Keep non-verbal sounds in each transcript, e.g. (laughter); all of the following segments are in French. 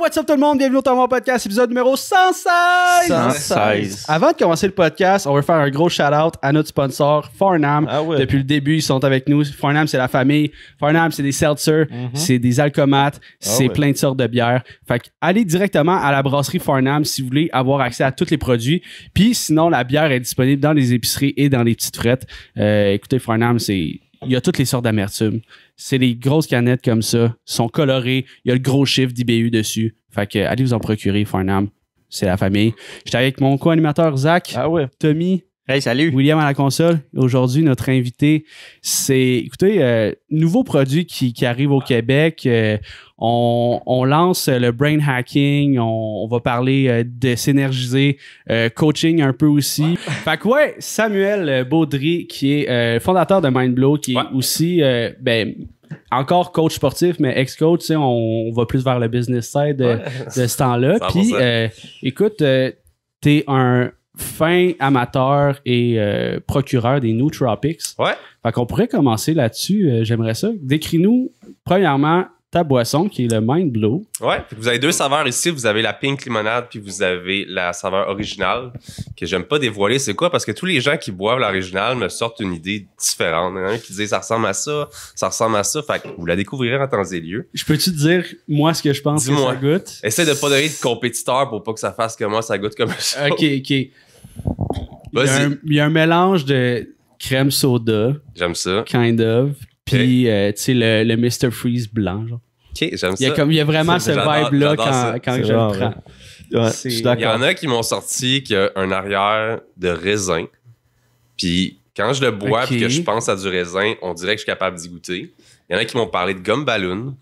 what's up tout le monde? Bienvenue au mon Podcast, épisode numéro 116! 116. Avant de commencer le podcast, on va faire un gros shout-out à notre sponsor, Farnham. Ah Depuis le début, ils sont avec nous. Farnham, c'est la famille. Farnham, c'est des seltzers, mhm. c'est des alcomates, ah c'est plein de sortes de bières. Fait que allez directement à la brasserie Farnham si vous voulez avoir accès à tous les produits. Puis sinon, la bière est disponible dans les épiceries et dans les petites frettes. Euh, écoutez, Farnham, c'est il y a toutes les sortes d'amertume. C'est les grosses canettes comme ça, sont colorées, il y a le gros chiffre d'IBU dessus. Fait que allez vous en procurer, Farnham. C'est la famille. J'étais avec mon co-animateur Zach, ah ouais. Tommy, Hey, salut. William à la console. Aujourd'hui, notre invité, c'est, écoutez, euh, nouveau produit qui, arrive au Québec. Euh, on, lance le brain hacking. On, va parler euh, de s'énergiser, coaching un peu aussi. Fait que Samuel Baudry, qui est fondateur de Mindblow, qui est aussi, ben, encore coach sportif, mais ex-coach, on, on, va plus vers le business side de, de, ce temps-là. (laughs) Puis, écoute, t'es un fin amateur et euh, procureur des New Tropics. Ouais. Fait qu'on pourrait commencer là-dessus. Euh, j'aimerais ça. Décris-nous, premièrement, ta boisson qui est le Mind Blow. Ouais, vous avez deux saveurs ici. Vous avez la pink limonade puis vous avez la saveur originale que j'aime pas dévoiler. C'est quoi? Parce que tous les gens qui boivent l'original me sortent une idée différente. Il y en a qui disent ça ressemble à ça, ça ressemble à ça. Fait que vous la découvrirez en temps et lieu. Je peux-tu te dire, moi, ce que je pense que ça goûte? Essaye de pas donner de compétiteur pour pas que ça fasse que moi, ça goûte comme ça. OK, OK. Il y, a un, mélange de crème soda. J'aime ça. Kind of. Puis, euh, tu sais, le, Mr. Freeze blanc. Ok, j'aime ça. Il y a, comme, vraiment ce vibe-là quand, je le prends. Hein. Il y en a qui m'ont sorti qu'il y a un arrière de raisin. Puis, quand je le bois et que je pense à du raisin, on dirait que je suis capable d'y goûter. Il y en a qui m'ont parlé de gomme ballon.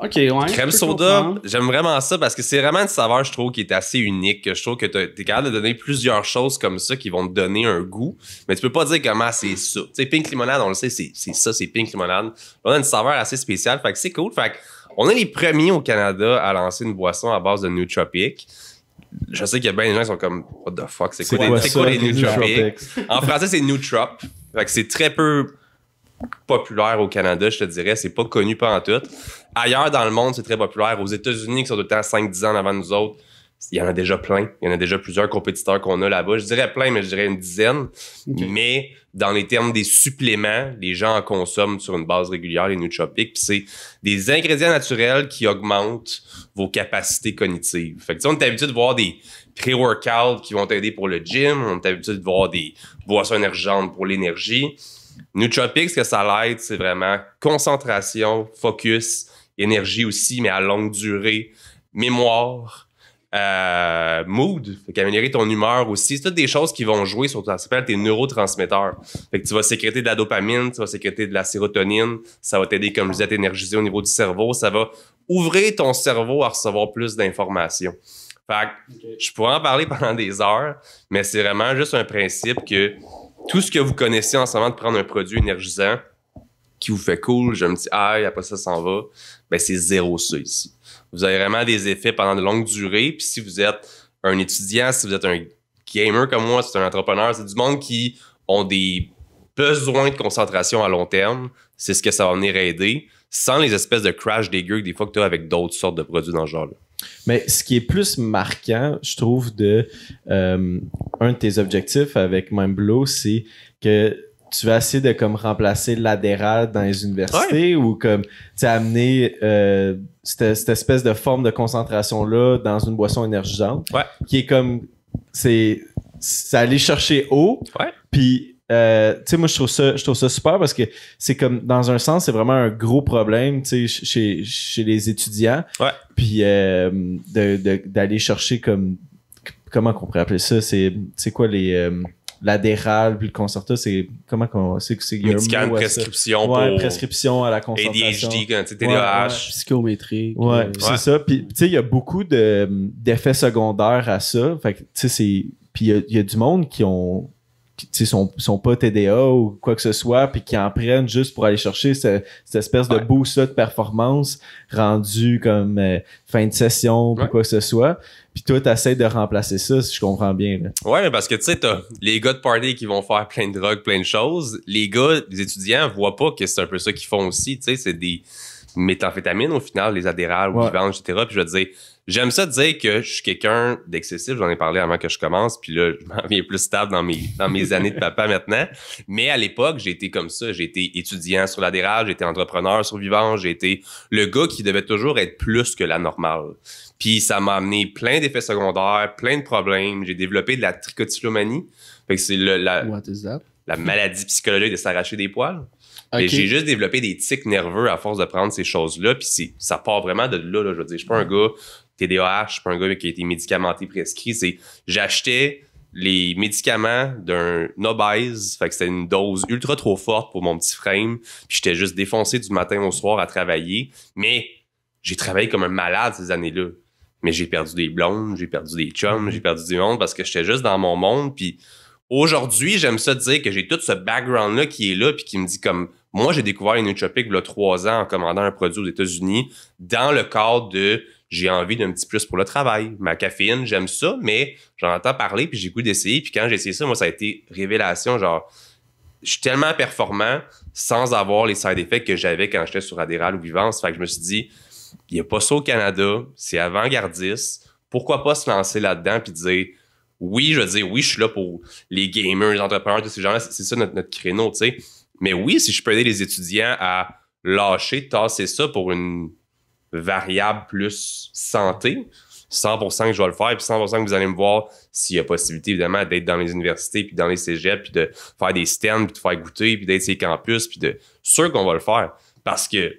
OK, ouais. Crème soda, j'aime vraiment ça parce que c'est vraiment une saveur, je trouve, qui est assez unique. Je trouve que tu es capable de donner plusieurs choses comme ça qui vont te donner un goût, mais tu peux pas dire comment c'est ça. Tu sais, pink limonade, on le sait, c'est ça, c'est pink limonade. On a une saveur assez spéciale, fait que c'est cool. Fait que on est les premiers au Canada à lancer une boisson à base de nootropic je sais qu'il y a bien des gens qui sont comme What the fuck, c'est quoi, des quoi, les Nootropics? en français, c'est Nootrop. Fait que c'est très peu populaire au Canada, je te dirais. C'est pas connu pas en tout. Ailleurs dans le monde, c'est très populaire. Aux États-Unis, qui sont de temps 5-10 ans avant nous autres, il y en a déjà plein. Il y en a déjà plusieurs compétiteurs qu'on a là-bas. Je dirais plein, mais je dirais une dizaine. Mais dans les termes des suppléments, les gens en consomment sur une base régulière, les nootropiques. Puis c'est des ingrédients naturels qui augmentent vos capacités cognitives. Fait que, on est habitué de voir des pré-workouts qui vont t'aider pour le gym. On est habitué de voir des boissons énergentes pour l'énergie. Nootropics, ce que ça l'aide, c'est vraiment concentration, focus, énergie aussi, mais à longue durée, mémoire, euh, mood, améliorer ton humeur aussi. C'est toutes des choses qui vont jouer sur ton appelle tes neurotransmetteurs. Fait tu vas sécréter de la dopamine, tu vas sécréter de la sérotonine, ça va t'aider, comme je disais, à t'énergiser au niveau du cerveau, ça va ouvrir ton cerveau à recevoir plus d'informations. je pourrais en parler (laughs) pendant des heures, mais c'est vraiment juste un principe que tout ce que vous connaissez en ce moment de prendre un produit énergisant qui vous fait cool, j'ai un petit aïe, après ça s'en va, ben c'est zéro ça ici. Vous avez vraiment des effets pendant de longues durées. Puis si vous êtes un étudiant, si vous êtes un gamer comme moi, si c'est un entrepreneur, c'est du monde qui ont des besoins de concentration à long terme. C'est ce que ça va venir aider sans les espèces de crash dégueu des fois que tu as avec d'autres sortes de produits dans ce genre-là. Mais ce qui est plus marquant, je trouve, de euh, un de tes objectifs avec Blow, c'est que tu as essayé de comme remplacer l'adhéral dans les universités ou comme amener euh, cette, cette, espèce de forme de concentration là dans une boisson énergisante qui est comme c'est aller chercher haut puis euh, tu sais, moi, je trouve ça, je trouve ça super parce que c'est comme, dans un sens, c'est vraiment un gros problème, tu sais, chez, chez les étudiants. Ouais. Puis euh, d'aller chercher comme, comment qu'on pourrait appeler ça? C'est, c'est quoi les... Euh, puis le concerta c'est comment qu'on c'est c'est prescription ouais, prescription à la concertation ADHD TDAH ouais, ouais, euh, c'est ça puis tu sais il y a beaucoup de d'effets secondaires à ça fait tu sais c'est puis il y, y, a du monde qui ont qui sont, sont pas TDA ou quoi que ce soit, puis qui en prennent juste pour aller chercher cette espèce de boost de performance rendu comme euh, fin de session ou quoi que ce soit. Puis toi, t'essaies de remplacer ça, si je comprends bien. Là. Ouais, parce que tu sais, t'as les gars de party qui vont faire plein de drogues, plein de choses. Les gars, les étudiants voient pas que c'est un peu ça qu'ils font aussi. Tu sais, c'est des méthamphétamines au final, les adhérents, ou etc. Puis je veux dire, J'aime ça dire que je suis quelqu'un d'excessif. J'en ai parlé avant que je commence. Puis là, je m'en viens plus stable dans mes, dans mes années de papa maintenant. Mais à l'époque, j'ai été comme ça. J'ai été étudiant sur la dérage. J'ai été entrepreneur survivant. J'ai été le gars qui devait toujours être plus que la normale. Puis ça m'a amené plein d'effets secondaires, plein de problèmes. J'ai développé de la trichotillomanie. Fait que c'est la, la maladie psychologique de s'arracher des poils. J'ai juste développé des tics nerveux à force de prendre ces choses-là. Puis ça part vraiment de là, là je veux dire. Je suis pas un gars TDAH, je suis pas un gars qui a été médicamenté prescrit. C'est j'achetais les médicaments d'un obèse, fait que c'était une dose ultra trop forte pour mon petit frame, puis j'étais juste défoncé du matin au soir à travailler, mais j'ai travaillé comme un malade ces années-là. Mais j'ai perdu des blondes, j'ai perdu des chums, mm-hmm. j'ai perdu du monde parce que j'étais juste dans mon monde, puis aujourd'hui, j'aime ça dire que j'ai tout ce background-là qui est là, puis qui me dit comme, moi, j'ai découvert une utopique il y a trois ans en commandant un produit aux États-Unis dans le cadre de j'ai envie d'un petit plus pour le travail. Ma caféine, j'aime ça, mais j'en entends parler, puis j'ai goût d'essayer. Puis quand j'ai essayé ça, moi, ça a été révélation. Genre, je suis tellement performant sans avoir les side effects que j'avais quand j'étais sur Adderall ou Vivance. Fait que je me suis dit, il n'y a pas ça au Canada, c'est avant-gardiste. Pourquoi pas se lancer là-dedans puis dire, oui, je veux dire, oui, je suis là pour les gamers, les entrepreneurs, tous ces gens C'est ça notre, notre créneau, tu sais. Mais oui, si je peux aider les étudiants à lâcher, tasser ça pour une variable plus santé. 100% que je vais le faire, puis 100% que vous allez me voir s'il y a possibilité, évidemment, d'être dans les universités, puis dans les cégeps, puis de faire des sterns, puis de faire goûter, puis d'être sur les campus, puis de... Sûr qu'on va le faire, parce que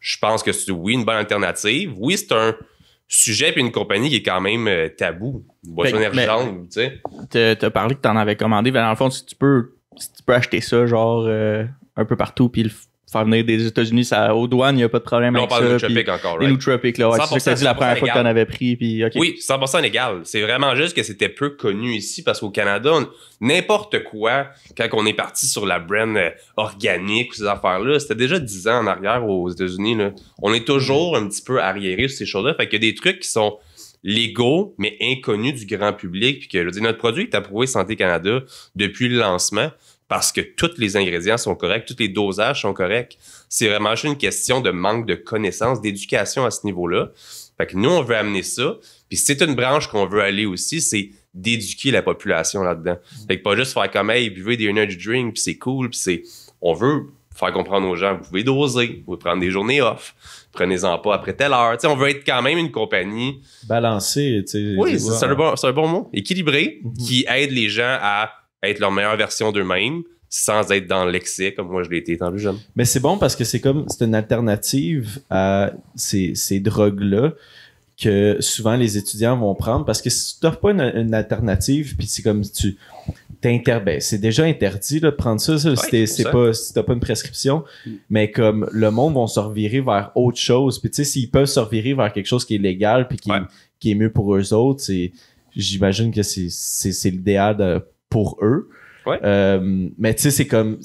je pense que c'est, oui, une bonne alternative. Oui, c'est un sujet puis une compagnie qui est quand même euh, tabou. Une boisson ben, tu sais. as parlé que tu en avais commandé, mais ben, dans le fond, si tu peux, peux acheter ça, genre, euh, un peu partout, puis le faire venir des États-Unis ça, aux douanes, il n'y a pas de problème avec parle ça. De encore, là, c'est la première fois que tu avais pris. Puis, Oui, 100% légal. C'est vraiment juste que c'était peu connu ici parce qu'au Canada, n'importe quoi, quand on est parti sur la brand euh, organique ou ces affaires-là, c'était déjà 10 ans en arrière aux États-Unis. On est toujours un petit peu arriéré sur ces choses-là. Fait qu'il y a des trucs qui sont légaux, mais inconnus du grand public. Puis que, je notre produit est approuvé Santé Canada depuis le lancement parce que tous les ingrédients sont corrects, tous les dosages sont corrects. C'est vraiment juste une question de manque de connaissances, d'éducation à ce niveau-là. Fait que nous, on veut amener ça. Puis c'est une branche qu'on veut aller aussi, c'est d'éduquer la population là-dedans. Mm. Fait que pas juste faire comme, hey, buvez des energy drinks, puis c'est cool, puis c'est... On veut faire comprendre aux gens, vous pouvez doser, vous pouvez prendre des journées off, prenez-en pas après telle heure. sais, on veut être quand même une compagnie... Balancée, tu sais. Oui, c'est un, bon, mot. Équilibré, mm-hmm. qui aide les gens à être leur meilleure version d'eux-mêmes sans être dans l'excès comme moi je l'ai été étant jeune. Mais c'est bon parce que c'est comme c'est une alternative à ces, drogues-là que souvent les étudiants vont prendre parce que si tu n'offres pas une, alternative, puis c'est comme tu t'interbais. Ben, c'est déjà interdit de prendre ça, si t'as pas, pas une prescription, mais comme le monde va se revirer vers autre chose. Puis tu sais, s'ils peuvent se revirer vers quelque chose qui est légal puis qui, qui est mieux pour eux autres, j'imagine que c'est l'idéal de pour eux. Euh, mais tu sais, c'est comme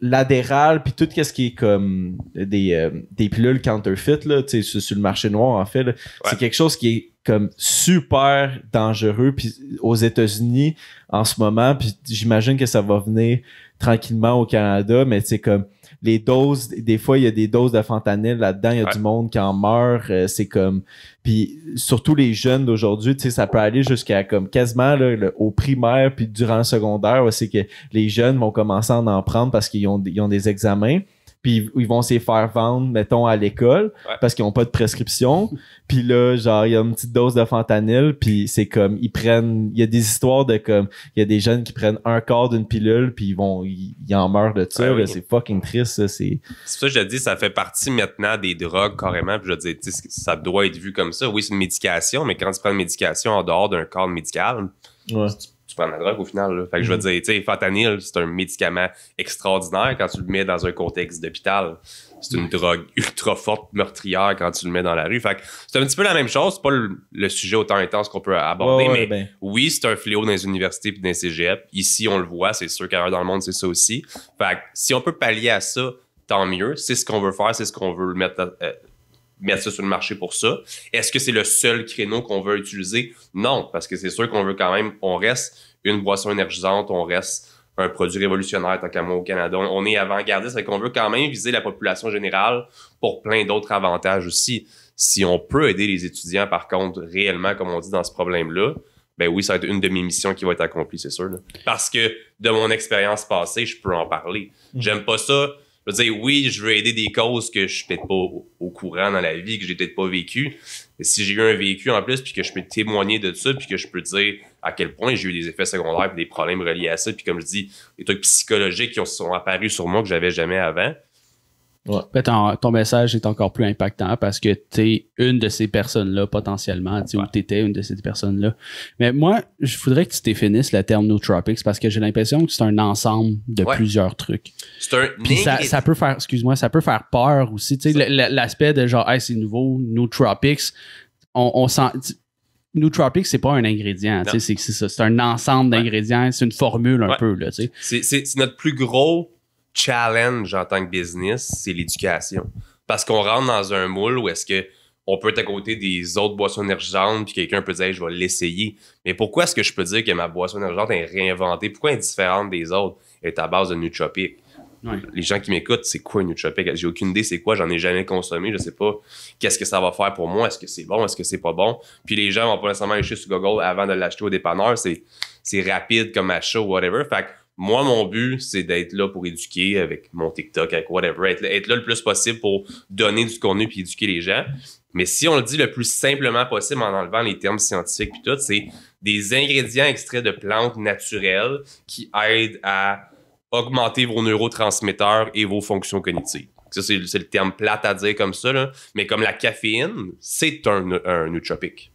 l'adéral, puis tout ce qui est comme des, euh, des pilules counterfeit là, sur, sur le marché noir, en fait, c'est quelque chose qui est comme super dangereux puis aux États-Unis en ce moment, puis j'imagine que ça va venir tranquillement au Canada, mais c'est comme les doses, des fois, il y a des doses de fentanyl là-dedans, il y a du monde qui en meurt. Euh, c'est comme. Puis surtout les jeunes d'aujourd'hui, tu sais, ça peut aller jusqu'à comme quasiment au primaire, puis durant le secondaire, c'est que les jeunes vont commencer à en, en prendre parce qu'ils ont, ont des examens puis ils vont se faire vendre, mettons, à l'école parce qu'ils n'ont pas de prescription. (laughs) puis là, genre, il y a une petite dose de fentanyl, puis c'est comme, ils prennent, il y a des histoires de comme, il y a des jeunes qui prennent un quart d'une pilule, puis ils vont, ils, en meurent de ça. C'est fucking triste, ça, C'est ça que je dis, ça fait partie maintenant des drogues carrément. Puis je te dis, ça doit être vu comme ça. Oui, c'est une médication, mais quand tu prends une médication en dehors d'un corps médical, ouais. tu la drogue au final. Fait que je veux mm. dire, tu sais, fentanyl, c'est un médicament extraordinaire quand tu le mets dans un contexte d'hôpital. C'est une drogue ultra forte, meurtrière quand tu le mets dans la rue. Fait que c'est un petit peu la même chose. C'est pas le, sujet autant intense qu'on peut aborder, mais ben. oui, c'est un fléau dans les universités et dans les CGF Ici, on le voit, c'est sûr qu'ailleurs dans le monde, c'est ça aussi. Fait que si on peut pallier à ça, tant mieux. C'est ce qu'on veut faire, c'est ce qu'on veut mettre. Euh, mettre ça sur le marché pour ça. Est-ce que c'est le seul créneau qu'on veut utiliser? Non, parce que c'est sûr qu'on veut quand même, on reste une boisson énergisante, on reste un produit révolutionnaire tant qu'à moi au Canada. On est avant-gardiste, c'est qu'on veut quand même viser la population générale pour plein d'autres avantages aussi. Si on peut aider les étudiants, par contre, réellement, comme on dit dans ce problème-là, ben oui, ça va être une de mes missions qui va être accomplie, c'est sûr. Parce que de mon expérience passée, je peux en parler. Mmh. J'aime pas ça je veux dire, oui, je veux aider des causes que je suis peut-être pas au, courant dans la vie, que j'ai peut-être pas vécu. Mais si j'ai eu un vécu en plus, puis que je peux témoigner de ça, puis que je peux dire à quel point j'ai eu des effets secondaires, puis des problèmes reliés à ça, puis comme je dis, des trucs psychologiques qui sont apparus sur moi que j'avais jamais avant, ton, message est encore plus impactant parce que tu es une de ces personnes-là potentiellement, ou tu étais une de ces personnes-là. Mais moi, je voudrais que tu définisses le terme nootropics parce que j'ai l'impression que c'est un ensemble de plusieurs trucs. C'est un ça, ça, peut faire, excuse-moi, ça peut faire peur aussi. Tu l'aspect de genre, hey, c'est nouveau, nootropics, on, sent. Nootropics, c'est pas un ingrédient, c'est ça. C'est un ensemble d'ingrédients, c'est une formule un peu. C'est notre plus gros challenge en tant que business, c'est l'éducation. Parce qu'on rentre dans un moule où est-ce que on peut être à côté des autres boissons énergisantes, puis quelqu'un peut dire je vais l'essayer. Mais pourquoi est-ce que je peux dire que ma boisson énergisante est réinventée? Pourquoi elle est différente des autres? Elle est à base de nootropic. Les gens qui m'écoutent, c'est quoi une J'ai aucune idée c'est quoi, j'en ai jamais consommé, je sais pas qu'est-ce que ça va faire pour moi, est-ce que c'est bon, est-ce que c'est pas bon. Puis les gens vont pas nécessairement aller sur Google avant de l'acheter au dépanneur, c'est rapide comme achat ou whatever. Fait moi, mon but, c'est d'être là pour éduquer avec mon TikTok, avec whatever, être, là le plus possible pour donner du contenu puis éduquer les gens. Mais si on le dit le plus simplement possible en enlevant les termes scientifiques puis tout, c'est des ingrédients extraits de plantes naturelles qui aident à augmenter vos neurotransmetteurs et vos fonctions cognitives. Ça, c'est le terme plate à dire comme ça, mais comme la caféine, c'est un, un nootropique.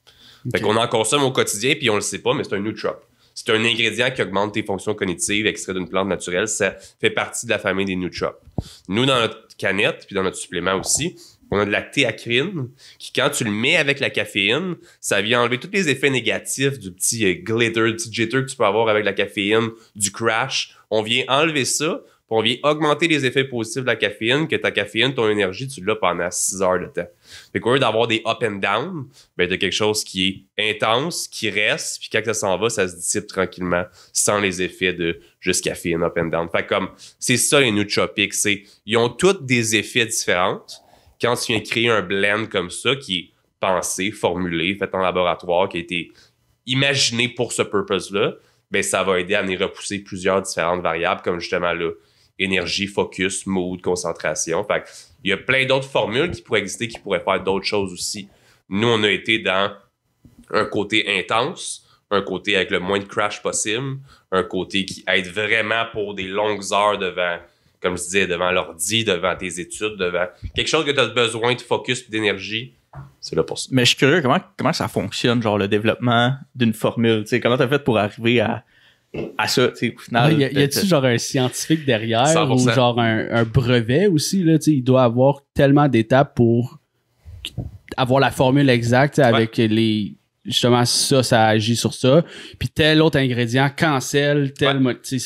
Fait en consomme au quotidien, puis on le sait pas, mais c'est un nootrope c'est un ingrédient qui augmente tes fonctions cognitives extrait d'une plante naturelle. Ça fait partie de la famille des nootropes. Nous, dans notre canette, puis dans notre supplément aussi, on a de la théacrine qui, quand tu le mets avec la caféine, ça vient enlever tous les effets négatifs du petit euh, glitter, du petit jitter que tu peux avoir avec la caféine, du crash. On vient enlever ça pour vient augmenter les effets positifs de la caféine, que ta caféine, ton énergie, tu l'as pendant 6 heures de temps. Fait qu'au lieu d'avoir des up and down, ben, t'as quelque chose qui est intense, qui reste, puis quand ça s'en va, ça se dissipe tranquillement, sans les effets de juste caféine, up and down. Fait comme, c'est ça les nootropics c'est, ils ont tous des effets différents. Quand tu viens créer un blend comme ça, qui est pensé, formulé, fait en laboratoire, qui a été imaginé pour ce purpose-là, ben, ça va aider à venir repousser plusieurs différentes variables, comme justement là, énergie, focus, mood, concentration. Fait il y a plein d'autres formules qui pourraient exister, qui pourraient faire d'autres choses aussi. Nous, on a été dans un côté intense, un côté avec le moins de crash possible, un côté qui aide vraiment pour des longues heures devant, comme je disais, devant l'ordi, devant tes études, devant quelque chose que tu as besoin de focus d'énergie. C'est là pour ça. Mais je suis curieux, comment, comment ça fonctionne, genre le développement d'une formule? comment tu as fait pour arriver à à ça. y, a, tu ben, ben, genre un scientifique derrière ou genre un, brevet aussi? Là, il doit avoir tellement d'étapes pour avoir la formule exacte avec les. Justement, ça, ça agit sur ça. Puis tel autre ingrédient cancel, tel. Ouais. C'est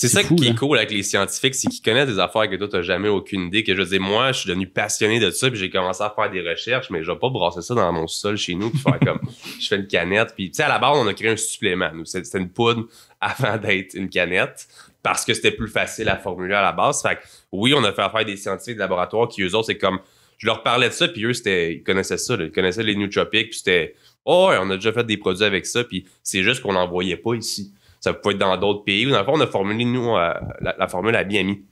c'est ça qui est cool avec les scientifiques, c'est qu'ils connaissent des affaires que toi, t'as jamais aucune idée. Que je dis, moi, je suis devenu passionné de ça, puis j'ai commencé à faire des recherches, mais je vais pas brasser ça dans mon sol chez nous, puis faire comme, (laughs) je fais une canette. Puis, tu sais, à la base, on a créé un supplément. Nous, c'était une poudre (laughs) avant d'être une canette, parce que c'était plus facile à formuler à la base. Fait que, oui, on a fait affaire à des scientifiques de laboratoire qui, eux autres, c'est comme, je leur parlais de ça, puis eux, c'était, ils connaissaient ça, ils connaissaient les nootropiques, puis c'était, oh, on a déjà fait des produits avec ça, puis c'est juste qu'on n'en pas ici. Ça peut être dans d'autres pays. où, dans le fond, on a formulé, nous, euh, la, formule à Miami.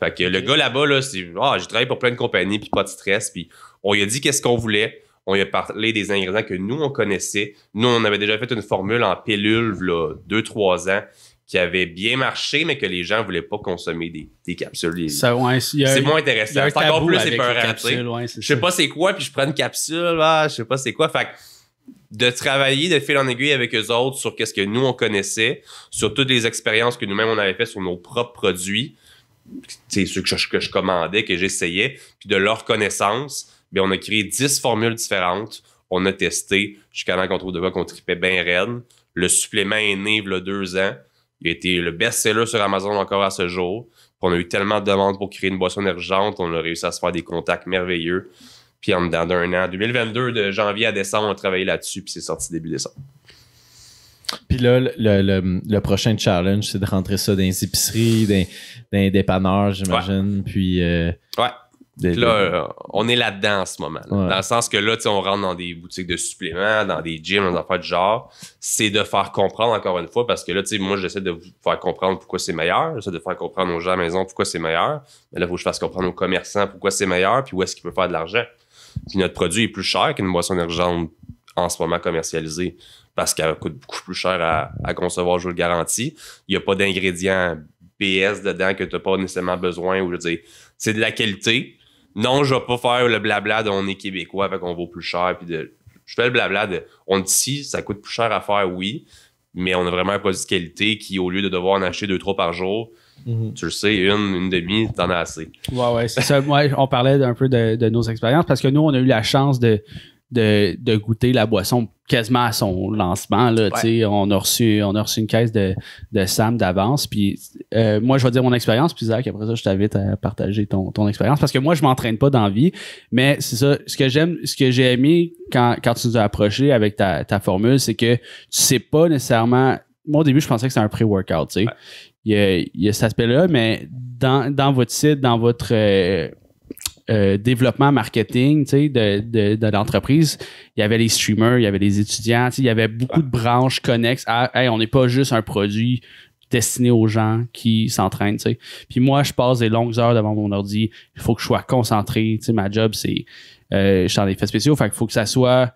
Fait que le gars là-bas, là, c'est Ah, j'ai travaillé pour plein de compagnies, puis pas de stress. Puis on lui a dit qu'est-ce qu'on voulait. On lui a parlé des ingrédients que nous, on connaissait. Nous, on avait déjà fait une formule en pilule, là, deux, trois ans, qui avait bien marché, mais que les gens ne voulaient pas consommer des, capsules. c'est moins intéressant. C'est encore plus un raté. je sais pas c'est quoi, puis je prends une capsule, ah, je sais pas c'est quoi. Fait que de travailler de fil en aiguille avec eux autres sur qu'est-ce que nous on connaissait, sur toutes les expériences que nous-mêmes on avait fait sur nos propres produits, c'est ceux que je, commandais, que j'essayais, puis de leur connaissance, on a créé 10 formules différentes, on a testé jusqu'à l'an qu'on trouve de quoi qu'on tripait bien raide. Le supplément est né il a deux ans. Il a été le best-seller sur Amazon encore à ce jour. on a eu tellement de demandes pour créer une boisson urgente on a réussi à se faire des contacts merveilleux. Puis en dedans d'un an, 2022, de janvier à décembre, on a travaillé là-dessus, puis c'est sorti début décembre. Puis là, le, prochain challenge, c'est de rentrer ça dans les épiceries, dans, les dépanneurs, j'imagine. Puis. Euh, ouais. là, euh, on est là-dedans en ce moment. Là. Dans le sens que là, on rentre dans des boutiques de suppléments, dans des gyms, dans des affaires du genre. C'est de faire comprendre encore une fois, parce que là, tu sais moi, j'essaie de vous faire comprendre pourquoi c'est meilleur. J'essaie de faire comprendre aux gens à la maison pourquoi c'est meilleur. Mais là, il faut que je fasse comprendre aux commerçants pourquoi c'est meilleur, puis où est-ce qu'ils peuvent faire de l'argent. Puis notre produit est plus cher qu'une boisson d'argent en ce moment commercialisée parce qu'elle coûte beaucoup plus cher à, concevoir, je vous le garantis. Il n'y a pas d'ingrédients BS dedans que tu n'as pas nécessairement besoin ou je dis c'est de la qualité. Non, je ne vais pas faire le blabla de on est québécois, avec qu'on vaut plus cher. Puis de, je fais le blabla de on dit si ça coûte plus cher à faire, oui, mais on a vraiment un produit de qualité qui, au lieu de devoir en acheter deux, trois par jour, Mhm. Tu le sais, une, une demi, t'en as assez. Ouais, ouais, ça. on parlait un peu de, nos expériences parce que nous, on a eu la chance de, de, goûter la boisson quasiment à son lancement. Là, on, a reçu, on a reçu une caisse de, Sam d'avance. Puis euh, moi, je vais dire mon expérience. Puis Zach, après ça, je t'invite à partager ton, ton expérience. Parce que moi, je m'entraîne pas dans vie. Mais c'est ça, ce que j'aime, ce que j'ai aimé quand, quand tu nous as approché avec ta, formule, c'est que tu sais pas nécessairement. Moi, au début, je pensais que c'était un pré-workout, tu sais il y a, cet aspect-là, mais dans, votre site, dans votre euh, euh, développement marketing de, l'entreprise, il y avait les streamers, il y avait les étudiants, il y avait beaucoup de branches connexes on n'est pas juste un produit destiné aux gens qui s'entraînent. Puis moi, je passe des longues heures devant mon ordi, il faut que je sois concentré. Ma job, c'est euh, je suis en effet faits spéciaux, il faut que ça soit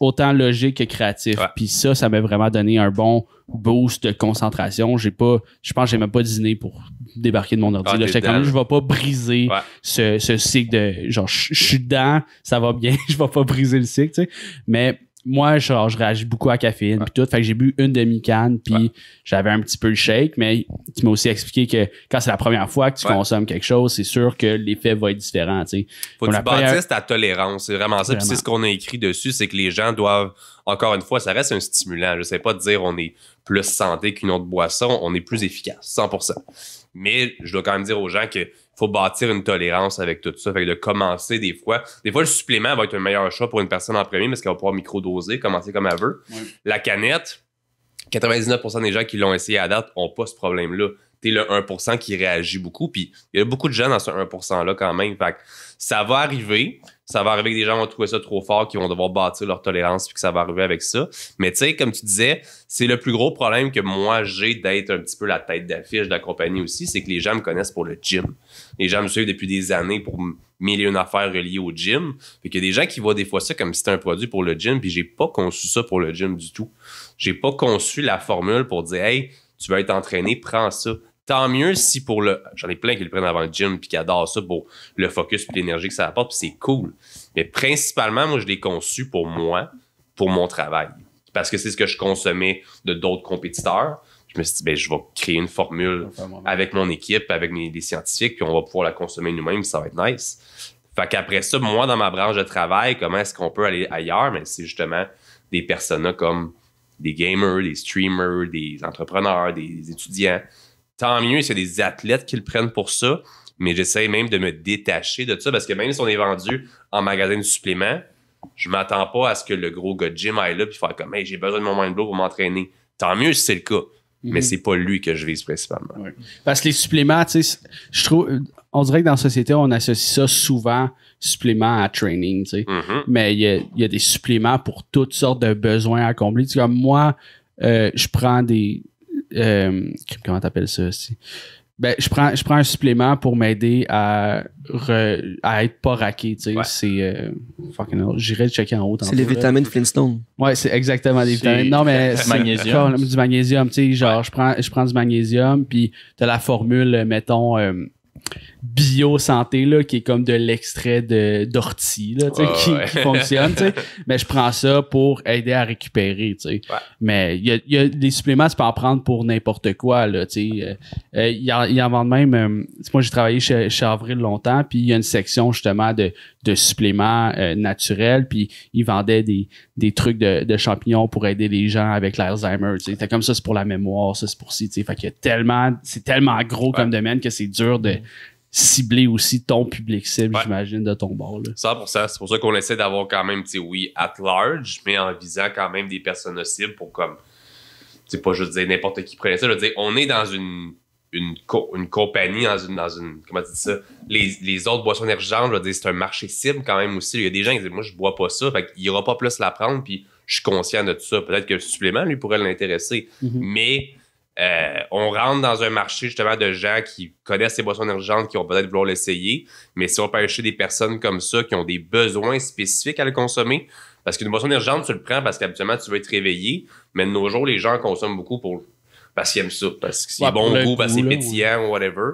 autant logique que créatif. Puis ça, ça m'a vraiment donné un bon boost de concentration. J'ai pas, je pense, que j'ai même pas dîné pour débarquer de mon ordi. Ah, là, je vais pas briser ce, ce cycle de, genre, je suis dedans, ça va bien, (laughs) je vais pas briser le cycle, tu sais. Mais moi, je réagis beaucoup à la caféine, puis tout. Fait que j'ai bu une demi-canne, puis j'avais un petit peu le shake, mais tu m'as aussi expliqué que quand c'est la première fois que tu consommes quelque chose, c'est sûr que l'effet va être différent, tu Faut du tu première... tolérance, c'est vraiment ça. Puis c'est ce qu'on a écrit dessus, c'est que les gens doivent, encore une fois, ça reste un stimulant. Je sais pas dire on est plus santé qu'une autre boisson, on est plus efficace, 100%. Mais je dois quand même dire aux gens que faut bâtir une tolérance avec tout ça. Fait que de commencer des fois. Des fois, le supplément va être un meilleur choix pour une personne en premier parce qu'elle va pouvoir micro-doser, commencer comme elle veut. La canette, 99% des gens qui l'ont essayé à date n'ont pas ce problème-là. T'es le 1% qui réagit beaucoup. Puis il y a beaucoup de gens dans ce 1%-là quand même. Fait que ça va arriver. Ça va arriver que des gens vont trouver ça trop fort, qui vont devoir bâtir leur tolérance, puis que ça va arriver avec ça. Mais tu sais, comme tu disais, c'est le plus gros problème que moi j'ai d'être un petit peu la tête d'affiche de la compagnie aussi, c'est que les gens me connaissent pour le gym les gens me suivent depuis des années pour mille et une affaires reliées au gym. Il y a des gens qui voient des fois ça comme si c'était un produit pour le gym, puis j'ai pas conçu ça pour le gym du tout. J'ai pas conçu la formule pour dire Hey, tu vas être entraîné, prends ça. Tant mieux si pour le. J'en ai plein qui le prennent avant le gym puis qui adorent ça pour le focus puis l'énergie que ça apporte, puis c'est cool. Mais principalement, moi, je l'ai conçu pour moi, pour mon travail. Parce que c'est ce que je consommais de d'autres compétiteurs je me suis dit, ben, je vais créer une formule avec mon équipe, avec mes, les scientifiques, puis on va pouvoir la consommer nous-mêmes, ça va être nice. Fait qu'après ça, moi, dans ma branche de travail, comment est-ce qu'on peut aller ailleurs? Mais ben, c'est justement des personnes comme des gamers, des streamers, des entrepreneurs, des étudiants. Tant mieux, c'est des athlètes qui le prennent pour ça, mais j'essaie même de me détacher de ça parce que même si on est vendu en magasin de suppléments, je m'attends pas à ce que le gros gars de gym aille là puis faire comme hey, j'ai besoin de mon mind blow pour m'entraîner. Tant mieux si c'est le cas. Mhm. Mais c'est pas lui que je vise principalement. Parce que les suppléments, tu sais, je trouve, on dirait que dans la société, on associe ça souvent, supplément à training, tu sais. Mhm. Mais il y a, des suppléments pour toutes sortes de besoins à combler. Tu vois moi, euh, je prends des. Euh, comment t'appelles ça aussi? ben, je prends, je prends un supplément pour m'aider à, à être pas raqué, tu sais. C'est. Euh, fucking J'irai le checker en haut. C'est les vitamines Flintstone. Ouais, c'est exactement les vitamines. Non, mais. Du magnésium. du magnésium, tu sais. Genre, je, prends, je prends du magnésium, puis t'as la formule, euh, mettons. Euh, bio santé là, qui est comme de l'extrait de d'ortie là, qui, qui, fonctionne. (laughs) Mais je prends ça pour aider à récupérer. Mais il y a, y a, les suppléments, tu peux en prendre pour n'importe quoi. Là, euh, euh, il y, en, y vendent même. Euh, moi, j'ai travaillé chez, chez, Avril longtemps, puis il y a une section justement de, de suppléments naturels, puis ils vendaient des, des trucs de, de, champignons pour aider les gens avec l'Alzheimer. C'était comme ça, c'est pour la mémoire, ça c'est pour si. Fait a tellement, c'est tellement gros comme domaine que c'est dur de cibler aussi ton public cible, j'imagine, de ton bord. Là. 100%. C'est pour ça qu'on essaie d'avoir quand même, tu sais oui, at large, mais en visant quand même des personnes cibles pour comme. Tu pas juste dire n'importe qui prenait ça. Je veux on est dans une. Une, compagnie dans une, dans Comment tu dis ça? Les, autres boissons énergisantes, je veux dire, c'est un marché cible quand même aussi. Il y a des gens qui disent, moi, je bois pas ça. Fait qu'il aura pas plus la prendre. Puis je suis conscient de tout ça. Peut-être que le supplément, lui, pourrait l'intéresser. Mm-hmm. Mais euh, on rentre dans un marché justement de gens qui connaissent ces boissons urgentes qui vont peut-être vouloir l'essayer, mais si on peut acheter des personnes comme ça qui ont des besoins spécifiques à le consommer, parce qu'une boisson urgente, tu le prends parce qu'habituellement, tu veux être réveillé, mais de nos jours, les gens consomment beaucoup pour parce qu'ils aiment ça, parce que c'est bon goût, parce que c'est pétillant ou whatever.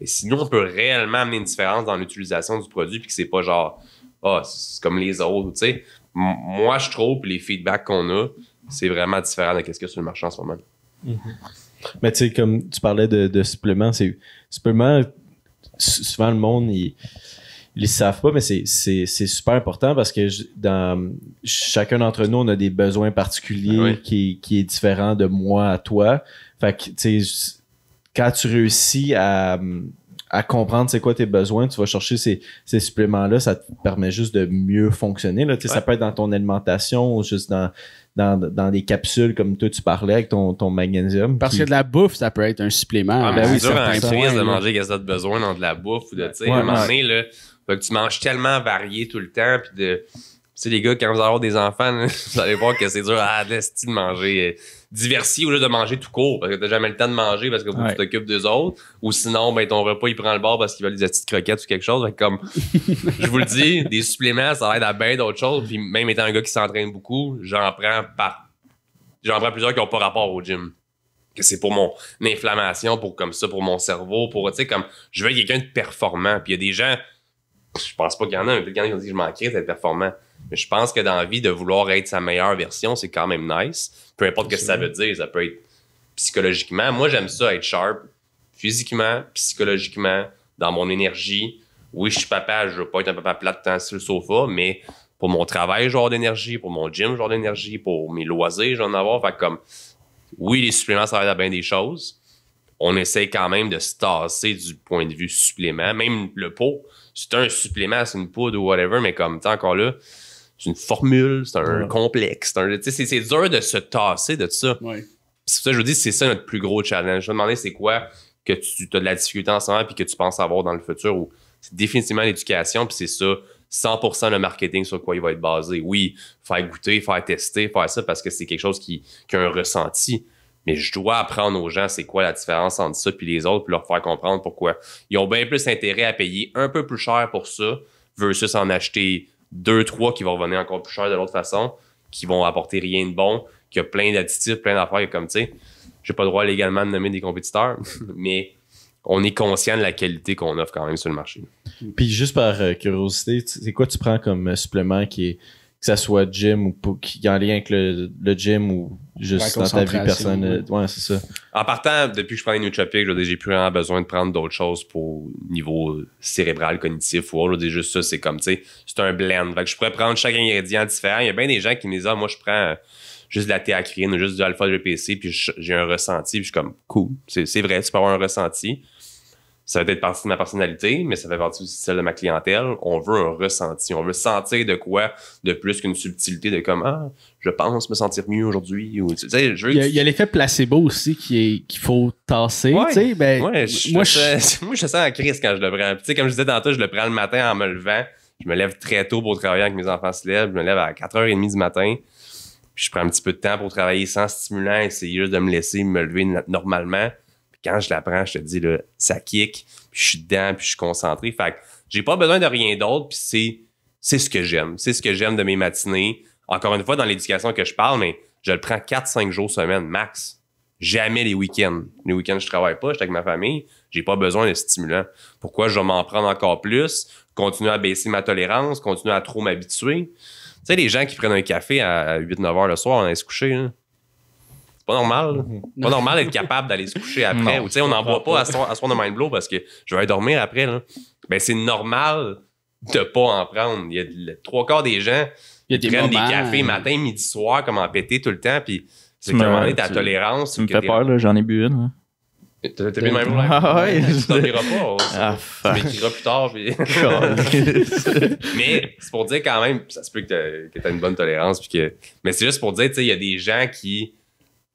Et sinon on peut réellement amener une différence dans l'utilisation du produit, puis que c'est pas genre, ah, c'est comme les autres, tu sais. Moi, je trouve, les feedbacks qu'on a, c'est vraiment différent de ce qu'il y a sur le marché en ce moment. Mm-hmm. Mais tu sais, comme tu parlais de, de suppléments, c'est souvent le monde, ils ne savent pas, mais c'est super important parce que dans chacun d'entre nous, on a des besoins particuliers qui, qui, est différent de moi à toi. Fait que, tu sais, quand tu réussis à, à comprendre c'est quoi tes besoins, tu vas chercher ces, suppléments-là, ça te permet juste de mieux fonctionner. Là. sais Ça peut être dans ton alimentation ou juste dans, des capsules comme toi tu parlais avec ton, magnésium. Parce que de la bouffe, ça peut être un supplément. Ah, oui, hein, c'est sûr, en de manger qu'est-ce que as besoin dans de la bouffe ou de, tu tu manges tellement varié tout le temps, de sais, les gars, quand vous allez avoir des enfants, (laughs) vous allez voir que c'est dur à de manger. Euh, diversi au lieu de manger tout court, parce que t'as jamais le temps de manger parce que tu t'occupes des autres. Ou sinon, ben, ton repas, il prend le bord parce qu'il veut des petites croquettes ou quelque chose. comme, (laughs) je vous le dis, des suppléments, ça aide à bien d'autres choses. Puis même étant un gars qui s'entraîne beaucoup, j'en prends pas J'en prends plusieurs qui n'ont pas rapport au gym. Que c'est pour mon inflammation, pour comme ça, pour mon cerveau, pour, tu sais, comme, je veux quelqu'un de performant. Puis il y a des gens, je pense pas qu'il y en a, mais peut y qui ont dit, je m'en d'être performant. Mais je pense que dans la vie, de vouloir être sa meilleure version, c'est quand même nice. Peu importe ce que ça veut dire, ça peut être psychologiquement. Moi, j'aime ça, être sharp, physiquement, psychologiquement, dans mon énergie. Oui, je suis papa, je veux pas être un papa plat de temps sur le sofa, mais pour mon travail, genre d'énergie, pour mon gym, genre d'énergie, pour mes loisirs, j'en avoir. enfin comme, oui, les suppléments, ça aide à bien des choses. On essaie quand même de se tasser du point de vue supplément. Même le pot, c'est un supplément, c'est une poudre ou whatever, mais comme, t'es encore là, c'est une formule, c'est un complexe. C'est dur de se tasser de ça. C'est ça, je vous dis, c'est ça notre plus gros challenge. Je me demander c'est quoi que tu as de la difficulté en ce moment puis que tu penses avoir dans le futur. Ou c'est définitivement l'éducation, puis c'est ça. 100% le marketing sur quoi il va être basé. Oui, faire goûter, faire tester, faire ça parce que c'est quelque chose qui, a un ressenti. Mais je dois apprendre aux gens c'est quoi la différence entre ça et les autres, puis leur faire comprendre pourquoi. Ils ont bien plus intérêt à payer un peu plus cher pour ça versus en acheter deux, trois qui vont revenir encore plus cher de l'autre façon, qui vont apporter rien de bon, qui a plein d'additifs, plein d'affaires, comme tu sais, j'ai pas le droit légalement de nommer des compétiteurs, (laughs) mais on est conscient de la qualité qu'on offre quand même sur le marché. Puis juste par euh, curiosité, c'est quoi tu prends comme supplément qui est que ça soit gym ou pour, qui est en lien avec le, gym ou juste dans ta vie personnelle. Ouais, c'est ça. En partant, depuis que je prends les nootropiques, j'ai plus vraiment besoin de prendre d'autres choses pour niveau cérébral, cognitif ou autre. juste ça, c'est comme, tu sais, c'est un blend. je pourrais prendre chaque ingrédient différent. Il y a bien des gens qui me disent, ah, moi, je prends juste de la théacrine ou juste du alpha-GPC, puis j'ai un ressenti, puis je suis comme, cool, c'est vrai, tu peux avoir un ressenti ça va être partie de ma personnalité, mais ça va partie aussi de celle de ma clientèle. On veut un ressenti. On veut sentir de quoi de plus qu'une subtilité de comment ah, je pense me sentir mieux aujourd'hui. Ou, tu sais, il, y a, l'effet placebo aussi qu'il faut tasser. Ben, moi, je, (laughs) je... sens à crise quand je le prends. comme je disais tantôt, je le prends le matin en me levant. Je me lève très tôt pour travailler avec mes enfants célèbres. Je me lève à 4h30 du matin. je prends un petit peu de temps pour travailler sans stimulant, essayer juste de me laisser me lever normalement quand je la prends, je te dis, là, ça kick, puis je suis dedans, puis je suis concentré. Fait que j'ai pas besoin de rien d'autre, puis c'est, c'est ce que j'aime. C'est ce que j'aime de mes matinées. Encore une fois, dans l'éducation que je parle, mais je le prends 4-5 jours semaine, max. Jamais les week-ends. Les week-ends, je travaille pas, je suis avec ma famille. J'ai pas besoin de stimulant. Pourquoi je vais m'en prendre encore plus, continuer à baisser ma tolérance, continuer à trop m'habituer? Tu sais, les gens qui prennent un café à 8-9 heures le soir, on allait se coucher, hein pas normal. C'est mhm. pas normal d'être capable d'aller se coucher après. Ou, on n'en voit pas à son, à de mind blow parce que je vais dormir après. Là. Ben, c'est normal de pas en prendre. Il y a trois quarts des gens qui prennent des cafés euh, matin, midi, soir, comme en péter tout le temps. Puis c'est comment ta tolérance. Tu me fais peur, là, j'en ai bu une. Hein. Tu T'as bu même là? Ah ouais, tu t'en pas. Ah, tu m'écriras plus tard. mais c'est pour dire quand même, ça se peut que t'as une bonne tolérance. Puis que... Mais c'est juste pour dire, tu sais, il y a des gens qui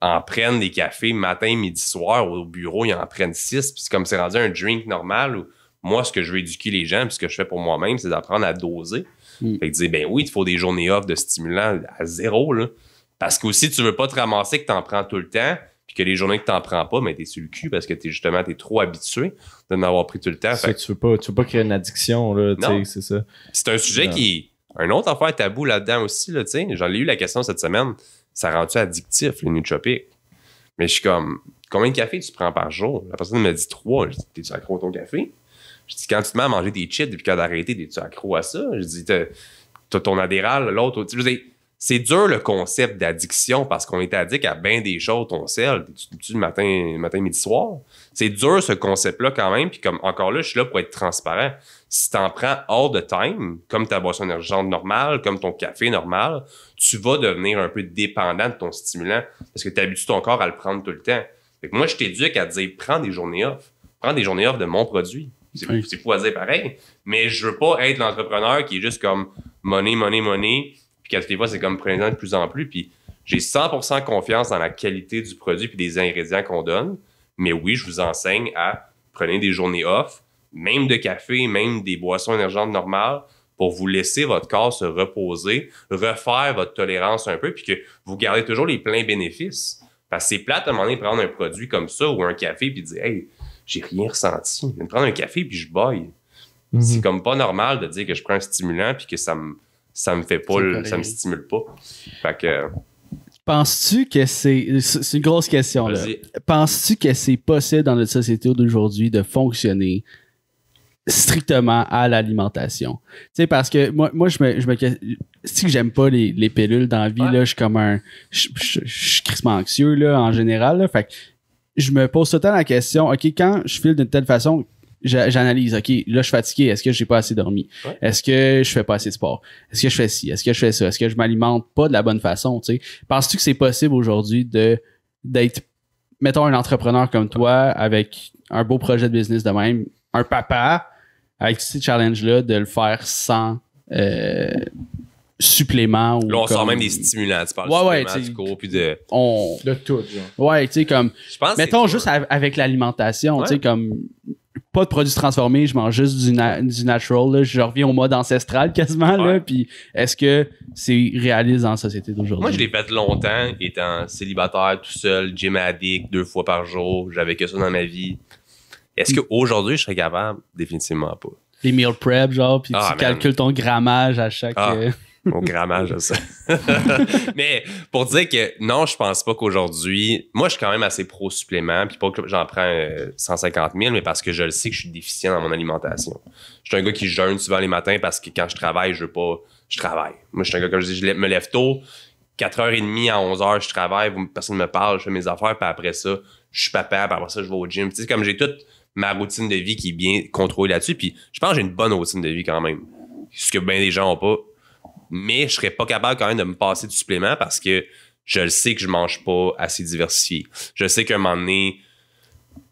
en prennent des cafés matin, midi, soir au bureau, ils en prennent six. Puis c'est comme c'est rendu un drink normal, où moi, ce que je veux éduquer les gens, puis ce que je fais pour moi-même, c'est d'apprendre à doser. et mm. Fait que dire, ben oui, il faut des journées off de stimulants à zéro, là. Parce aussi tu veux pas te ramasser que tu en prends tout le temps, puis que les journées que tu n'en prends pas, mais ben, tu es sur le cul parce que es, justement, tu trop habitué de n'avoir pris tout le temps. tu, veux pas, tu veux pas créer une addiction, là, c'est ça. C'est un sujet qui qui. Un autre affaire tabou là-dedans aussi, là, J'en ai eu la question cette semaine ça rend-tu addictif, les nootropiques? Mais je suis comme, combien de café tu prends par jour? La personne me dit trois. Je dis, t'es-tu accro à ton café? Je dis, quand tu te mets à manger des chips depuis quand a arrêté, t'es-tu accro à ça? Je dis, t'as ton adhéral, l'autre, tu dis c'est dur le concept d'addiction parce qu'on est addict à bien des choses, ton sel, tu matin, matin, midi, soir. C'est dur ce concept-là quand même. Puis comme encore là, je suis là pour être transparent. Si tu en prends hors de time, comme ta boisson énergisante normale, comme ton café normal, tu vas devenir un peu dépendant de ton stimulant parce que tu habitues ton corps à le prendre tout le temps. Fait que moi, je t'éduque à dire prends des journées off. Prends des journées off de mon produit. C'est pour dire pareil. Mais je veux pas être l'entrepreneur qui est juste comme money, money, money puis les fois, c'est comme prenant de plus en plus. Puis j'ai 100% confiance dans la qualité du produit puis des ingrédients qu'on donne. Mais oui, je vous enseigne à prenez des journées off, même de café, même des boissons énergentes normales, pour vous laisser votre corps se reposer, refaire votre tolérance un peu, puis que vous gardez toujours les pleins bénéfices. Parce que c'est plate à un moment donné de prendre un produit comme ça ou un café puis dire Hey, j'ai rien ressenti. de prendre un café puis je boille. Mm-hmm. C'est comme pas normal de dire que je prends un stimulant puis que ça me ça me fait pas, ça me stimule pas. Fait que. Euh, Penses-tu que c'est. C'est une grosse question, là. Penses-tu que c'est possible dans notre société d'aujourd'hui de fonctionner strictement à l'alimentation? Tu sais, parce que moi, moi je me. Je me si j'aime pas les, pellules pilules dans la vie, là, je suis comme un. Je, suis crissement anxieux, là, en général, Fait que je me pose tout le temps la question, OK, quand je file d'une telle façon, j'analyse, OK, là, je suis fatigué. Est-ce que j'ai pas assez dormi? Est-ce que je fais pas assez de sport? Est-ce que je fais ci? Est-ce que je fais ça? Est-ce que je m'alimente pas de la bonne façon? Tu sais? Penses-tu que c'est possible aujourd'hui de d'être, mettons, un entrepreneur comme toi avec un beau projet de business de même, un papa avec ces challenges-là, de le faire sans. Euh, supplément? suppléments ou là on sort même des stimulants tu parles de ouais, du cours, puis de de tout genre. ouais tu sais comme mettons juste avec l'alimentation tu sais comme pas de produits transformés, je mange juste du, natural. Je reviens au mode ancestral (laughs) quasiment. Là, puis est-ce que c'est réaliste dans la société d'aujourd'hui? Moi, je l'ai fait longtemps, étant célibataire, tout seul, gym addict, deux fois par jour. J'avais que ça dans ma vie. Est-ce qu'aujourd'hui, je serais capable? Définitivement pas. Les meal prep, genre, puis ah, tu calcules ton grammage à chaque... Ah. Euh, au grammage ça. (laughs) mais pour dire que non, je pense pas qu'aujourd'hui, moi, je suis quand même assez pro-supplément, puis pas que j'en prends 150 euh, 000, mais parce que je le sais que je suis déficient dans mon alimentation. Je suis un gars qui jeûne souvent les matins parce que quand je travaille, je veux pas, je travaille. Moi, je suis un gars, comme je dis, je me lève tôt, 4h30 à 11h, je travaille, personne ne me parle, je fais mes affaires, puis après ça, je suis papa, puis après ça, je vais au gym. Tu sais, comme j'ai toute ma routine de vie qui est bien contrôlée là-dessus, puis je pense que j'ai une bonne routine de vie quand même. Ce que bien des gens n'ont pas, mais je serais pas capable quand même de me passer du supplément parce que je le sais que je mange pas assez diversifié. Je sais qu'à un moment donné,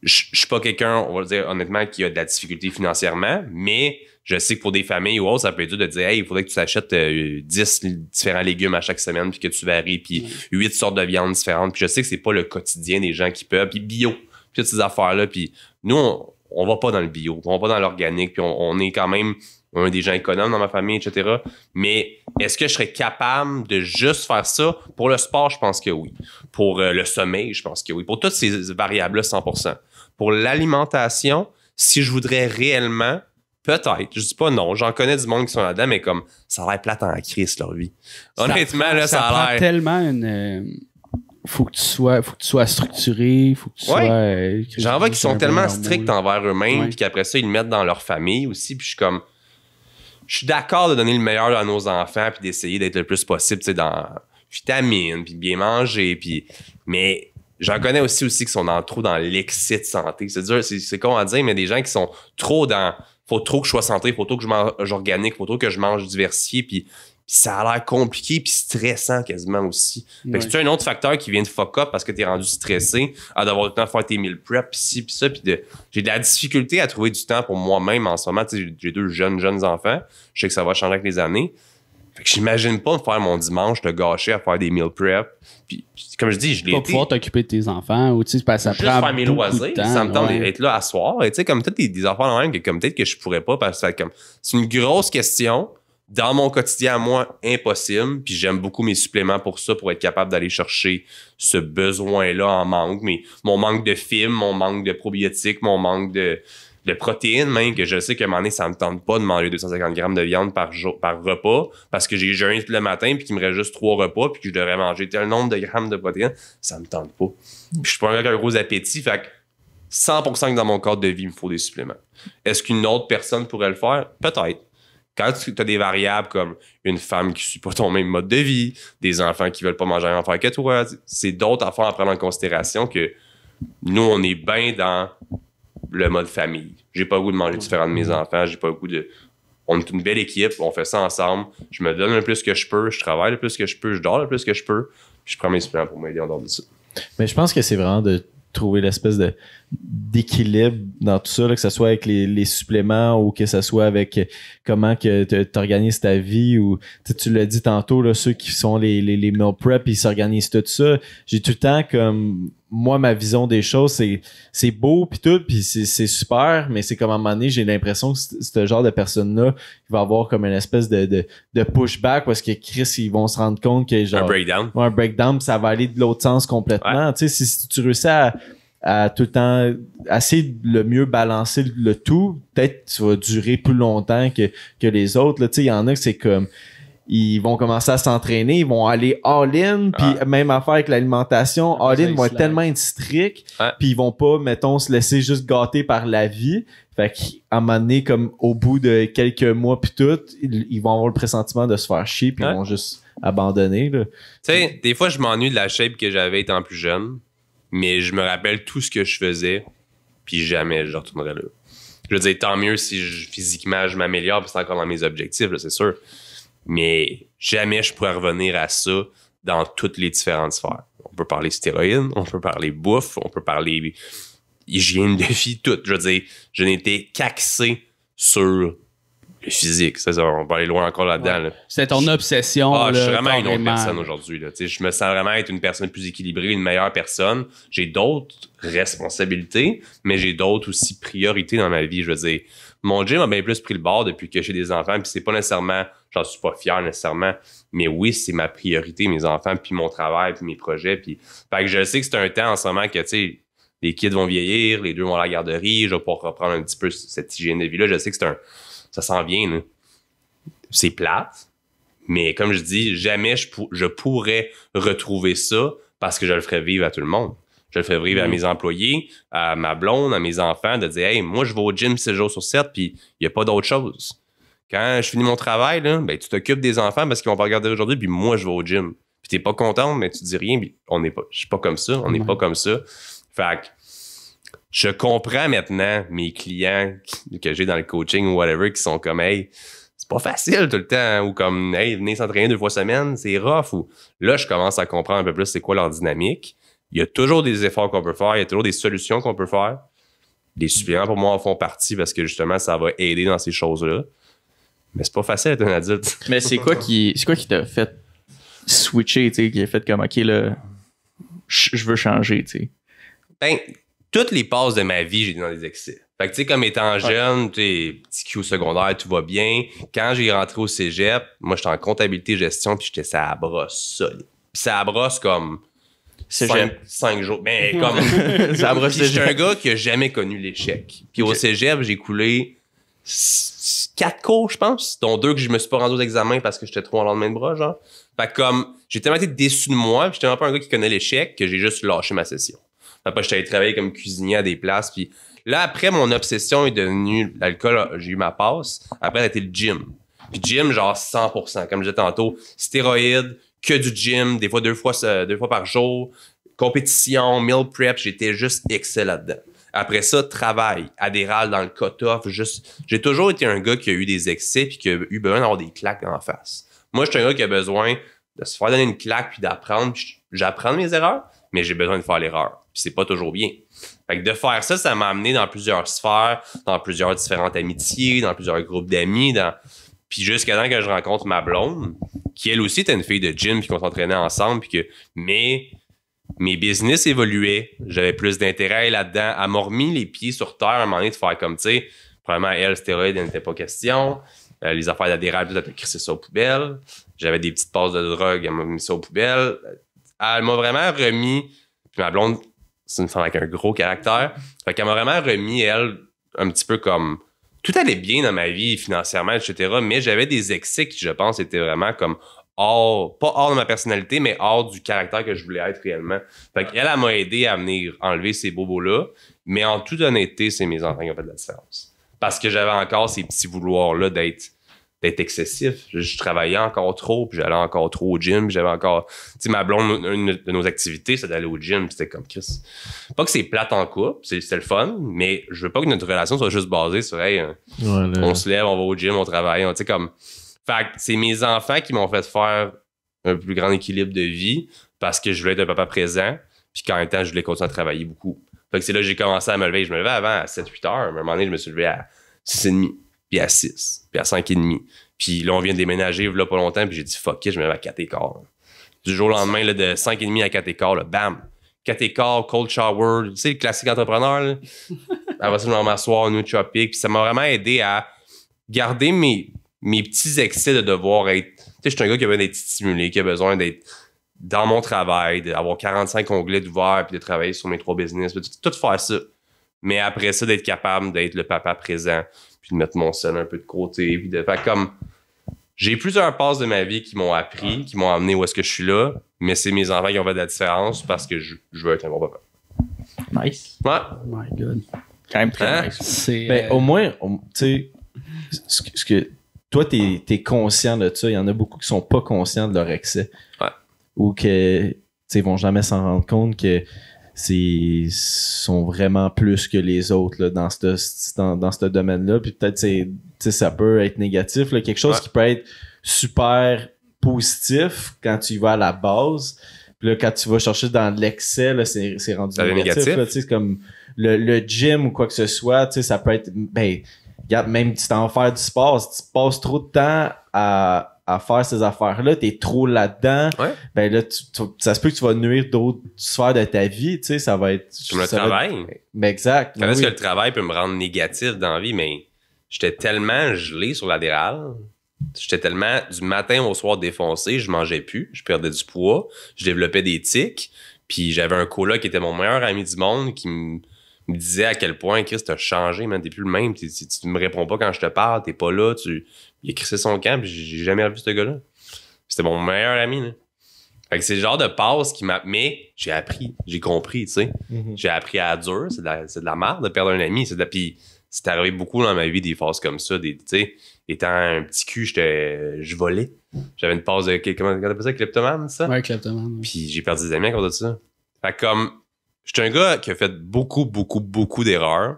je, ne suis pas quelqu'un, on va dire honnêtement, qui a de la difficulté financièrement, mais je sais que pour des familles ou autres, ça peut être dur de dire Hey, il faudrait que tu achètes 10 euh, différents légumes à chaque semaine, puis que tu varies, puis 8 sortes de viandes différentes. Puis je sais que c'est pas le quotidien des gens qui peuvent, puis bio, puis toutes ces affaires-là. Puis nous, on, va pas dans le bio, on va pas dans l'organique, puis on est quand même un des gens économes dans ma famille, etc. Mais est-ce que je serais capable de juste faire ça? Pour le sport, je pense que oui. Pour euh, le sommeil, je pense que oui. Pour toutes ces variables-là, 100%. Pour l'alimentation, si je voudrais réellement, peut-être, je dis pas non, j'en connais du monde qui sont là-dedans, mais comme ça a l'air plate en crise leur vie. Honnêtement, là, ça, a l'air. tellement une euh, faut que tu sois faut que tu sois structuré faut que j'en euh, vois qui sont tellement stricts envers eux-mêmes puis qu'après ça ils le mettent dans leur famille aussi puis je suis comme je suis d'accord de donner le meilleur à nos enfants puis d'essayer d'être le plus possible, tu sais, dans vitamines, puis bien manger, puis... Mais j'en connais aussi, aussi qui sont dans, trop dans l'excès de santé. C'est dur, c'est con à dire, mais des gens qui sont trop dans... Faut trop que je sois santé, faut trop que je mange organique, faut trop que je mange diversifié, puis puis ça a l'air compliqué puis stressant quasiment aussi. Fait que c'est un autre facteur qui vient de fuck up parce que t'es rendu stressé à d'avoir le temps de faire tes meal prep pis ci pis ça pis de j'ai de la difficulté à trouver du temps pour moi-même en ce moment. j'ai deux jeunes jeunes enfants. Je sais que ça va changer avec les années. Fait que j'imagine pas me faire mon dimanche te gâcher à faire des meal prep. Puis, comme je dis, je l'ai Pas pouvoir t'occuper de tes enfants ou tu sais, parce ça Juste prend faire mes loisirs, temps, ça me tente d'être là à soir. Et tu sais, comme peut-être des, enfants même que comme peut-être que je pourrais pas parce que comme c'est une grosse question dans mon quotidien à moi, impossible. Puis j'aime beaucoup mes suppléments pour ça, pour être capable d'aller chercher ce besoin-là en manque. Mais mon manque de film, mon manque de probiotiques, mon manque de, protéines, même que je sais qu'à un moment donné, ça me tente pas de manger 250 grammes de viande par jour, par repas, parce que j'ai jeûné le matin, puis qu'il me reste juste trois repas, puis que je devrais manger tel nombre de grammes de protéines, ça me tente pas. Puis je suis pas un un gros appétit, fait 100% que dans mon cadre de vie, il me faut des suppléments. Est-ce qu'une autre personne pourrait le faire? Peut-être. Quand tu as des variables comme une femme qui ne suit pas ton même mode de vie, des enfants qui veulent pas manger un enfant que toi, c'est d'autres affaires à prendre en considération que nous, on est bien dans le mode famille. J'ai pas le goût de manger différent de mes enfants, j'ai pas le de. On est une belle équipe, on fait ça ensemble. Je me donne le plus que je peux, je travaille le plus que je peux, je dors le plus que je peux, je prends mes suppléments pour m'aider en dehors de ça. Mais je pense que c'est vraiment de trouver l'espèce de d'équilibre dans tout ça, que ce soit avec les, suppléments ou que ce soit avec comment que tu organises ta vie ou tu l'as dit tantôt, là, ceux qui sont les, les, les meal prep, ils s'organisent tout ça. J'ai tout le temps comme moi, ma vision des choses, c'est, c'est beau puis tout, puis c'est, super, mais c'est comme à un moment donné, j'ai l'impression que ce genre de personne-là va avoir comme une espèce de, de, pushback parce que Chris, ils vont se rendre compte que genre. Un breakdown. un breakdown, ça va aller de l'autre sens complètement. Tu sais, si tu réussis à à tout le temps assez le mieux balancer le tout. Peut-être tu vas durer plus longtemps que, les autres. Il y en a que c'est comme ils vont commencer à s'entraîner, ils vont aller all-in, puis même affaire avec l'alimentation, all-in vont être tellement être strict, puis ils vont pas, mettons, se laisser juste gâter par la vie. Fait qu'à un moment donné, comme au bout de quelques mois puis tout, ils, vont avoir le pressentiment de se faire chier, puis ils vont juste abandonner. Tu sais, des fois, je m'ennuie de la shape que j'avais étant plus jeune mais je me rappelle tout ce que je faisais, puis jamais je retournerai là. Je veux dire, tant mieux si physiquement je m'améliore, c'est encore dans mes objectifs, c'est sûr. Mais jamais je pourrais revenir à ça dans toutes les différentes sphères. On peut parler stéroïdes, on peut parler bouffe, on peut parler hygiène de vie, tout. Je veux dire, je n'étais qu'axé sur physique. Ça, on va aller loin encore là-dedans. C'est ton obsession. Ah, je suis vraiment une autre personne aujourd'hui. Je me sens vraiment être une personne plus équilibrée, une meilleure personne. J'ai d'autres responsabilités, mais j'ai d'autres aussi priorités dans ma vie. Je veux dire, mon gym a bien plus pris le bord depuis que j'ai des enfants, puis c'est pas nécessairement, j'en suis pas fier nécessairement, mais oui, c'est ma priorité, mes enfants, puis mon travail, puis mes projets. Puis... Fait que je sais que c'est un temps en ce moment que, tu sais, les kids vont vieillir, les deux vont à la garderie, je vais pouvoir reprendre un petit peu cette hygiène de vie-là. Je sais que c'est un ça s'en vient. C'est plate, mais comme je dis, jamais je, pourrais retrouver ça parce que je le ferais vivre à tout le monde. Je le ferais vivre à mm. mes employés, à ma blonde, à mes enfants, de dire Hey, moi, je vais au gym 7 jours sur 7, puis il n'y a pas d'autre chose. Quand je finis mon travail, là, ben, tu t'occupes des enfants parce qu'ils vont pas regarder aujourd'hui, puis moi, je vais au gym. Puis n'es pas content, mais tu dis rien, puis on n'est pas, suis pas comme ça, on n'est pas comme ça. Fait je comprends maintenant mes clients que j'ai dans le coaching ou whatever qui sont comme Hey, c'est pas facile tout le temps, ou comme Hey, venez s'entraîner deux fois semaine, c'est rough. Ou là, je commence à comprendre un peu plus c'est quoi leur dynamique. Il y a toujours des efforts qu'on peut faire, il y a toujours des solutions qu'on peut faire. Les suppléants pour moi en font partie parce que justement, ça va aider dans ces choses-là. Mais c'est pas facile d'être un adulte. Mais c'est quoi qui. C'est quoi qui t'a fait switcher, tu sais, qui a fait comme OK là, je veux changer, tu sais. Ben, toutes les passes de ma vie, j'ai été dans des excès. Fait que, tu sais, comme étant jeune, tu es petit Q secondaire, tout va bien. Quand j'ai rentré au cégep, moi, j'étais en comptabilité gestion, puis j'étais ça à brosse solide. Puis ça à brosse comme. Cinq, jours. Mais ben, (laughs) comme. ça J'étais un gars qui a jamais connu l'échec. Puis au cégep, j'ai coulé quatre cours, je pense, dont deux que je me suis pas rendu aux examens parce que j'étais trop en lendemain de bras, genre. Fait comme, j'ai tellement été déçu de moi, j'étais tellement pas un gars qui connaît l'échec que j'ai juste lâché ma session. Après, j'étais allé travailler comme cuisinier à des places. Puis là, après, mon obsession est devenue l'alcool. Euh, j'ai eu ma passe. Après, elle été le gym. Puis gym, genre 100%, comme je disais tantôt. Stéroïdes, que du gym, des fois deux fois, deux fois par jour. Compétition, meal prep, j'étais juste excellent là-dedans. Après ça, travail, adhéral dans le cut-off, J'ai toujours été un gars qui a eu des excès puis qui a eu besoin d'avoir des claques en face. Moi, je suis un gars qui a besoin de se faire donner une claque puis d'apprendre. J'apprends mes erreurs, mais j'ai besoin de faire l'erreur c'est pas toujours bien. Fait que de faire ça, ça m'a amené dans plusieurs sphères, dans plusieurs différentes amitiés, dans plusieurs groupes d'amis, dans... Puis jusqu'à temps que je rencontre ma blonde, qui elle aussi était une fille de gym, puis qu'on s'entraînait ensemble, puis que... Mais mes business évoluaient, j'avais plus d'intérêt là-dedans. Elle m'a remis les pieds sur terre à un moment donné de faire comme, tu sais, probablement, elle, stéroïde, elle n'était pas question. Euh, les affaires d'adhérable, elle a crissé ça aux poubelles. J'avais des petites passes de drogue, elle m'a mis ça aux poubelles. Elle m'a vraiment remis, puis ma blonde c'est une femme avec un gros caractère. Fait qu'elle m'a vraiment remis, elle, un petit peu comme tout allait bien dans ma vie financièrement, etc. Mais j'avais des excès qui, je pense, étaient vraiment comme hors, pas hors de ma personnalité, mais hors du caractère que je voulais être réellement. Fait qu'elle, elle, m'a aidé à venir enlever ces bobos-là. Mais en toute honnêteté, c'est mes enfants qui ont fait de la séance Parce que j'avais encore ces petits vouloirs-là d'être d'être excessif. Je, travaillais encore trop, puis j'allais encore trop au gym, j'avais encore... Tu sais, ma blonde, une de nos activités, c'est d'aller au gym, c'était comme Chris. Pas que c'est plate en couple, c'est le fun, mais je veux pas que notre relation soit juste basée sur hey, euh, on se lève, on va au gym, on travaille, tu sais, comme... Fait c'est mes enfants qui m'ont fait faire un plus grand équilibre de vie parce que je voulais être un papa présent, puis qu'en même temps, je voulais continuer à travailler beaucoup. Fait que c'est là que j'ai commencé à me lever. Je me levais avant à 7-8 heures. À un moment donné, je me suis levé à 6h30 puis à 6, puis à 5,5. Puis là, on vient de déménager, là, pas longtemps, puis j'ai dit fuck it, je me mets à 4 Du jour au lendemain, là, de 5,5 à 4 écoles, bam! 4 écoles, cold shower, tu sais, le classique entrepreneur. Là. (laughs) Après ça, je m'en m'asseoir, au Puis ça m'a vraiment aidé à garder mes, mes petits excès de devoir être. Tu sais, je suis un gars qui a besoin d'être stimulé, qui a besoin d'être dans mon travail, d'avoir 45 onglets ouverts, puis de travailler sur mes trois business, tout faire ça. Mais après ça, d'être capable d'être le papa présent, puis de mettre mon sel un peu de côté. Puis de, comme, j'ai plusieurs passes de ma vie qui m'ont appris, qui m'ont amené où est-ce que je suis là, mais c'est mes enfants qui ont fait de la différence parce que je, veux être un bon papa. Nice. Ouais. Oh my God. Quand même très hein? nice. Ben, euh, au moins, tu sais, ce que, toi, tu es conscient de ça. Il y en a beaucoup qui sont pas conscients de leur excès. Ou que, tu vont jamais s'en rendre compte que c'est sont vraiment plus que les autres dans ce dans, ce domaine-là. Puis peut-être c'est ça peut être négatif, quelque chose qui peut être super positif quand tu y vas à la base. Puis là, quand tu vas chercher dans l'excès, c'est rendu négatif. C'est comme le, gym ou quoi que ce soit, ça peut être. Ben, regarde, même si t'en faire du sport, si tu passes trop de temps à à faire ces affaires-là, t'es trop là-dedans, ben là, ça se peut que tu vas nuire d'autres sphères de ta vie, tu sais, ça va être... Comme le travail. Mais ben, exact. Quand oui. est que le travail peut me rendre négatif dans la vie, mais j'étais tellement gelé sur la j'étais tellement du matin au soir défoncé, je mangeais plus, je perdais du poids, je développais des tics, puis j'avais un cola qui était mon meilleur ami du monde qui me disait à quel point Chris t'as changé, man, t'es plus le même, tu, tu, me réponds pas quand je te parle, t'es pas là, tu il a son camp, j'ai jamais revu ce gars-là. C'était mon meilleur ami, c'est le genre de passe qui m'a. Mais j'ai appris, j'ai compris, tu sais. Mm-hmm. J'ai appris à dur, c'est de, la... de merde de perdre un ami. C'est Puis c'est arrivé beaucoup dans ma vie des phases comme ça. Des, étant un petit cul, je volais. J'avais une passe de. Comment t'appelles ça Kleptoman, ça Ouais, Kleptoman. Puis j'ai perdu des amis à cause de ça. Fait que comme. J'étais un gars qui a fait beaucoup, beaucoup, beaucoup d'erreurs.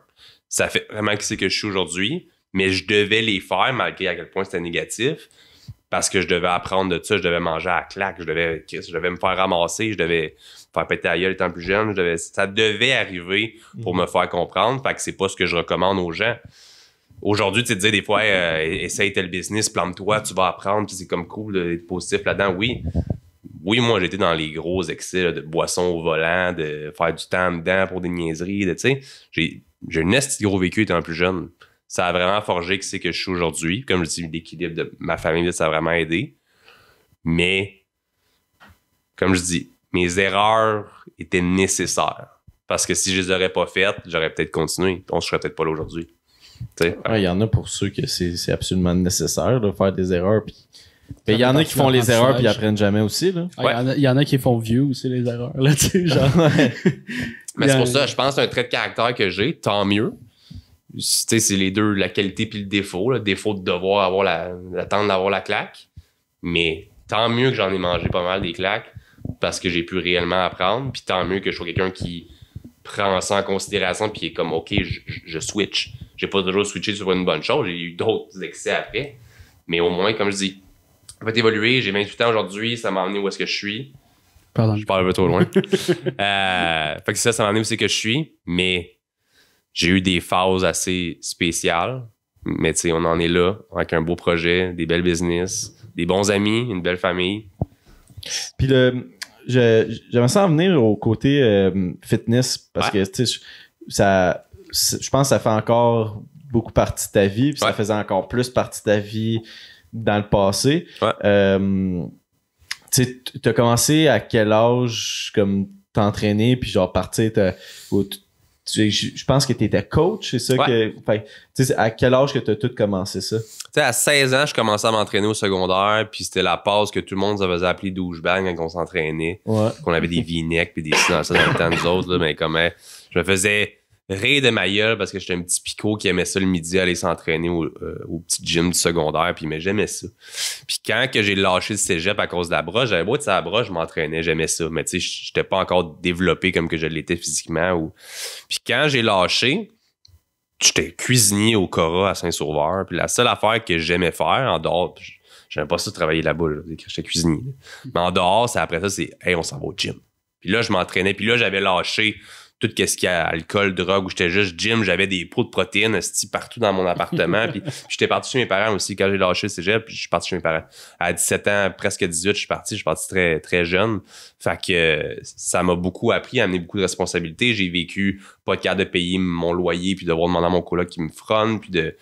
Ça fait vraiment qui c'est que je suis aujourd'hui mais je devais les faire malgré à quel point c'était négatif parce que je devais apprendre de ça, je devais manger à claque, je devais, je me faire ramasser, je devais faire péter ailleurs, gueule étant plus jeune, ça devait arriver pour mhm. me faire comprendre, fait que c'est pas ce que je recommande aux gens. Aujourd'hui, tu te dis des fois, mhm. essaie euh, essaye tel business, plante-toi, tu vas apprendre, puis c'est comme cool d'être positif là-dedans, oui. Oui, moi, j'étais dans les gros excès de boissons au volant, de faire du temps dedans pour des niaiseries, tu sais. J'ai un gros vécu étant plus jeune ça a vraiment forgé qui c'est que je suis aujourd'hui. Comme je dis, l'équilibre de ma famille, ça a vraiment aidé. Mais, comme je dis, mes erreurs étaient nécessaires. Parce que si je les aurais pas faites, j'aurais peut-être continué. On ne serait peut-être pas là aujourd'hui. Il y en a pour ceux que c'est absolument nécessaire de faire des erreurs. Ben, il y en a qui font les erreurs et ils apprennent jamais aussi. Ah, il y, en a qui font vieux aussi les erreurs. (laughs) Mais c'est pour ça, je pense que un trait de caractère que j'ai, tant mieux c'est les deux, la qualité puis le défaut. Le défaut de devoir avoir la, d'avoir la claque. Mais tant mieux que j'en ai mangé pas mal des claques parce que j'ai pu réellement apprendre. Puis tant mieux que je sois quelqu'un qui prend ça en considération puis est comme, OK, je, switch. J'ai pas toujours switché sur une bonne chose. J'ai eu d'autres excès après. Mais au moins, comme je dis, fait évoluer. J'ai 28 ans aujourd'hui. Ça m'a amené où est-ce que je suis. Pardon. Je parle un peu trop loin. (laughs) Euh, fait que ça, ça m'a amené où c'est que je suis. Mais j'ai eu des phases assez spéciales, mais tu on en est là avec un beau projet, des belles business, des bons amis, une belle famille. Puis le, j'aimerais ça venir au côté euh, fitness parce que tu ça, je pense que ça fait encore beaucoup partie de ta vie, puis ça faisait encore plus partie de ta vie dans le passé. Euh, tu as commencé à quel âge comme t'entraîner puis genre partir je, pense que tu étais coach, c'est ça que. à quel âge que tu as tout commencé ça? sais, à 16 ans, je commençais à m'entraîner au secondaire, puis c'était la pause que tout le monde se faisait appeler douchebag quand on s'entraînait. Qu'on avait des vignettes puis des dans le temps nous autres, mais comme hein, je me faisais Ré de ma gueule parce que j'étais un petit picot qui aimait ça le midi, aller s'entraîner au, euh, petit gym du secondaire, puis mais j'aimais ça. Puis quand que j'ai lâché le cégep à cause de la broche, j'avais beau être la broche, je m'entraînais, j'aimais ça, mais tu sais, j'étais pas encore développé comme que je l'étais physiquement. Ou... Puis quand j'ai lâché, j'étais cuisinier au Cora à Saint-Sauveur, puis la seule affaire que j'aimais faire en dehors... J'aimais pas ça travailler la boule j'étais cuisinier. Mais en dehors, après ça, c'est « Hey, on s'en va au gym. » Puis là, je m'entraînais. Puis là, j'avais lâché tout ce qu'il y a alcool, drogue, où j'étais juste gym, j'avais des pots de protéines partout dans mon appartement. (laughs) puis j'étais parti chez mes parents aussi quand j'ai lâché le cégep, puis je suis parti chez mes parents. À 17 ans, presque 18, je suis parti, je suis parti très, très jeune. Fait que ça m'a beaucoup appris, amené beaucoup de responsabilités. J'ai vécu pas de cas de payer mon loyer, puis de devoir demander à mon coloc qui me fronne, puis de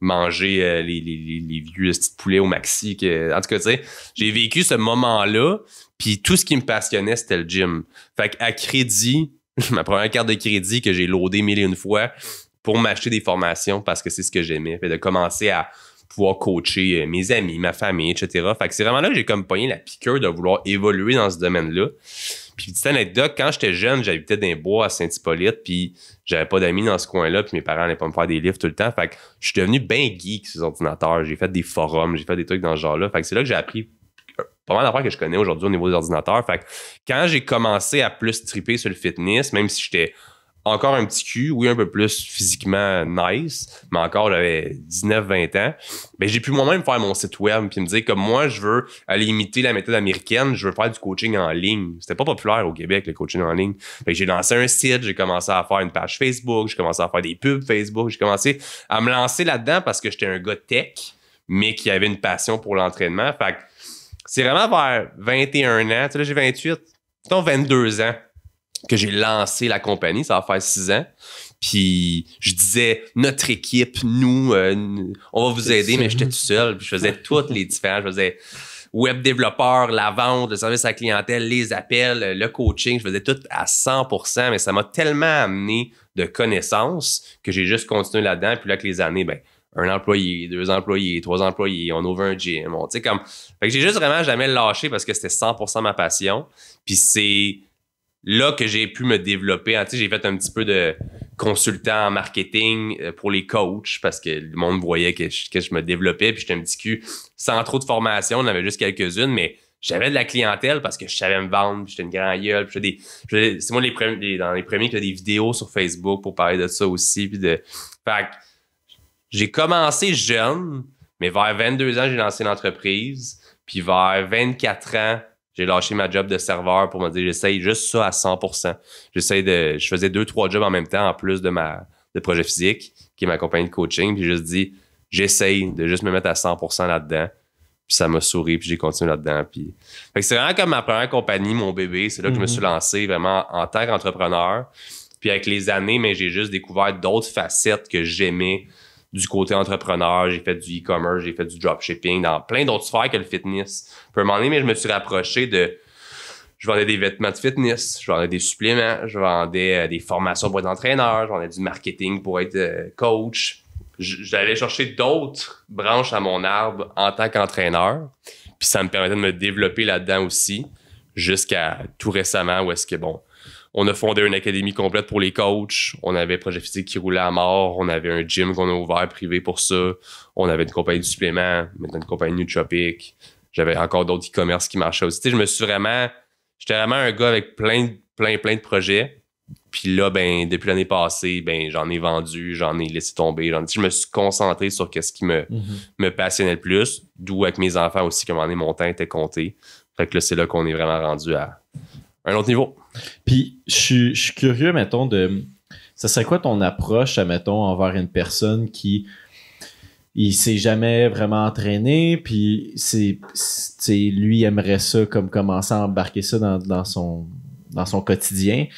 manger euh, les, les, les, vieux petits poulets au maxi. Que, en tout cas, tu sais, j'ai vécu ce moment-là, puis tout ce qui me passionnait, c'était le gym. Fait qu'à crédit, (laughs) ma première carte de crédit que j'ai loadée mille et une fois pour m'acheter des formations parce que c'est ce que j'aimais. de commencer à pouvoir coacher euh, mes amis, ma famille, etc. Fait que c'est vraiment là que j'ai comme pogné la piqueur de vouloir évoluer dans ce domaine-là. Puis petite anecdote, quand j'étais jeune, j'habitais dans un bois à Saint-Hippolyte, puis j'avais pas d'amis dans ce coin-là, puis mes parents n'allaient pas me faire des livres tout le temps. Fait que je suis devenu bien geek sur ordinateurs. J'ai fait des forums, j'ai fait des trucs dans ce genre-là. Fait que c'est là que j'ai appris pas mal d'affaires que je connais aujourd'hui au niveau des ordinateurs. Fait quand j'ai commencé à plus triper sur le fitness, même si j'étais encore un petit cul, oui, un peu plus physiquement nice, mais encore j'avais 19-20 ans, mais ben, j'ai pu moi-même faire mon site web puis me dire que moi, je veux aller imiter la méthode américaine, je veux faire du coaching en ligne. C'était pas populaire au Québec, le coaching en ligne. Fait j'ai lancé un site, j'ai commencé à faire une page Facebook, j'ai commencé à faire des pubs Facebook, j'ai commencé à me lancer là-dedans parce que j'étais un gars tech, mais qui avait une passion pour l'entraînement. Fait que c'est vraiment vers 21 ans, tu sais, là, j'ai 28, mettons 22 ans que j'ai lancé la compagnie, ça va faire 6 ans. Puis je disais, notre équipe, nous, euh, on va vous aider, mais j'étais tout seul. je faisais (laughs) toutes les différences. Je faisais web développeur, la vente, le service à la clientèle, les appels, le coaching. Je faisais tout à 100 mais ça m'a tellement amené de connaissances que j'ai juste continué là-dedans. Puis là, avec les années, ben, un employé, deux employés, trois employés, on ouvre un gym. comme... que j'ai juste vraiment jamais lâché parce que c'était 100% ma passion. Puis c'est là que j'ai pu me développer. Hein, j'ai fait un petit peu de consultant en marketing euh, pour les coachs parce que le monde voyait que je, que je me développais. Puis j'étais un petit cul sans trop de formation. On avait juste quelques-unes, mais j'avais de la clientèle parce que je savais me vendre, j'étais une grande gueule, puis c'est moi les, premiers, dans les premiers qui a des vidéos sur Facebook pour parler de ça aussi, puis de, fait j'ai commencé jeune, mais vers 22 ans, j'ai lancé l'entreprise. Puis vers 24 ans, j'ai lâché ma job de serveur pour me dire j'essaye juste ça à 100 J'essaye de je faisais deux trois jobs en même temps en plus de ma de projet physique qui est ma compagnie de coaching, puis j'ai juste dit j'essaye de juste me mettre à 100 là-dedans. Puis ça m'a souri, puis j'ai continué là-dedans. Puis... c'est vraiment comme ma première compagnie, mon bébé. C'est là que je me mhm. suis lancé vraiment en tant qu'entrepreneur. Puis avec les années, mais j'ai juste découvert d'autres facettes que j'aimais du côté entrepreneur, j'ai fait du e-commerce, j'ai fait du dropshipping, dans plein d'autres sphères que le fitness. Peu m'en moment mais je me suis rapproché de... Je vendais des vêtements de fitness, je vendais des suppléments, je vendais euh, des formations pour être entraîneur, je vendais du marketing pour être euh, coach. J'allais chercher d'autres branches à mon arbre en tant qu'entraîneur. Puis ça me permettait de me développer là-dedans aussi jusqu'à tout récemment où est-ce que, bon, on a fondé une académie complète pour les coachs. On avait Projet Physique qui roulait à mort. On avait un gym qu'on a ouvert privé pour ça. On avait une compagnie de suppléments, maintenant une compagnie nootropic. J'avais encore d'autres e-commerce qui marchaient aussi. je me suis vraiment. J'étais vraiment un gars avec plein, plein, plein de projets. Puis là, ben, depuis l'année passée, ben, j'en ai vendu, j'en ai laissé tomber. Je me suis concentré sur ce qui me, mhm. me passionnait le plus, d'où avec mes enfants aussi, comment mon temps était compté. Fait que là, c'est là qu'on est vraiment rendu à un autre niveau. Puis, je suis curieux, mettons, de. Ça serait quoi ton approche, mettons, envers une personne qui il s'est jamais vraiment entraîné, puis c'est, lui aimerait ça comme commencer à embarquer ça dans, son, dans son quotidien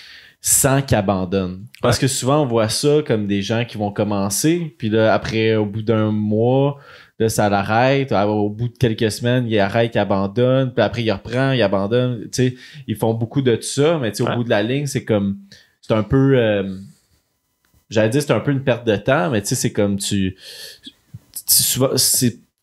sans qu'il abandonne. Parce que souvent on voit ça comme des gens qui vont commencer, puis là après au bout d'un mois, Là, ça l'arrête. Ah, au bout de quelques semaines, il arrête, il abandonne. Puis après, il reprend, il abandonne. Tu sais, ils font beaucoup de ça, mais tu sais, au bout de la ligne, c'est comme. C'est un peu. Euh, j'allais dire, c'est un peu une perte de temps, mais tu sais, c'est comme tu.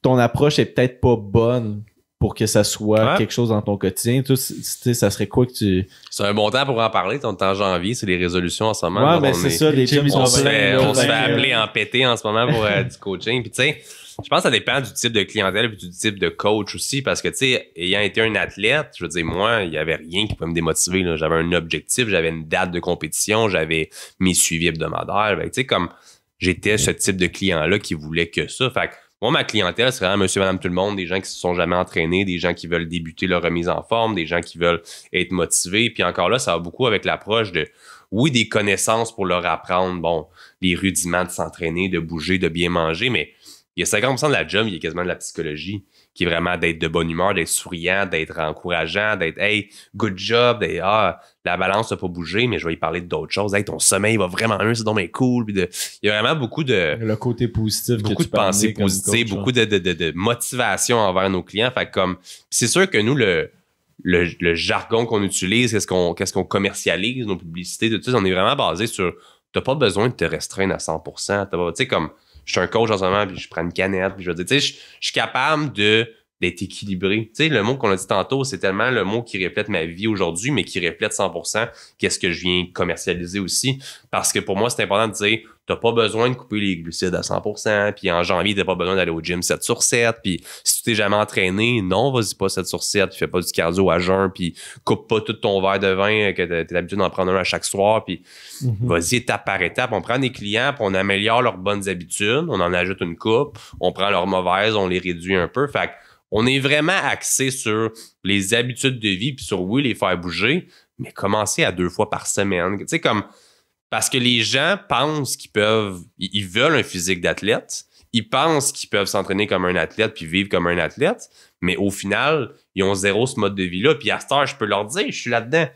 ton approche est peut-être pas bonne pour que ça soit quelque chose dans ton quotidien. Tu sais, ça serait quoi que tu. C'est un bon temps pour en parler. Ton temps janvier, c'est les résolutions en ce moment. mais c'est ça, les on, on se fait, appeler en pété en ce moment pour euh, du coaching. Puis tu sais, je pense que ça dépend du type de clientèle et du type de coach aussi, parce que, tu sais, ayant été un athlète, je veux dire, moi, il n'y avait rien qui pouvait me démotiver. J'avais un objectif, j'avais une date de compétition, j'avais mes suivis hebdomadaires. Tu sais, comme j'étais ce type de client-là qui voulait que ça. Fait que, moi, ma clientèle, c'est vraiment monsieur, madame, tout le monde, des gens qui se sont jamais entraînés, des gens qui veulent débuter leur remise en forme, des gens qui veulent être motivés. Puis encore là, ça va beaucoup avec l'approche de, oui, des connaissances pour leur apprendre, bon, les rudiments de s'entraîner, de bouger, de bien manger, mais il y a 50 de la job, il y a quasiment de la psychologie, qui est vraiment d'être de bonne humeur, d'être souriant, d'être encourageant, d'être Hey, good job, d'être Ah, la balance n'a pas bougé, mais je vais y parler d'autres choses. Hey, ton sommeil va vraiment mieux, c'est donc cool. il y a vraiment beaucoup de. Le côté positif, hein. beaucoup de pensées positives, beaucoup de, de, de, motivation envers nos clients. Fait comme, c'est sûr que nous, le. Le, jargon qu'on utilise, qu'est-ce qu'on qu'est-ce qu'on commercialise, nos publicités, tout ça, on est vraiment basé sur t'as pas besoin de te restreindre à 100%. Tu sais, comme, je suis un coach en ce moment, puis je prends une canette, puis je vais dire, tu sais, je, suis capable de d'être équilibré. Tu sais, le mot qu'on a dit tantôt, c'est tellement le mot qui reflète ma vie aujourd'hui, mais qui reflète 100% qu'est-ce que je viens commercialiser aussi. Parce que pour moi, c'est important de dire, t'as pas besoin de couper les glucides à 100%, puis en janvier, t'as pas besoin d'aller au gym 7 sur 7, puis si tu t'es jamais entraîné, non, vas-y pas 7 sur 7, puis fais pas du cardio à jeun, puis coupe pas tout ton verre de vin euh, que t'es habitué d'en prendre un à chaque soir, puis mm-hmm. vas-y étape par étape. On prend des clients, puis on améliore leurs bonnes habitudes, on en ajoute une coupe, on prend leurs mauvaises, on les réduit un peu, fait on est vraiment axé sur les habitudes de vie, puis sur oui, les faire bouger, mais commencer à deux fois par semaine. Tu sais, comme parce que les gens pensent qu'ils peuvent, ils veulent un physique d'athlète, ils pensent qu'ils peuvent s'entraîner comme un athlète puis vivre comme un athlète, mais au final, ils ont zéro ce mode de vie-là. Puis à ce heure, je peux leur dire, je suis là-dedans.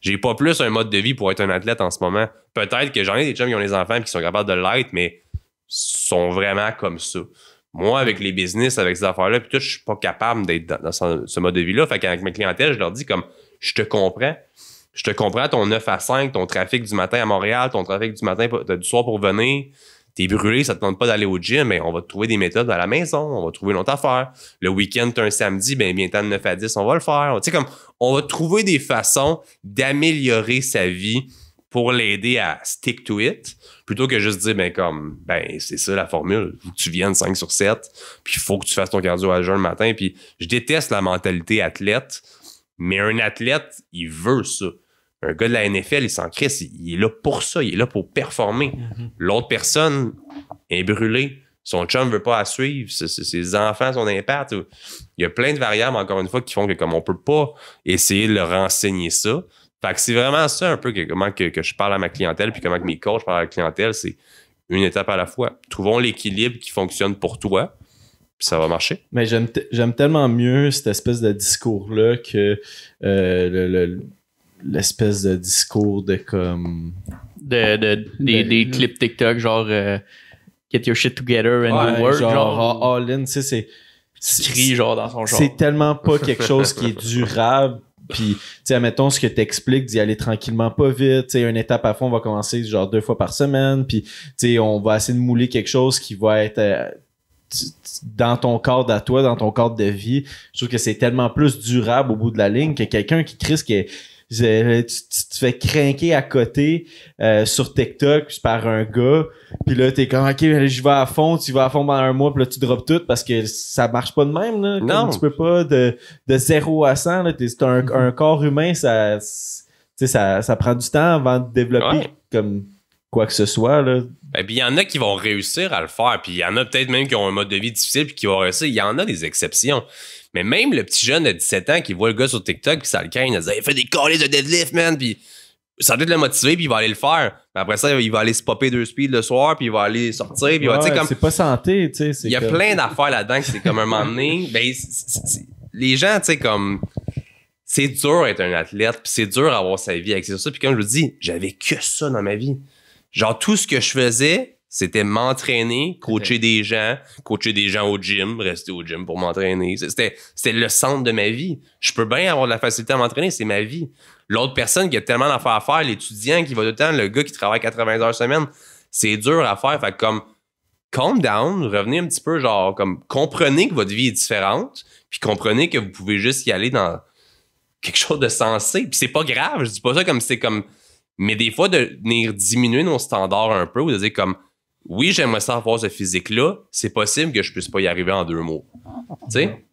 J'ai pas plus un mode de vie pour être un athlète en ce moment. Peut-être que j'en ai des gens qui ont des enfants qui sont capables de l'être, mais sont vraiment comme ça. Moi, avec les business, avec ces affaires-là, puis tout, je suis pas capable d'être dans, ce, mode de vie-là. Fait qu'avec ma clientèle, je leur dis comme, je te comprends je te comprends ton 9 à 5, ton trafic du matin à Montréal, ton trafic du matin du soir pour venir. T'es brûlé, ça te demande pas d'aller au gym, mais on va trouver des méthodes à la maison, on va trouver une autre affaire. Le week-end, t'as un samedi, bien, ben, bien de 9 à 10, on va le faire. Tu sais, comme on va trouver des façons d'améliorer sa vie pour l'aider à stick to it, plutôt que juste dire, ben comme, ben c'est ça la formule, faut que tu viennes 5 sur 7, puis il faut que tu fasses ton cardio à jeun le matin, puis je déteste la mentalité athlète mais un athlète, il veut ça. Un gars de la NFL, il s'en crisse, il est là pour ça, il est là pour performer. Mhm. L'autre personne est brûlée, son chum veut pas la suivre, ses, enfants, sont impact. Il y a plein de variables, encore une fois, qui font que comme on peut pas essayer de leur enseigner ça. Fait que c'est vraiment ça un peu comment je parle à ma clientèle, puis comment mes coachs parlent à la clientèle, c'est une étape à la fois. Trouvons l'équilibre qui fonctionne pour toi, ça va marcher. Mais j'aime, tellement mieux cette espèce de discours-là que euh, l'espèce de discours de comme. De, des, ben, clips TikTok, genre euh, Get your shit together and work. Genre, ah, all in, c'est. c'est écrit, genre dans son genre. C'est tellement pas quelque (laughs) chose qui est durable. Puis, tu sais, admettons ce que t'expliques, d'y aller tranquillement, pas vite. Tu sais, une étape à fond, on va commencer genre deux fois par semaine. Puis, tu sais, on va essayer de mouler quelque chose qui va être euh, dans ton corps à toi, dans ton corps de vie, je trouve que c'est tellement plus durable au bout de la ligne que quelqu'un qui crie qui tu, te fais craquer à côté euh, sur TikTok par un gars, puis là t'es comme ok je vais à fond, tu vas à fond pendant un mois, puis là tu drops tout parce que ça marche pas de même là. Non. tu peux pas de de 0 à 100 là, mm-hmm. un, corps humain ça ça ça prend du temps avant de développer comme quoi que ce soit. Là. Et ben, puis il y en a qui vont réussir à le faire, puis il y en a peut-être même qui ont un mode de vie difficile puis qui vont réussir. Il y en a des exceptions. Mais même le petit jeune de 17 ans qui voit le gars sur TikTok puis ça le craint, il dit Il fait des collés de deadlift, man, puis ça doit le motiver puis il va aller le faire. Mais après ça, il va aller se popper deux speeds le soir puis il va aller sortir. C'est pas santé, tu sais. Il y a plein d'affaires là-dedans c'est comme un moment donné. (laughs) Ben, les gens, tu sais, comme c'est dur d'être un athlète, puis c'est dur avoir sa vie avec ça. Puis comme je vous dis, j'avais que ça dans ma vie. Genre, tout ce que je faisais, c'était m'entraîner, coacher des gens, coacher des gens au gym, rester au gym pour m'entraîner. C'était, le centre de ma vie. Je peux bien avoir de la facilité à m'entraîner, c'est ma vie. L'autre personne qui a tellement d'affaires à faire, l'étudiant qui va tout le temps, le gars qui travaille 80 heures semaine, c'est dur à faire. Fait comme, calm down, revenez un petit peu, genre, comme, comprenez que votre vie est différente, puis comprenez que vous pouvez juste y aller dans quelque chose de sensé. Puis c'est pas grave, je dis pas ça comme c'est comme mais des fois, de venir diminuer nos standards un peu ou de dire comme oui, j'aimerais ça avoir ce physique-là, c'est possible que je puisse pas y arriver en deux mois.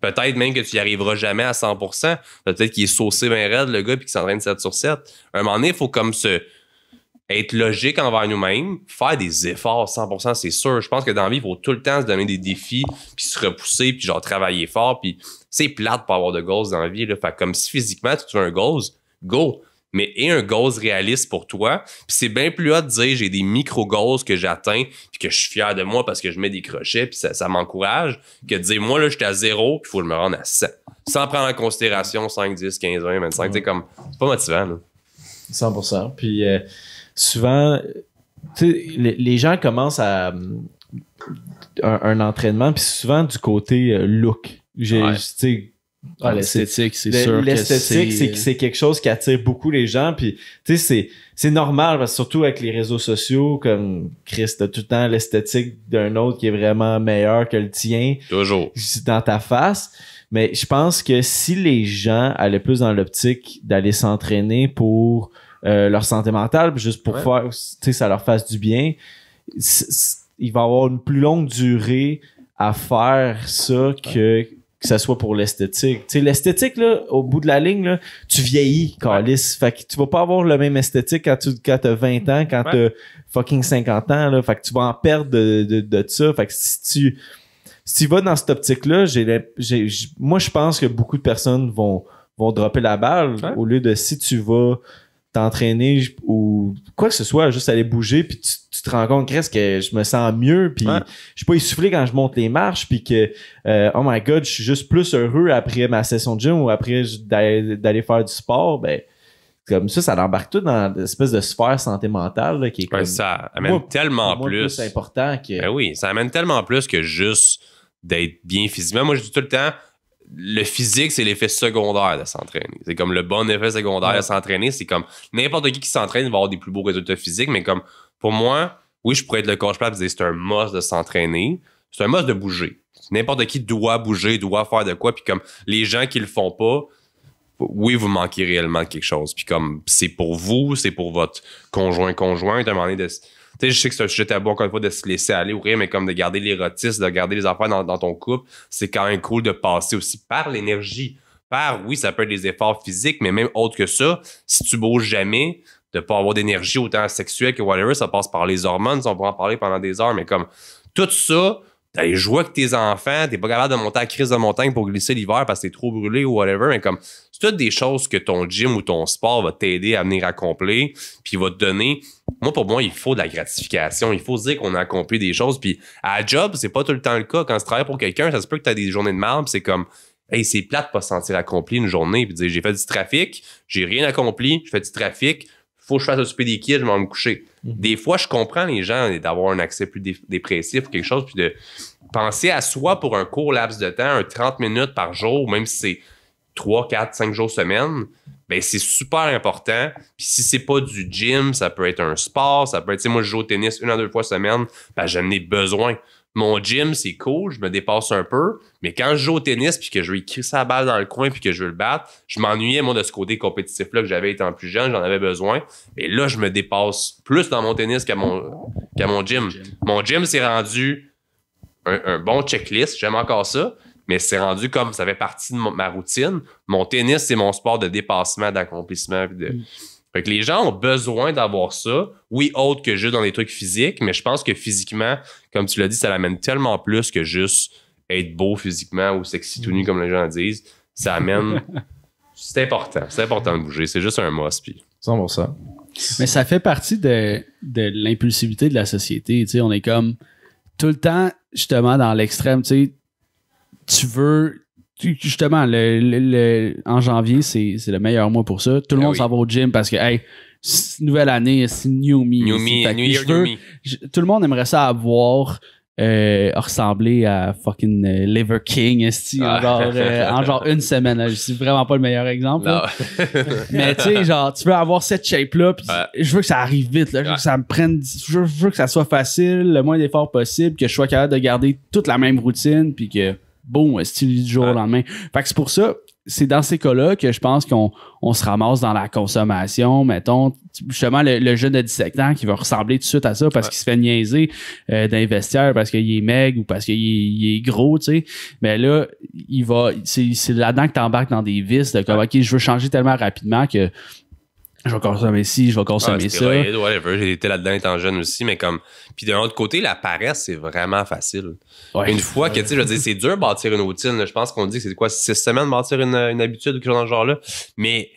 peut-être même que tu n'y arriveras jamais à 100 Peut-être qu'il est saucé bien raide, le gars, puis qu'il s'entraîne 7 sur 7. À un moment donné, il faut comme se, être logique envers nous-mêmes, faire des efforts 100%, c'est sûr. Je pense que dans la vie, il faut tout le temps se donner des défis, puis se repousser, puis genre travailler fort, puis c'est plate pour avoir de goals dans la vie. Là. comme si physiquement, tu veux un goals, go mais et un goal réaliste pour toi. Puis c'est bien plus haut de dire j'ai des micro-goals que j'atteins, puis que je suis fier de moi parce que je mets des crochets, puis ça, m'encourage, que de dire moi là, j'étais à zéro, puis il faut que je me rende à 100. Sans prendre en considération 5, 10, 15, 20, 25. C'est comme, pas motivant. Là. 100%. Puis euh, souvent souvent, les, les gens commencent à. Hum, un, entraînement, puis souvent du côté euh, look. J'ai, sais, ah, l'esthétique, c'est sûr. L'esthétique, c'est... quelque chose qui attire beaucoup les gens. Puis, tu sais, c'est, normal, surtout avec les réseaux sociaux, comme Chris, as tout le temps l'esthétique d'un autre qui est vraiment meilleur que le tien. Toujours. Dans ta face. Mais je pense que si les gens allaient plus dans l'optique d'aller s'entraîner pour euh, leur santé mentale, juste pour faire, tu sais, ça leur fasse du bien, il va avoir une plus longue durée à faire ça que que ce soit pour l'esthétique. Tu sais, l'esthétique, là, au bout de la ligne, là, tu vieillis, Carlis. Fait que tu vas pas avoir le même esthétique quand tu quand t'as 20 ans, quand t'as fucking 50 ans, là. Fait que tu vas en perdre de, de, de ça. Fait que si tu, si tu vas dans cette optique-là, j'ai, moi, je pense que beaucoup de personnes vont, vont dropper la balle au lieu de si tu vas t'entraîner ou quoi que ce soit, juste aller bouger, puis tu, te rends compte, que je me sens mieux, puis je suis pas essoufflé quand je monte les marches, puis que, euh, oh my god, je suis juste plus heureux après ma session de gym ou après d'aller faire du sport, ben comme ça, ça l'embarque tout dans l'espèce de sphère santé mentale qui est comme, ça amène tellement plus. important que... Ben oui, ça amène tellement plus que juste d'être bien physiquement. Moi, je dis tout le temps, le physique, c'est l'effet secondaire de s'entraîner. C'est comme le bon effet secondaire de s'entraîner. C'est comme n'importe qui qui s'entraîne va avoir des plus beaux résultats physiques, mais comme pour moi, oui, je pourrais être le coach plat et dire c'est un must de s'entraîner. C'est un must de bouger. N'importe qui doit bouger, doit faire de quoi. Puis comme les gens qui le font pas, oui, vous manquez réellement quelque chose. Puis comme c'est pour vous, c'est pour votre conjoint, conjoint à un moment donné de tu sais, je sais que c'est un sujet tabou, encore une fois, de se laisser aller ou rien, mais comme de garder l'érotisme, de garder les affaires dans, ton couple, c'est quand même cool de passer aussi par l'énergie. Par, oui, ça peut être des efforts physiques, mais même autre que ça, si tu bouges jamais, de pas avoir d'énergie autant sexuelle que whatever, ça passe par les hormones, on pourra en parler pendant des heures, mais comme tout ça, T'as les jouer avec tes enfants, t'es pas capable de monter à crise de montagne pour glisser l'hiver parce que t'es trop brûlé ou whatever, mais comme c'est toutes des choses que ton gym ou ton sport va t'aider à venir accomplir, puis va te donner. Moi, pour moi, il faut de la gratification. Il faut se dire qu'on a accompli des choses. Puis à job, c'est pas tout le temps le cas. Quand tu travailles pour quelqu'un, ça se peut que t'as des journées de marbre, c'est comme Hey, c'est plate de pas se sentir accompli une journée, puis dire j'ai fait du trafic, j'ai rien accompli, je fais du trafic, faut que je fasse un souper des kids, je vais me coucher. Mm-hmm. Des fois, je comprends les gens d'avoir un accès plus dépressif ou quelque chose, puis de penser à soi pour un court laps de temps, un 30 minutes par jour, même si c'est 3, 4, 5 jours semaine, ben c'est super important. Puis si c'est pas du gym, ça peut être un sport, ça peut être, moi je joue au tennis une à deux fois semaine, ben j'en ai besoin. Mon gym, c'est cool, je me dépasse un peu, mais quand je joue au tennis puis que je veux écrire sa balle dans le coin puis que je veux le battre, je m'ennuyais, moi, de ce côté compétitif-là que j'avais étant plus jeune, j'en avais besoin. Et là, je me dépasse plus dans mon tennis qu'à mon, qu'à mon gym. Mon gym s'est rendu un, bon checklist, j'aime encore ça, mais c'est rendu comme ça fait partie de ma routine. Mon tennis, c'est mon sport de dépassement, d'accomplissement. Mm. que les gens ont besoin d'avoir ça. Oui, autre que juste dans les trucs physiques, mais je pense que physiquement, comme tu l'as dit, ça l'amène tellement plus que juste être beau physiquement ou sexy tout nu, mm. comme les gens disent, ça amène. (laughs) c'est important. C'est important de bouger. C'est juste un must. Puis... ça. Mais ça fait partie de, de l'impulsivité de la société. on est comme tout le temps, justement, dans l'extrême. Tu veux. justement, en janvier, c'est le meilleur mois pour ça. Tout le ben monde s'en va au gym parce que, hey, nouvelle année, c'est new me. New me, new year, Tout le monde aimerait ça avoir euh, à fucking euh, Liver King en, ah. genre, euh, en genre une semaine. Là. Je suis vraiment pas le meilleur exemple. Mais tu sais, genre, tu peux avoir cette shape-là, je veux que ça arrive vite. Là. Je veux que ça me prenne. Je veux, que ça soit facile, le moins d'efforts possible, que je sois capable de garder toute la même routine, puis que bon style du jour au lendemain. Fait que c'est pour ça, c'est dans ces cas-là que je pense qu'on on se ramasse dans la consommation, mettons, justement le, jeune de 17 ans qui va ressembler tout de suite à ça parce qu'il se fait niaiser euh, d'investir parce qu'il est maigre ou parce qu'il est, il gros, tu sais. Mais là, il va c'est là-dedans que tu embarques dans des vices de comme OK, je veux changer tellement rapidement que je vais consommer ci, je vais consommer ah, ça. J'ai été là-dedans étant jeune aussi, mais comme. Puis d'un autre côté, la paresse, c'est vraiment facile. une fois que, tu sais, je veux dire, c'est dur de bâtir une routine. Je pense qu'on dit que c'est quoi, six semaines de bâtir une, habitude ou quelque chose dans ce genre-là. Mais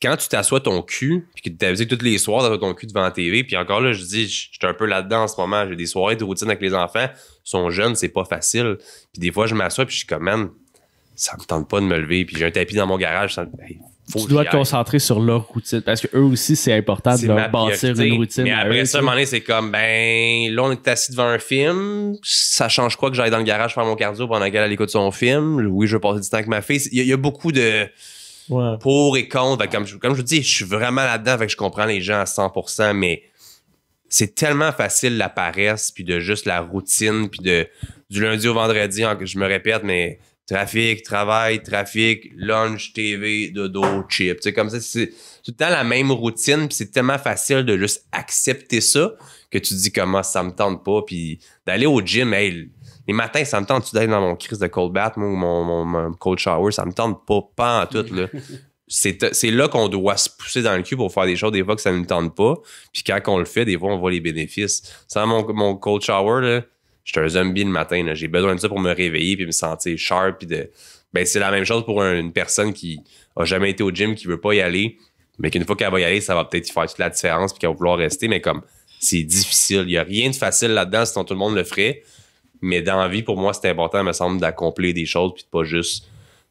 quand tu t'assois ton cul, puis que tu t'amuses tous les soirs dans ton cul devant la TV, puis encore là, je dis, je suis un peu là-dedans en ce moment. J'ai des soirées de routine avec les enfants. Ils sont jeunes, c'est pas facile. Puis des fois, je m'assois, puis je suis comme, man, ça me tente pas de me lever. Puis j'ai un tapis dans mon garage, ça tu dois te concentrer sur leur routine parce que eux aussi, c'est important de bâtir une routine. Mais après c'est comme, ben, là, on est assis devant un film. Ça change quoi que j'aille dans le garage faire mon cardio pendant qu'elle écoute son film? Oui, je veux passer du temps avec ma fille. Il y, a beaucoup de pour et contre. Comme, je vous dis, je suis vraiment là-dedans. je comprends les gens à 100 mais c'est tellement facile la paresse, puis de juste la routine, puis de du lundi au vendredi, je me répète, mais Trafic, travail, trafic, lunch, TV, dodo, chips. C'est comme ça, c'est tout le temps la même routine, puis c'est tellement facile de juste accepter ça que tu dis comment ah, ça me tente pas, puis d'aller au gym, hey, les matins, ça me tente-tu d'aller dans mon crise de cold bath, ou mon, cold shower, ça me tente pas, pas en tout, là. (laughs) c'est là qu'on doit se pousser dans le cul pour faire des choses des fois que ça ne me tente pas. Puis quand on le fait, des fois, on voit les bénéfices. Sans mon, mon cold shower, là, je suis un zombie le matin. J'ai besoin de ça pour me réveiller puis me sentir sharp. Puis ben, c'est la même chose pour une personne qui a jamais été au gym, qui veut pas y aller, mais qu'une fois qu'elle va y aller, ça va peut-être faire toute la différence puis qu'elle va vouloir rester. Mais comme c'est difficile, il n'y a rien de facile là-dedans, sinon tout le monde le ferait. Mais dans la vie, pour moi, c'est important, il me semble, d'accomplir des choses puis de pas juste,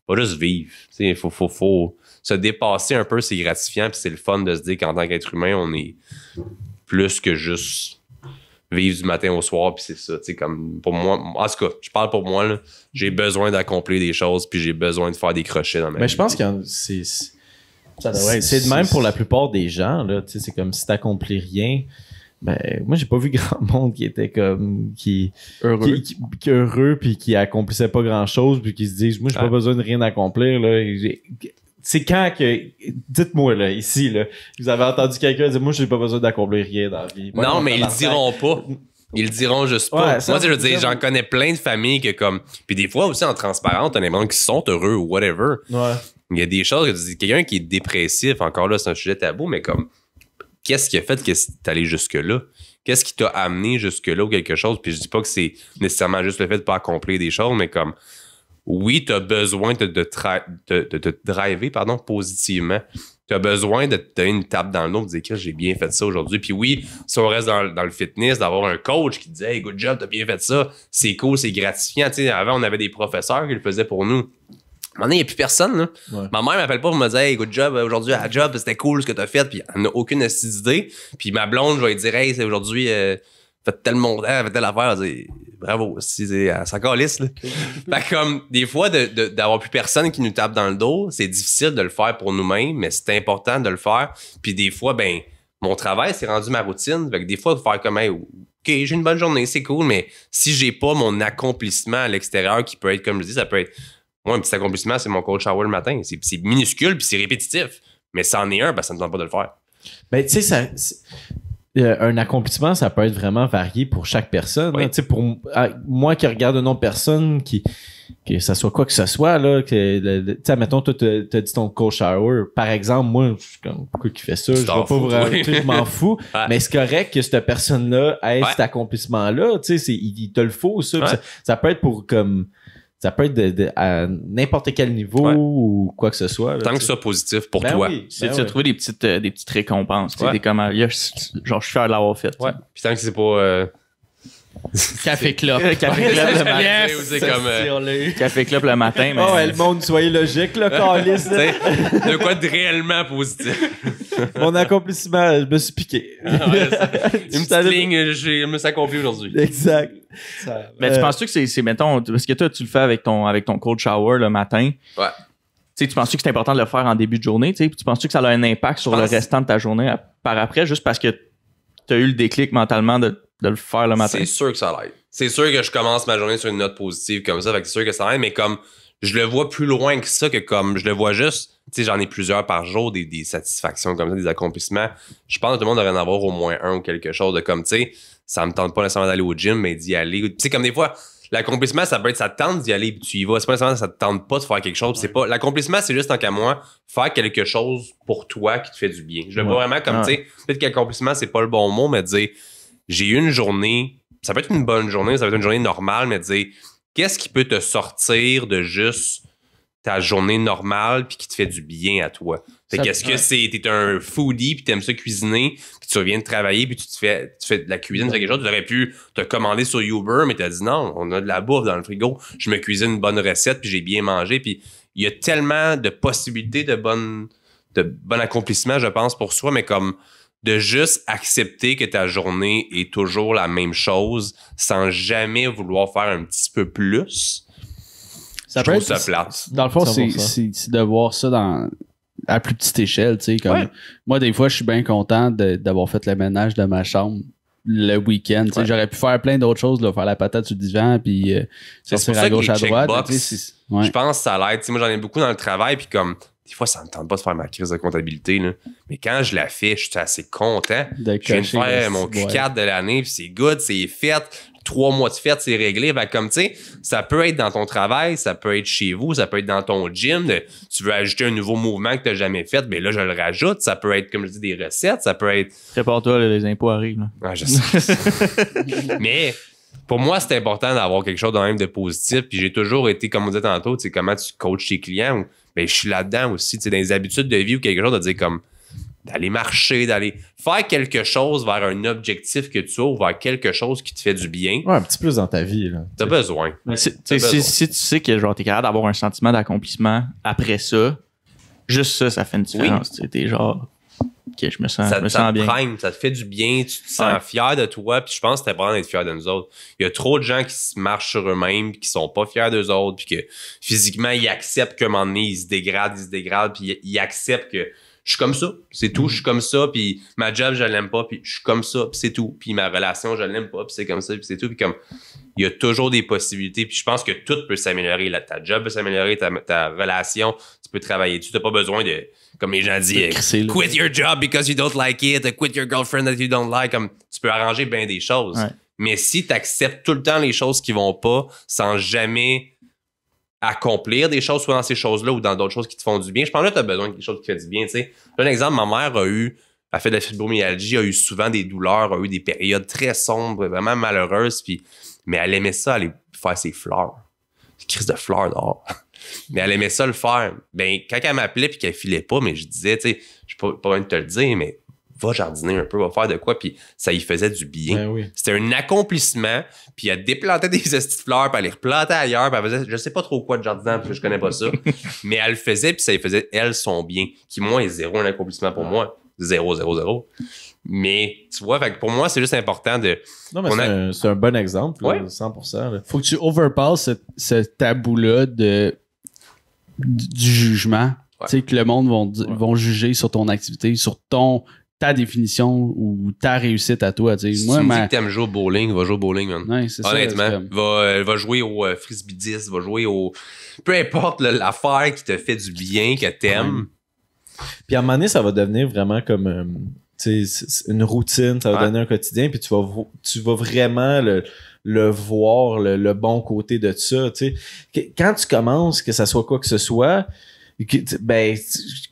pas juste vivre. Il faut, faut se dépasser un peu, c'est gratifiant puis c'est le fun de se dire qu'en tant qu'être humain, on est plus que juste vivre du matin au soir, puis c'est ça. Comme pour moi, en tout cas, je parle pour moi, j'ai besoin d'accomplir des choses, puis j'ai besoin de faire des crochets dans ma Mais je pense que c'est. de même pour la plupart des gens. C'est comme si tu n'accomplis rien. mais ben, moi, j'ai pas vu (laughs) grand monde qui était comme. qui Heureux. heureux, puis qui accomplissait pas grand chose, puis qui se disent Moi, j'ai pas ah. besoin de rien accomplir. Là c'est quand que dites-moi là ici là, vous avez entendu quelqu'un dire moi j'ai pas besoin d'accomplir rien dans la vie. non, mais ils le diront pas. Ils le diront juste pas. Moi, je veux j'en connais plein de familles que comme puis des fois aussi en transparente, as des gens qui sont heureux ou whatever. Il y a des choses que tu dis quelqu'un qui est dépressif encore là, c'est un sujet tabou mais comme qu'est-ce qui a fait que es allé jusque là Qu'est-ce qui t'a amené jusque là ou quelque chose Puis je dis pas que c'est nécessairement juste le fait de pas accomplir des choses mais comme oui, tu as besoin de te driver pardon, positivement. Tu as besoin de te donner une tape dans le dos, de dire que j'ai bien fait ça aujourd'hui. Puis oui, si on reste dans, le fitness, d'avoir un coach qui te dit Hey, good job, t'as bien fait ça, c'est cool, c'est gratifiant. avant, on avait des professeurs qui le faisaient pour nous. Maintenant, il n'y a plus personne. Là. Ma mère m'appelle pas pour me dire Hey, good job, euh, aujourd'hui à job, c'était cool ce que tu as fait, puis elle n'a aucune idée. Puis ma blonde, je vais lui dire Hey, c'est aujourd'hui. Euh, fait tel montant, eh, fait telle affaire, bravo, c'est ça calisse. (laughs) comme des fois d'avoir plus personne qui nous tape dans le dos, c'est difficile de le faire pour nous-mêmes, mais c'est important de le faire. Puis des fois, ben mon travail s'est rendu ma routine. des fois de faire comme ok j'ai une bonne journée, c'est cool, mais si j'ai pas mon accomplissement à l'extérieur qui peut être comme je dis, ça peut être moi un petit accomplissement, c'est mon coach shower le matin. C'est minuscule puis c'est répétitif, mais ça en est un, ben ça ne me demande pas de le faire. mais ben, tu sais ça euh, un accomplissement, ça peut être vraiment varié pour chaque personne. Hein. pour moi qui regarde un autre personne, qui, que ça soit quoi que ce soit, là, que, tu sais, mettons, toi, t'as dit ton coach hour. Par exemple, moi, je suis comme, pourquoi tu fais ça? je vais pas vraiment je m'en fous. (laughs) Mais c'est correct que cette personne-là ait cet accomplissement-là. Tu sais, il, il, te le faut, ça. ça. peut être pour, comme, ça peut être de, à n'importe quel niveau ou quoi que ce soit. Tant que ce soit positif pour ben toi. Si tu as trouvé des petites, euh, des petites récompenses. Des comme, ah, genre, je suis fier de l'avoir fait. Ouais. Puis tant que c'est pas. Euh, (laughs) Café Club. Café Club le matin. Café Club le matin. Oh, le monde, soyez logique, le (laughs) calice. de quoi de réellement positif. (laughs) Mon accomplissement, je me suis piqué. une je me suis accompli aujourd'hui. Exact. mais tu euh, penses-tu que c'est, mettons, parce que toi, tu le fais avec ton, avec ton cold shower le matin. Ouais. tu penses-tu que c'est important de le faire en début de journée? Tu penses-tu que ça a un impact sur le restant de ta journée par après, juste parce que tu as eu le déclic mentalement de de le faire le matin. C'est sûr que ça l'aide. C'est sûr que je commence ma journée sur une note positive comme ça, fait c'est sûr que ça l'aide, mais comme je le vois plus loin que ça, que comme je le vois juste, tu sais, j'en ai plusieurs par jour, des, satisfactions comme ça, des accomplissements. Je pense que tout le monde devrait en avoir au moins un ou quelque chose de comme, tu sais, ça me tente pas nécessairement d'aller au gym, mais d'y aller. Tu comme des fois, l'accomplissement, ça peut être ça tente d'y aller, tu y vas. C'est pas nécessairement ça te tente pas de faire quelque chose. C'est pas l'accomplissement, c'est juste tant qu'à moi faire quelque chose pour toi qui te fait du bien. Je le vois vraiment comme, tu sais, peut-être qu'accomplissement c'est pas le bon mot, mais dire j'ai eu une journée, ça peut être une bonne journée, ça peut être une journée normale, mais dire qu'est-ce qui peut te sortir de juste ta journée normale puis qui te fait du bien à toi. Fait qu'est-ce que c'est t'es un foodie puis aimes ça cuisiner, puis tu reviens de travailler puis tu te fais tu de la cuisine, tu quelque chose, tu aurais pu te commander sur Uber mais as dit non, on a de la bouffe dans le frigo, je me cuisine une bonne recette puis j'ai bien mangé puis il y a tellement de possibilités de bonnes de bon accomplissement je pense pour soi mais comme de juste accepter que ta journée est toujours la même chose sans jamais vouloir faire un petit peu plus. Ça je peut Dans le fond, c'est de voir ça dans, à plus petite échelle. Comme, Moi, des fois, je suis bien content d'avoir fait le ménage de ma chambre le week-end. J'aurais pu faire plein d'autres choses, faire la patate sur le divan, puis euh, sortir à gauche, à droite. Je pense que ça l'aide. Moi, j'en ai beaucoup dans le travail, puis comme des fois, ça ne me tente pas de faire ma crise de comptabilité. Mais quand je la fais, je suis assez content. je viens faire mon Q4 de l'année, puis c'est good, c'est fait. Trois mois de fête, c'est réglé. Ben, comme tu sais, ça peut être dans ton travail, ça peut être chez vous, ça peut être dans ton gym. tu veux ajouter un nouveau mouvement que tu n'as jamais fait, mais ben là, je le rajoute. Ça peut être, comme je dis, des recettes, ça peut être. Prépare-toi, les impôts arrivent. Ah, je sais. (laughs) mais pour moi, c'est important d'avoir quelque chose de même de positif. Puis j'ai toujours été, comme on disait tantôt, c'est comment tu coaches tes clients. Mais ben, je suis là-dedans aussi, tu sais, dans les habitudes de vie ou quelque chose, de dire comme d'aller marcher, d'aller faire quelque chose vers un objectif que tu as ou vers quelque chose qui te fait du bien. Ouais, un petit plus dans ta vie. Là. T'as besoin. si, tu sais que genre, t'es capable d'avoir un sentiment d'accomplissement après ça, juste ça, ça fait une différence. Oui. T'es genre je me sens, ça, me te Prime, ça te fait du bien, tu te sens fier de toi, puis je pense que t'es pas d'être fier de nous autres. Il y a trop de gens qui se marchent sur eux-mêmes, qui sont pas fiers d'eux autres, puis que physiquement, ils acceptent qu'à un moment donné, ils se dégradent, ils se dégradent, puis ils acceptent que je suis comme ça, c'est tout, mm. je suis comme ça, puis ma job, je l'aime pas, puis je suis comme ça, puis c'est tout, puis ma relation, je l'aime pas, puis c'est comme ça, puis c'est tout, puis comme il y a toujours des possibilités, puis je pense que tout peut s'améliorer, ta job peut s'améliorer, ta, ta, relation, tu peux travailler, tu n'as pas besoin de comme les gens disent, quit your job because you don't like it, quit your girlfriend that you don't like. tu peux arranger bien des choses. Mais si tu acceptes tout le temps les choses qui vont pas sans jamais accomplir des choses, soit dans ces choses-là ou dans d'autres choses qui te font du bien, je pense que tu as besoin de quelque chose qui te fait du bien. T'sais. Un exemple, ma mère a eu, a fait de la fibromyalgie, a eu souvent des douleurs, a eu des périodes très sombres, vraiment malheureuses, puis, mais elle aimait ça, aller faire ses fleurs. crise de fleurs dehors mais elle aimait ça le faire. Ben, quand elle m'appelait puis qu'elle filait pas, mais je disais, tu sais, je suis pas, pas de te le dire, mais va jardiner un peu, va faire de quoi, puis ça y faisait du bien. Ben C'était un accomplissement, puis elle déplantait des petites (laughs) fleurs, puis elle les replantait ailleurs, puis elle faisait je sais pas trop quoi de jardinant parce que je connais pas ça, (laughs) mais elle le faisait, puis ça y faisait, elle, son bien, qui, moi, est zéro un accomplissement pour ah. moi. Zéro, zéro, zéro. Mais tu vois, pour moi, c'est juste important de. Non, mais c'est, un, bon exemple, 100%. Faut que tu overpasses ce tabou-là de du jugement. Tu sais, que le monde vont, vont juger sur ton activité, sur ton ta définition ou ta réussite à toi. Si moi, tu me dis que t'aimes jouer au bowling, va jouer au bowling, man. Honnêtement, ça, va, euh, va, jouer au euh, frisbee 10, va jouer au... Peu importe l'affaire qui te fait du bien, que t'aimes. Puis à un moment donné, ça va devenir vraiment comme... Euh, sais, une routine, ça va donner devenir un quotidien, puis tu vas, tu vas vraiment le voir, le, bon côté de ça. Tu sais. Quand tu commences, que ça soit quoi que ce soit, ben,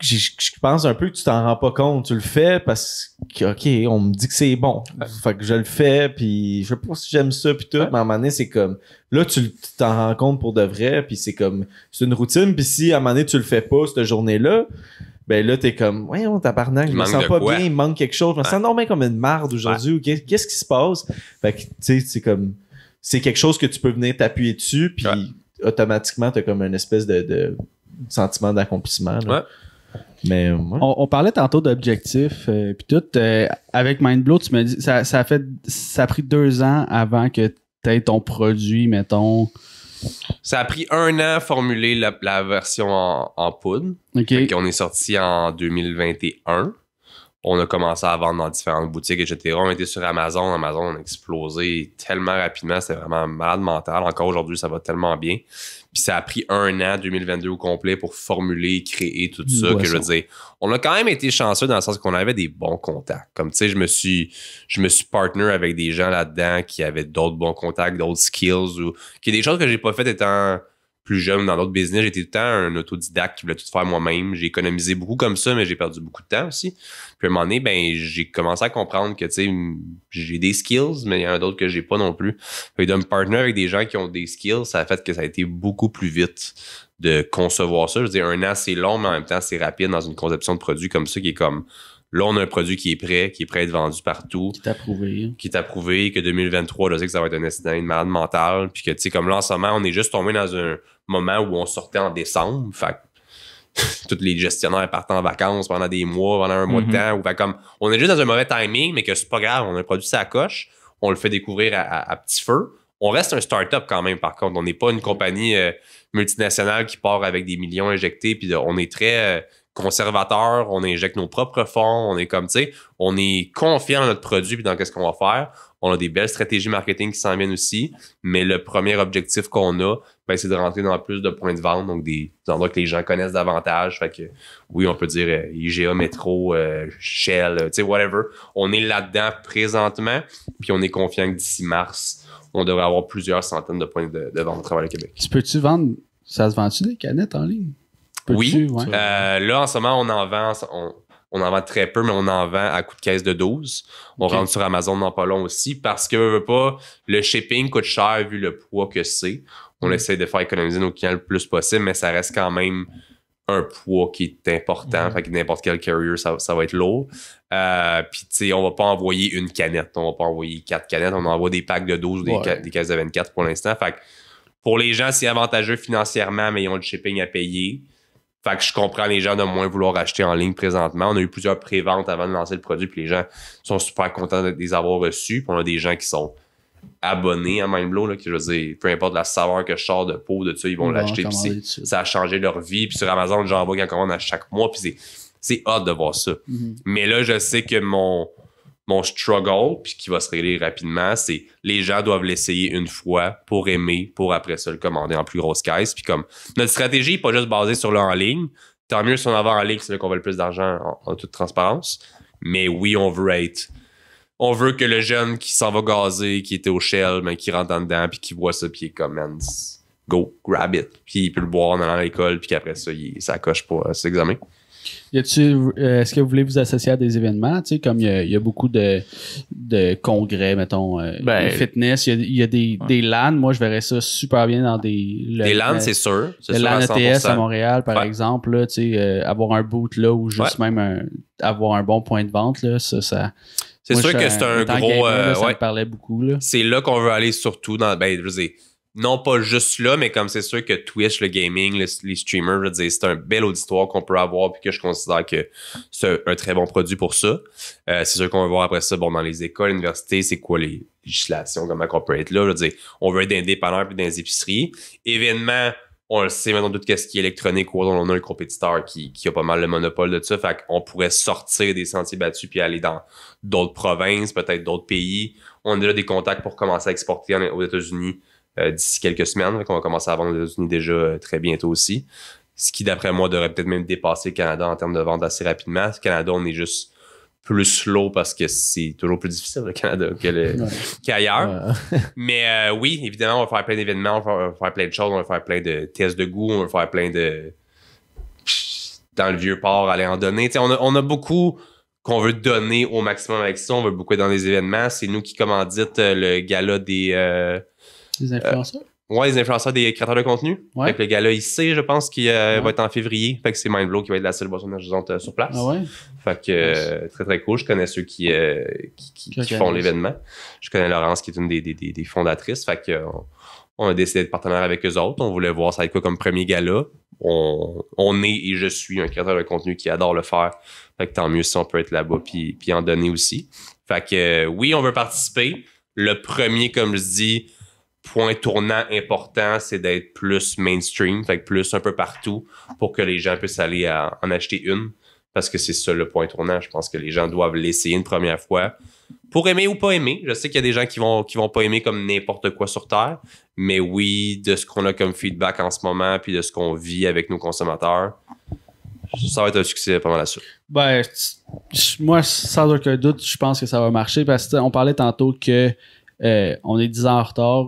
je pense un peu que tu t'en rends pas compte. Tu le fais parce que, OK, on me dit que c'est bon. Fait que je le fais, puis je sais pas si j'aime ça, puis tout. Mais à un moment donné, c'est comme... Là, tu t'en rends compte pour de vrai, puis c'est comme... C'est une routine, puis si à un moment donné, tu le fais pas cette journée-là, ben là, t'es comme... Voyons, tabarnak, je me sens pas bien, il manque quelque chose. Je me sens non, comme une marde aujourd'hui. Qu'est-ce qui se passe? Fait que, tu sais, c'est comme c'est quelque chose que tu peux venir t'appuyer dessus, puis automatiquement, tu as comme une espèce de, sentiment d'accomplissement. Mais euh, on, parlait tantôt d'objectifs euh, puis tout. Euh, avec Mindblow, tu me dis ça, ça a fait ça a pris deux ans avant que tu aies ton produit, mettons. Ça a pris un an à formuler la, version en, en poudre. et On est sorti en 2021 on a commencé à vendre dans différentes boutiques, etc. On était sur Amazon. Amazon a explosé tellement rapidement. C'était vraiment mal mental. Encore aujourd'hui, ça va tellement bien. Puis ça a pris un an, 2022 au complet, pour formuler, créer tout ça. Que je veux on a quand même été chanceux dans le sens qu'on avait des bons contacts. Comme tu sais, je me suis, je me suis partner avec des gens là-dedans qui avaient d'autres bons contacts, d'autres skills ou qui est des choses que j'ai pas faites étant plus jeune dans l'autre business, j'étais tout le temps un autodidacte qui voulait tout faire moi-même. J'ai économisé beaucoup comme ça, mais j'ai perdu beaucoup de temps aussi. Puis à un moment donné, ben, j'ai commencé à comprendre que, tu sais, j'ai des skills, mais il y en a d'autres que j'ai pas non plus. Fait de me partner avec des gens qui ont des skills, ça a fait que ça a été beaucoup plus vite de concevoir ça. Je veux dire, un an, c'est long, mais en même temps, c'est rapide dans une conception de produit comme ça qui est comme Là, on a un produit qui est prêt, qui est prêt à être vendu partout. Qui est approuvé. Qui est approuvé, que 2023, je sais que ça va être un accident, une malade mentale. Puis que, tu sais, comme là, en on est juste tombé dans un, moment où on sortait en décembre. Fait (laughs) tous les gestionnaires partant en vacances pendant des mois, pendant un mois de mhm. temps. Ou fait, comme, on est juste dans un mauvais timing, mais que c'est pas grave, on a produit ça coche, on le fait découvrir à, petit feu. On reste un start-up quand même, par contre. On n'est pas une compagnie euh, multinationale qui part avec des millions injectés, puis on est très euh, conservateur, on injecte nos propres fonds, on est comme, tu sais, on est confiant dans notre produit puis dans qu'est-ce qu'on va faire. On a des belles stratégies marketing qui s'en viennent aussi, mais le premier objectif qu'on a, ben, c'est de rentrer dans plus de points de vente, donc des, endroits que les gens connaissent davantage. Fait que, oui, on peut dire euh, IGA, métro, euh, Shell, euh, tu sais, whatever. On est là-dedans présentement, puis on est confiant que d'ici mars, on devrait avoir plusieurs centaines de points de, vente au travers le Québec. Tu peux-tu vendre, ça se vend-tu des canettes en ligne? Oui. Euh, là, en ce moment, on en vend. On, en vend très peu, mais on en vend à coup de caisse de 12. On rentre sur Amazon dans pas long aussi parce que pas, le shipping coûte cher vu le poids que c'est. On mm. essaie de faire économiser nos clients le plus possible, mais ça reste quand même un poids qui est important. n'importe quel carrier, ça, va être lourd. Euh, Puis, tu sais, on va pas envoyer une canette. On va pas envoyer quatre canettes. On envoie des packs de 12 ou des, des, caisses de 24 pour l'instant. Fait pour les gens, c'est avantageux financièrement, mais ils ont le shipping à payer. Fait que je comprends les gens de moins vouloir acheter en ligne présentement. On a eu plusieurs préventes avant de lancer le produit, puis les gens sont super contents de les avoir reçus. Puis on a des gens qui sont abonnés à Mindblow, là, qui, je veux dire, peu importe la saveur que je sors de peau, de ça, ils vont l'acheter. Puis ça a changé leur vie. Puis sur Amazon, j'envoie qu'ils quand commandent à chaque mois. Puis c'est hot de voir ça. Mhm. Mais là, je sais que mon mon struggle, puis qui va se régler rapidement, c'est les gens doivent l'essayer une fois pour aimer, pour après ça le commander en plus grosse caisse. Puis comme notre stratégie n'est pas juste basée sur le en ligne. Tant mieux si on en va en ligne, c'est là qu'on veut le plus d'argent en, toute transparence. Mais oui, on veut être. On veut que le jeune qui s'en va gazer, qui était au Shell, mais qui rentre en dedans, puis qui voit ça, puis il go, grab it. Puis il peut le boire dans l'école, puis après ça, il, s'accroche pour euh, s'examiner. Euh, est-ce que vous voulez vous associer à des événements? Tu sais, comme il y, a, beaucoup de, de, congrès, mettons, euh, ben, fitness, il y a, des, des, LAN. Moi, je verrais ça super bien dans des. des LAN, c'est sûr. LAN ETS à, e Montréal, par exemple, tu sais, euh, avoir un boot là ou juste même avoir un bon point de vente, là, ça. ça c'est sûr que c'est un gros. Gamer, me parlait beaucoup. C'est là, qu'on veut aller surtout dans. Ben, non pas juste là, mais comme c'est sûr que Twitch, le gaming, les streamers, c'est un bel auditoire qu'on peut avoir puis que je considère que c'est un, très bon produit pour ça. Euh, c'est sûr qu'on va voir après ça, bon, dans les écoles, l'université, c'est quoi les législations, comment on peut être là. on veut être dans des dépanneurs puis dans épiceries. Événements, on le sait maintenant, tout ce qui est électronique, on a un compétiteur qui, qui a pas mal le monopole de ça. Fait qu'on pourrait sortir des sentiers battus puis aller dans d'autres provinces, peut-être d'autres pays. On a déjà des contacts pour commencer à exporter aux États-Unis euh, d'ici quelques semaines. qu'on va commencer à vendre aux États-Unis déjà euh, très bientôt aussi. Ce qui, d'après moi, devrait peut-être même dépasser le Canada en termes de vente assez rapidement. Le Canada, on est juste plus slow parce que c'est toujours plus difficile le Canada qu'ailleurs. (laughs) Mais euh, oui, évidemment, on va faire plein d'événements, on va faire plein de choses, on va faire plein de tests de goût, on va faire plein de. Dans le vieux port, aller en donner. on a, beaucoup qu'on veut donner au maximum avec ça. On veut beaucoup être dans les événements. C'est nous qui commandite le gala des des euh, influenceurs? Oui, ouais, les influenceurs des créateurs de contenu. Avec le gars-là, il je pense, qu'il euh, va être en février. Fait que c'est Mindblow qui va être la seule boisson énergisante euh, sur place. Ah fait que très, très cool. Je connais ceux qui, qui, font l'événement. Je connais Laurence, qui est une des, fondatrices. Fait que on a décidé de partenaire avec eux autres. On voulait voir ça avec quoi comme premier gala. On, on est et je suis un créateur de contenu qui adore le faire. Fait que tant mieux si on peut être là-bas puis, en donner aussi. Fait que oui, on veut participer. Le premier, comme je dis, point tournant important, c'est d'être plus mainstream, fait plus un peu partout pour que les gens puissent aller en acheter une. Parce que c'est ça le point tournant. Je pense que les gens doivent l'essayer une première fois pour aimer ou pas aimer. Je sais qu'il y a des gens qui vont, qui vont pas aimer comme n'importe quoi sur Terre. Mais oui, de ce qu'on a comme feedback en ce moment, puis de ce qu'on vit avec nos consommateurs, ça va être un succès pas mal Ben, moi, sans aucun doute, je pense que ça va marcher parce qu'on parlait tantôt que euh, on est 10 ans en retard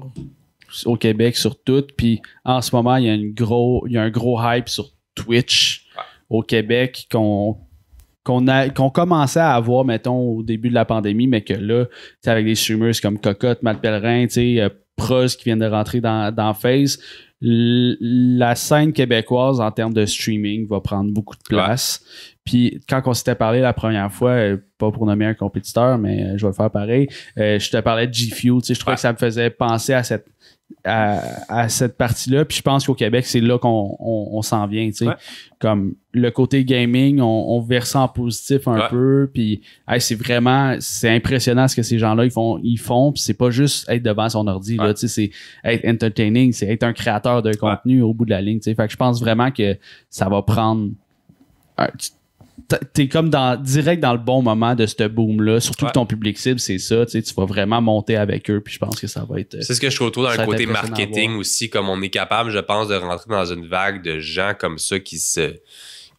au Québec sur tout. Puis en ce moment, il y a, une gros, il y a un gros hype sur Twitch au Québec qu'on qu'on commençait à avoir, mettons, au début de la pandémie, mais que là, avec des streamers comme Cocotte, Malpellerin, euh, Pros qui viennent de rentrer dans, dans Face, la scène québécoise en termes de streaming va prendre beaucoup de place. Puis quand on s'était parlé la première fois, euh, pas pour nommer un compétiteur, mais euh, je vais le faire pareil, euh, je te parlais de G Fuel, je trouvais que ça me faisait penser à cette à, cette partie-là. Puis je pense qu'au Québec, c'est là qu'on s'en vient. Comme le côté gaming, on, on verse en positif un peu. Puis c'est vraiment c'est impressionnant ce que ces gens-là ils font. Ils font puis c'est pas juste être devant son ordi. C'est être entertaining, c'est être un créateur de contenu au bout de la ligne. Fait que je pense vraiment que ça va prendre. Un, euh, t'es comme dans, direct dans le bon moment de ce boom-là. Surtout que ton public cible, c'est ça. Tu vas vraiment monter avec eux. Puis je pense que ça va être. C'est ce que je trouve dans le côté marketing aussi, comme on est capable, je pense, de rentrer dans une vague de gens comme ça qui se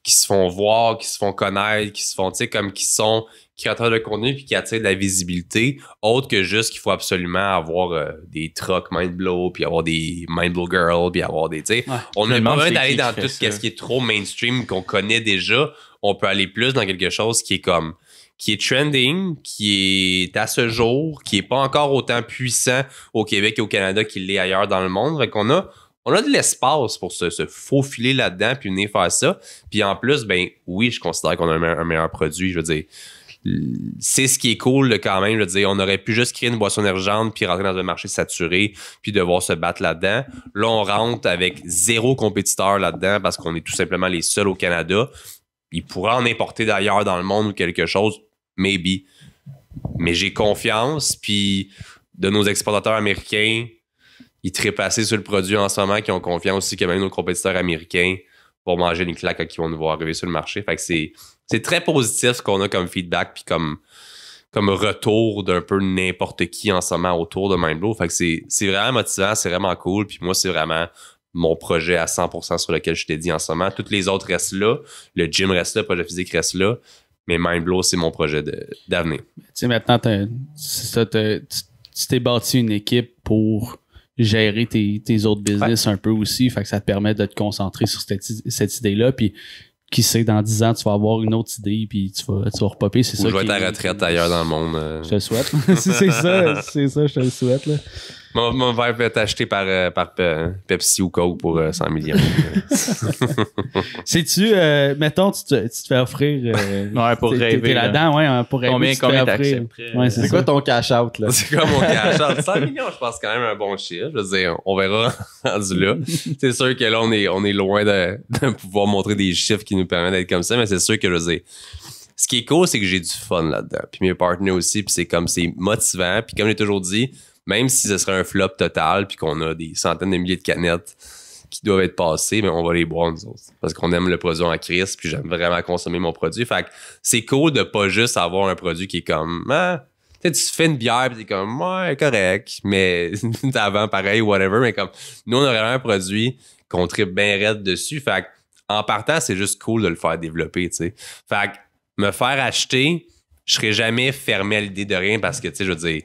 qui se font voir, qui se font connaître, qui se font, tu sais, comme qui sont créateurs de contenu puis qui attirent de la visibilité, autre que juste qu'il faut absolument avoir euh, des trucks mind blow, puis avoir des mind blow girls, puis avoir des, tu sais, on a besoin d'aller dans tout ce qui est trop mainstream qu'on connaît déjà, on peut aller plus dans quelque chose qui est comme qui est trending, qui est à ce jour, qui n'est pas encore autant puissant au Québec et au Canada qu'il l'est ailleurs dans le monde. qu'on a on a de l'espace pour se, faufiler là-dedans puis venir faire ça. Puis en plus, ben oui, je considère qu'on a un, meilleur produit. Je veux dire, c'est ce qui est cool quand même. Je veux dire, on aurait pu juste créer une boisson urgente puis rentrer dans un marché saturé puis devoir se battre là-dedans. Là, on rentre avec zéro compétiteur là-dedans parce qu'on est tout simplement les seuls au Canada. Il pourraient en importer d'ailleurs dans le monde ou quelque chose, maybe. Mais j'ai confiance, puis de nos exportateurs américains, ils trippent sur le produit en ce moment, qui ont confiance aussi que même nos compétiteurs américains vont manger une claque qui vont nous voir arriver sur le marché. Fait que c'est très positif ce qu'on a comme feedback puis comme, comme retour d'un peu n'importe qui en ce moment autour de Mindblow. Fait que c'est vraiment motivant, c'est vraiment cool. Puis moi, c'est vraiment mon projet à 100% sur lequel je t'ai dit en ce moment. Toutes les autres restent là. Le gym reste là, Le le physique reste là. Mais Mindblow, c'est mon projet d'avenir. Tu sais, maintenant, tu t'es bâti une équipe pour gérer tes, autres business un peu aussi. Fait que ça te permet de te concentrer sur cette, idée-là. Puis qui sait, dans 10 ans, tu vas avoir une autre idée, puis tu vas, tu repopper. C'est ça. Je vais être à retraite ailleurs dans le monde. Euh. Je te le souhaite. (laughs) c'est ça, c'est ça, je te le souhaite. Là. Mon, mon verre peut être acheté par, euh, euh, Pepsi ou Coke pour 100 euh, millions. (laughs) sais tu mettons, tu te, fais offrir. ouais, pour rêver. T'es là-dedans, ouais, hein, pour rêver. Combien, tu combien Ouais, c'est, quoi ton cash-out, là? C'est quoi mon cash-out? 100 millions, je pense, quand même un bon chiffre. Je veux dire, on verra (laughs) rendu là. C'est sûr que là, on est, loin de, de pouvoir montrer des chiffres qui nous permettent d'être comme ça, mais c'est sûr que, je veux dire, ce qui est cool, c'est que j'ai du fun là-dedans. Puis mes partenaires aussi, puis c'est comme, c'est motivant. Puis comme j'ai toujours dit, même si ce serait un flop total, puis qu'on a des centaines de milliers de canettes qui doivent être passées, mais on va les boire nous autres. Parce qu'on aime le produit en crise, puis j'aime vraiment consommer mon produit. Fait que c'est cool de pas juste avoir un produit qui est comme ah, tu fais une bière, puis t'es comme Ouais, correct, mais (laughs) avant, pareil, whatever, mais comme nous, on aurait un produit qu'on tripe bien raide dessus. Fait que, en partant, c'est juste cool de le faire développer, tu sais. Fait que, me faire acheter, je serais jamais fermé à l'idée de rien parce que, tu sais, je veux dire,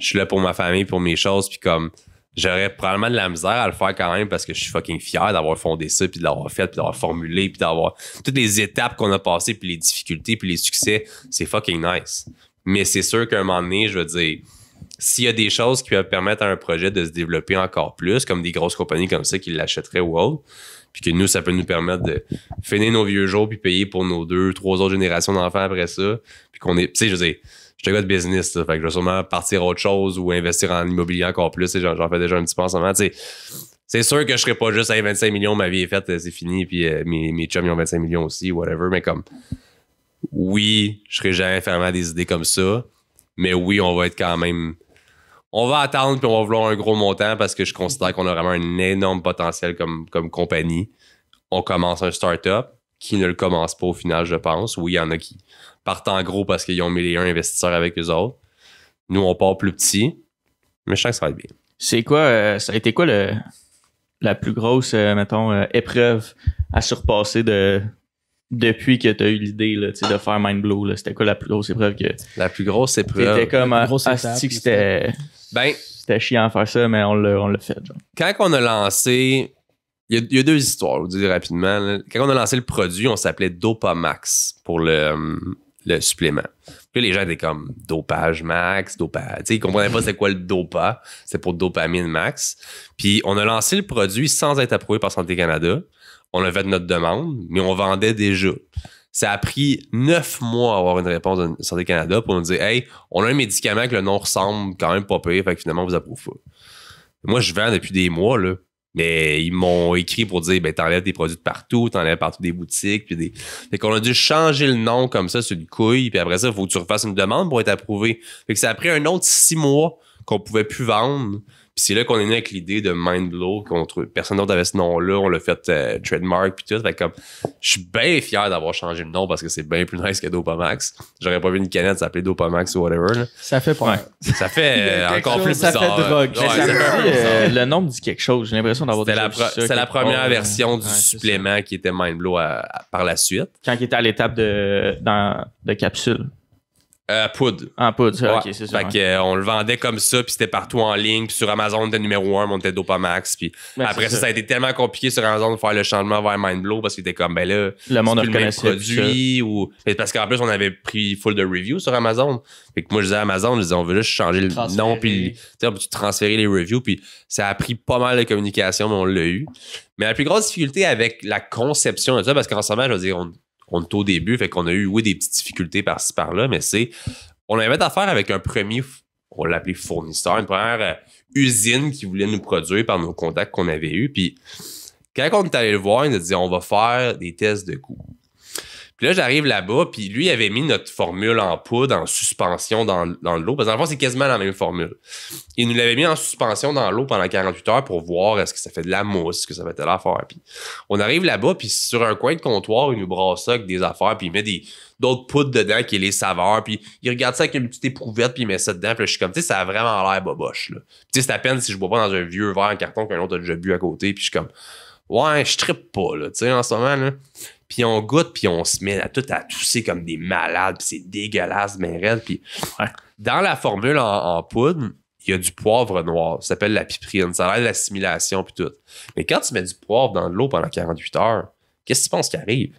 je suis là pour ma famille, pour mes choses, puis comme j'aurais probablement de la misère à le faire quand même parce que je suis fucking fier d'avoir fondé ça, puis de l'avoir fait, puis d'avoir formulé, puis d'avoir toutes les étapes qu'on a passées, puis les difficultés, puis les succès, c'est fucking nice. Mais c'est sûr qu'à un moment donné, je veux dire, s'il y a des choses qui peuvent permettre à un projet de se développer encore plus, comme des grosses compagnies comme ça qui l'achèteraient ou autre, puis que nous, ça peut nous permettre de finir nos vieux jours, puis payer pour nos deux, trois autres générations d'enfants après ça, puis qu'on est, tu sais, je veux dire, je suis un business, fait que je vais sûrement partir à autre chose ou investir en immobilier encore plus. J'en fais déjà un petit peu en ce moment. C'est sûr que je serais pas juste à 25 millions, ma vie est faite, c'est fini, puis euh, mes, chums ils ont 25 millions aussi, whatever. Mais comme, oui, je serais jamais fermé à des idées comme ça, mais oui, on va être quand même. On va attendre puis on va vouloir un gros montant parce que je considère qu'on a vraiment un énorme potentiel comme, comme compagnie. On commence un startup qui ne le commence pas au final, je pense. Oui, il y en a qui, partent en gros parce qu'ils ont mis les uns investisseurs avec les autres. Nous, on part plus petit, mais je sens que ça va être bien. C'est quoi, euh, ça a été quoi la plus grosse, euh, euh, épreuve à surpasser de, depuis que tu as eu l'idée de faire Mind Blow? C'était quoi la plus grosse épreuve que. La plus grosse épreuve. Ah, c'était comme c'était. Ben. C'était chiant à faire ça, mais on l'a fait. Genre. Quand on a lancé. Il y, a, deux histoires, je vous dire rapidement. Quand on a lancé le produit, on s'appelait Dopamax pour le, le supplément. Puis les gens étaient comme dopage max, dopage. Tu sais, ils comprenaient pas c'est quoi le dopa. C'est pour dopamine max. Puis on a lancé le produit sans être approuvé par Santé Canada. On avait fait notre demande, mais on vendait déjà. Ça a pris neuf mois à avoir une réponse de Santé Canada pour nous dire Hey, on a un médicament que le nom ressemble quand même pas pire, fait que finalement, on vous approuve pas. Moi, je vends depuis des mois, là. Mais ils m'ont écrit pour dire ben, t'enlèves des produits de partout, t'enlèves partout des boutiques. Puis des... Fait qu'on a dû changer le nom comme ça sur une couille. Puis après ça, faut que tu refasses une demande pour être approuvé. Fait que ça a un autre six mois qu'on pouvait plus vendre c'est là qu'on est né avec l'idée de Mind Blow. Personne d'autre avait ce nom-là. On l'a fait euh, trademark puis tout. comme, je suis bien fier d'avoir changé le nom parce que c'est bien plus nice que Dopamax. J'aurais pas vu une canette s'appeler Dopamax ou whatever. Ça fait Ça fait euh, encore plus ça bizarre. Euh, le nom dit quelque chose. J'ai l'impression d'avoir C'est la, la première version du supplément qui était Mind Blow par la suite. Quand il était à l'étape de, de capsule. Euh, poudre. En poudre, ok, c'est ça. Fait qu'on euh, le vendait comme ça, puis c'était partout en ligne, puis sur Amazon, on était numéro 1, on était Dopamax. Puis après ça, ça, a été tellement compliqué sur Amazon de faire le changement vers Mindblow parce qu'il était comme, ben là, le monde plus le même produit. Parce qu'en plus, on avait pris full de reviews sur Amazon. Fait que moi, je disais à Amazon, je disais, on veut juste changer le nom, puis on transférer les reviews. Puis ça a pris pas mal de communication, mais on l'a eu. Mais la plus grosse difficulté avec la conception de ça, parce qu'en ce moment, je veux dire, on, on est au début, fait qu'on a eu, oui, des petites difficultés par-ci, par-là, mais c'est, on avait affaire avec un premier, on l'appelait fournisseur, une première euh, usine qui voulait nous produire par nos contacts qu'on avait eus, puis quand on est allé le voir, il nous a dit, on va faire des tests de coûts. Puis là, j'arrive là-bas, puis lui il avait mis notre formule en poudre, en suspension dans, dans l'eau. Parce qu'en fait, c'est quasiment la même formule. Il nous l'avait mis en suspension dans l'eau pendant 48 heures pour voir est-ce que ça fait de la mousse, est-ce que ça fait être l'affaire. Puis on arrive là-bas, puis sur un coin de comptoir, il nous brasse ça avec des affaires, puis il met des, d'autres poudres dedans qui est les saveurs. Puis il regarde ça avec une petite éprouvette, puis il met ça dedans. Puis je suis comme, tu sais, ça a vraiment l'air boboche. Là. Tu sais, c'est à peine si je bois pas dans un vieux verre en carton qu'un autre a déjà bu à côté. Puis je suis comme, ouais, je trippe pas, là, tu sais, en ce moment, là puis on goûte, puis on se met à tout à tousser comme des malades, puis c'est dégueulasse, mais ben raide. dans la formule en, poudre, il y a du poivre noir. Ça s'appelle la piprine. Ça a l'air de l'assimilation, puis tout. Mais quand tu mets du poivre dans l'eau pendant 48 heures, qu'est-ce que tu penses qui arrive?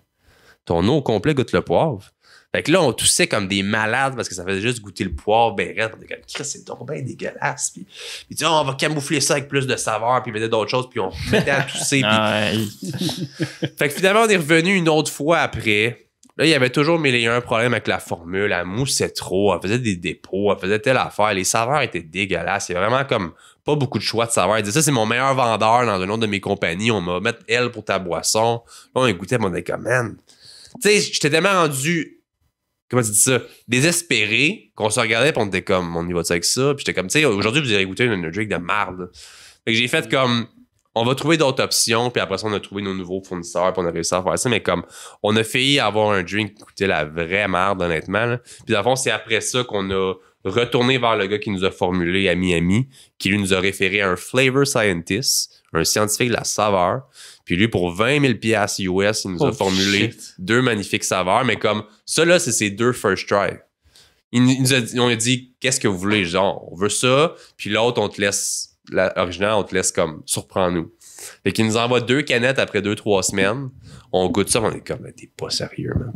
Ton eau au complet goûte le poivre. Fait que là, on toussait comme des malades parce que ça faisait juste goûter le poivre, ben On était comme, c'est donc bien dégueulasse. Puis, on va camoufler ça avec plus de saveur, puis mettre d'autres choses, puis on mettait à tousser. Ah, (laughs) fait que finalement, on est revenu une autre fois après. Là, il y avait toujours mais il un problème avec la formule. Elle moussait trop, elle faisait des dépôts, elle faisait telle affaire. Les saveurs étaient dégueulasses. Il y a vraiment comme pas beaucoup de choix de saveurs. Il disait, ça, c'est mon meilleur vendeur dans le nom de mes compagnies. On m'a mettre elle pour ta boisson. Là, on goûtait, mon on était comme, man. Tu sais, j'étais tellement rendu comment tu dis ça? Désespéré, qu'on se regardait, et on était comme, on y va-tu avec ça? Puis j'étais comme, tu sais, aujourd'hui, vous allez goûter une drink de marde. Fait que j'ai fait comme, on va trouver d'autres options, puis après ça, on a trouvé nos nouveaux fournisseurs, puis on a réussi à faire ça. Mais comme, on a failli avoir un drink qui coûtait la vraie merde, honnêtement. Puis dans fond, c'est après ça qu'on a retourné vers le gars qui nous a formulé à Miami, qui lui nous a référé un flavor scientist, un scientifique de la saveur, puis lui, pour 20 000 US, il nous a oh, formulé deux magnifiques saveurs, mais comme ça, là, c'est ses deux first try. Il nous a dit, on a dit, qu'est-ce que vous voulez, genre, on veut ça, puis l'autre, on te laisse, l'original, on te laisse comme, surprends-nous. Fait qu'il nous envoie deux canettes après deux, trois semaines. On goûte ça, on est comme, t'es pas sérieux, man.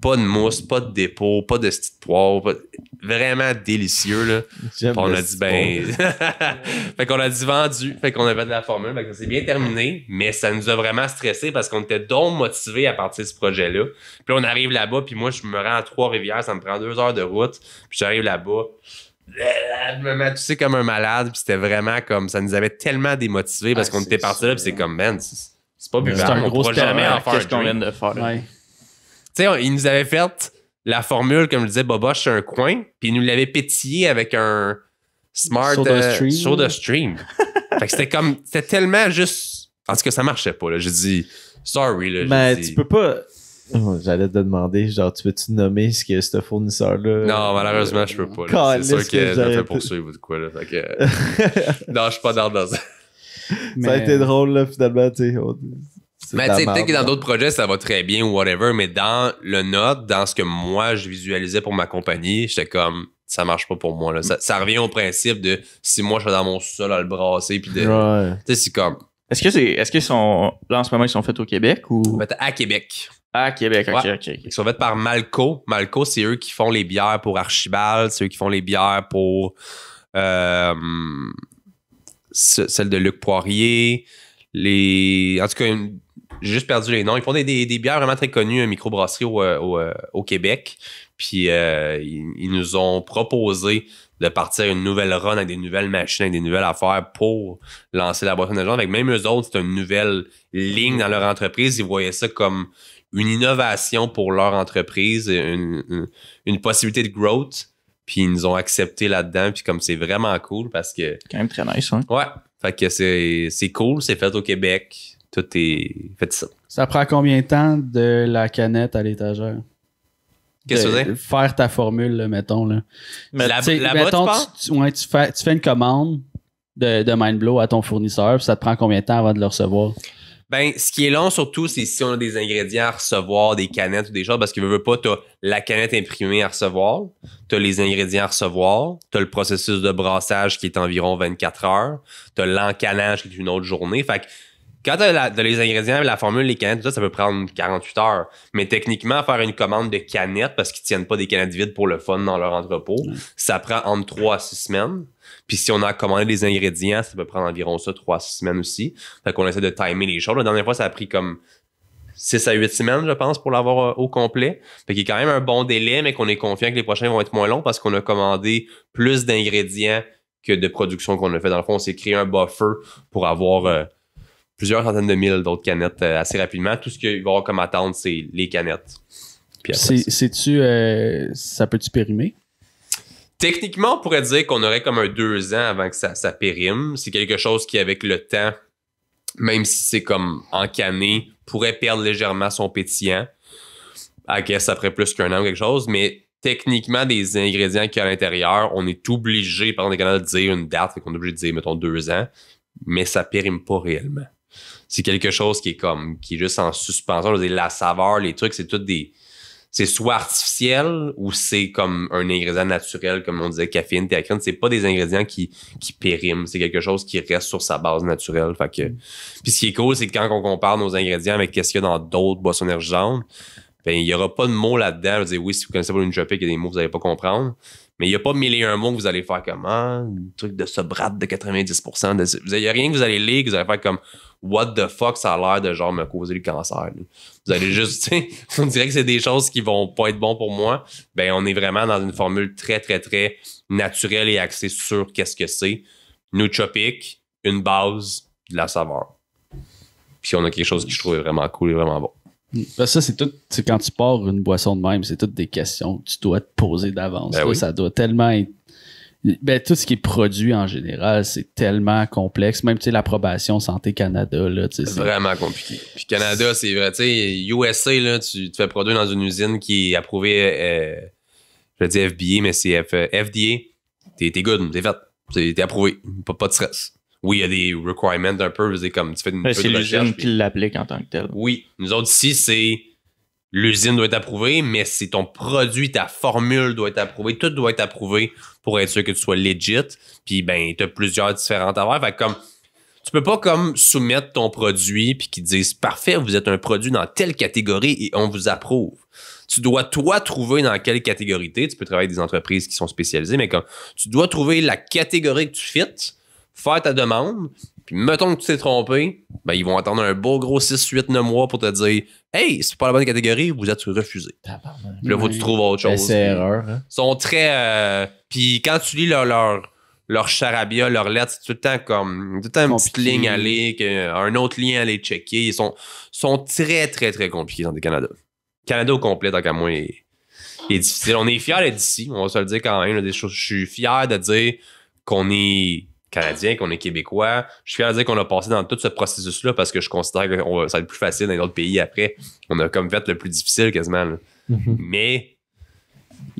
Pas de mousse, pas de dépôt, pas de petite poivre. Vraiment délicieux, là. on a dit, ben. (laughs) fait qu'on a dit vendu. Fait qu'on avait de la formule. Fait que bien terminé. Mais ça nous a vraiment stressé parce qu'on était donc motivés à partir de ce projet-là. Puis là, on arrive là-bas. Puis moi, je me rends à Trois-Rivières. Ça me prend deux heures de route. Puis j'arrive là-bas je me comme un malade. Puis c'était vraiment comme. Ça nous avait tellement démotivés parce ah, qu'on était partis là. Puis c'est comme, man, c'est pas bizarre. C'est un gros jamais en faire qu'on vient de faire. Tu sais, ils nous avaient fait la formule, comme je disais, Boboche suis un coin. Puis ils nous l'avaient pétillé avec un smart. Soda euh, stream. stream. (laughs) fait que c'était comme. C'était tellement juste. En tout cas, ça marchait pas. J'ai dit, sorry. Là, mais tu peux pas Oh, j'allais te demander, genre, tu veux-tu nommer ce que ce fournisseur-là. Non, malheureusement, je peux pas. C'est sûr que, que je fait poursuivre ou de quoi. Là, (laughs) non, je suis pas dans ça. Mais... Ça a été drôle, là, finalement, tu Mais tu sais, peut-être que dans d'autres projets, ça va très bien ou whatever, mais dans le note, dans ce que moi, je visualisais pour ma compagnie, j'étais comme, ça marche pas pour moi. Là. Ça, revient au principe de si moi, je suis dans mon sol à le brasser, puis de. Tu sais, c'est comme. Est-ce que c'est. Est-ce qu'ils sont. Là, en ce moment, ils sont faits au Québec ou. À Québec. À ah, Québec, ok, ok. Ils sont faits par Malco. Malco, c'est eux qui font les bières pour Archibald, c'est eux qui font les bières pour euh, celle de Luc Poirier. Les... En tout cas, j'ai juste perdu les noms. Ils font des, des, bières vraiment très connues, une microbrasserie au, euh, euh, au, Québec. Puis ils, nous ont proposé de partir une nouvelle run avec des nouvelles machines, avec des nouvelles affaires pour lancer la boîte de même eux autres, c'est une nouvelle ligne dans leur entreprise. Ils voyaient ça comme une innovation pour leur entreprise, une, possibilité de growth. Puis ils nous ont accepté là-dedans. Puis comme c'est vraiment cool parce que. Quand même très nice, hein? Ouais. Fait que c'est cool, c'est fait au Québec. Tout est fait ça. Ça prend combien de temps de la canette à l'étagère? Qu'est-ce que c'est? Faire ta formule, mettons. Là. Mais la, la tu, tu, fais, une commande de, de Mindblow à ton fournisseur, ça te prend combien de temps avant de le recevoir? Ben, ce qui est long surtout, c'est si on a des ingrédients à recevoir, des canettes ou des choses, parce ne veut pas, tu as la canette imprimée à recevoir, tu as les ingrédients à recevoir, tu as le processus de brassage qui est environ 24 heures, tu as l'encanage qui est une autre journée. Fait que quand les ingrédients, la formule, les canettes, tout ça, ça peut prendre 48 heures. Mais techniquement, faire une commande de canettes, parce qu'ils tiennent pas des canettes vides pour le fun dans leur entrepôt, ça prend entre 3 à 6 semaines. Puis si on a commandé des ingrédients, ça peut prendre environ ça, trois semaines aussi. Fait qu'on essaie de timer les choses. La dernière fois, ça a pris comme six à huit semaines, je pense, pour l'avoir euh, au complet. Fait qu'il y a quand même un bon délai, mais qu'on est confiant que les prochains vont être moins longs parce qu'on a commandé plus d'ingrédients que de production qu'on a fait. Dans le fond, on s'est créé un buffer pour avoir euh, plusieurs centaines de mille d'autres canettes euh, assez rapidement. Tout ce qu'il va y avoir comme attente, c'est les canettes. c'est, tu ça peut-tu périmer? Techniquement, on pourrait dire qu'on aurait comme un deux ans avant que ça, périme. C'est quelque chose qui, avec le temps, même si c'est comme encané, pourrait perdre légèrement son pétillant. Ok, ça ferait plus qu'un an ou quelque chose, mais techniquement, des ingrédients qu'il y a à l'intérieur, on est obligé, par exemple, de dire une date, qu'on est obligé de dire, mettons, deux ans, mais ça périme pas réellement. C'est quelque chose qui est comme, qui est juste en suspension. Je veux dire, la saveur, les trucs, c'est tout des, c'est soit artificiel ou c'est comme un ingrédient naturel, comme on disait, caféine, théacrine. C'est pas des ingrédients qui, qui périment. C'est quelque chose qui reste sur sa base naturelle. Fait que... Mm. Puis ce qui est cool, c'est que quand on compare nos ingrédients avec qu'est-ce qu'il y a dans d'autres boissons énergisantes, ben, il y aura pas de mots là-dedans. Je veux dire, oui, si vous connaissez pas une il y a des mots que vous n'allez pas comprendre. Mais il n'y a pas mille et un mots que vous allez faire comme ah, un truc de sobrate de 90%. De... Il n'y a rien que vous allez lire que vous allez faire comme What the fuck, ça a l'air de genre me causer le cancer. Vous allez juste, (laughs) tu on dirait que c'est des choses qui vont pas être bon pour moi. Ben, on est vraiment dans une formule très, très, très naturelle et axée sur qu'est-ce que c'est. Nootropic, une base, de la saveur. Puis on a quelque chose qui je trouve vraiment cool et vraiment bon. Ben, ça, c'est tout. quand tu pars une boisson de même, c'est toutes des questions que tu dois te poser d'avance. Ben ça doit tellement être. Ben, tout ce qui est produit en général, c'est tellement complexe. Même l'approbation Santé Canada. C'est vraiment compliqué. Puis Canada, c'est vrai. USA, là, tu te fais produire dans une usine qui est approuvée, euh, je je dis FBA, mais c'est FDA. T'es good, t'es fait. T'es approuvé. pas de stress oui, il y a des requirements un peu, c'est comme tu fais une euh, C'est l'usine qui l'applique en tant que tel. Oui, nous autres ici, c'est l'usine doit être approuvée, mais c'est ton produit, ta formule doit être approuvée, tout doit être approuvé pour être sûr que tu sois legit. Puis ben, tu as plusieurs différentes affaires. Fait comme tu peux pas comme soumettre ton produit puis qu'ils disent parfait, vous êtes un produit dans telle catégorie et on vous approuve. Tu dois toi trouver dans quelle catégorie Tu peux travailler avec des entreprises qui sont spécialisées, mais comme tu dois trouver la catégorie que tu fites faire ta demande, puis mettons que tu t'es trompé, ben ils vont attendre un beau gros 6, 8, 9 mois pour te dire Hey, c'est pas la bonne catégorie, vous êtes refusé. Puis là, faut que tu trouves autre chose. C'est erreur. Hein. Ils sont très. Euh, puis quand tu lis leur, leur, charabia, leur lettre, c'est tout le temps comme. Tout le temps une petite ligne à aller, euh, un autre lien à aller checker. Ils sont, sont très, très, très compliqués dans le Canada. Canada au complet, tant qu'à moi, est, difficile. On est fiers d'être ici, on va se le dire quand même. des choses, je suis fier de dire qu'on est Canadien, qu'on est Québécois. Je suis fier de dire qu'on a passé dans tout ce processus-là parce que je considère que ça va être plus facile dans d'autres pays après. On a comme fait le plus difficile quasiment. Mhm. Mais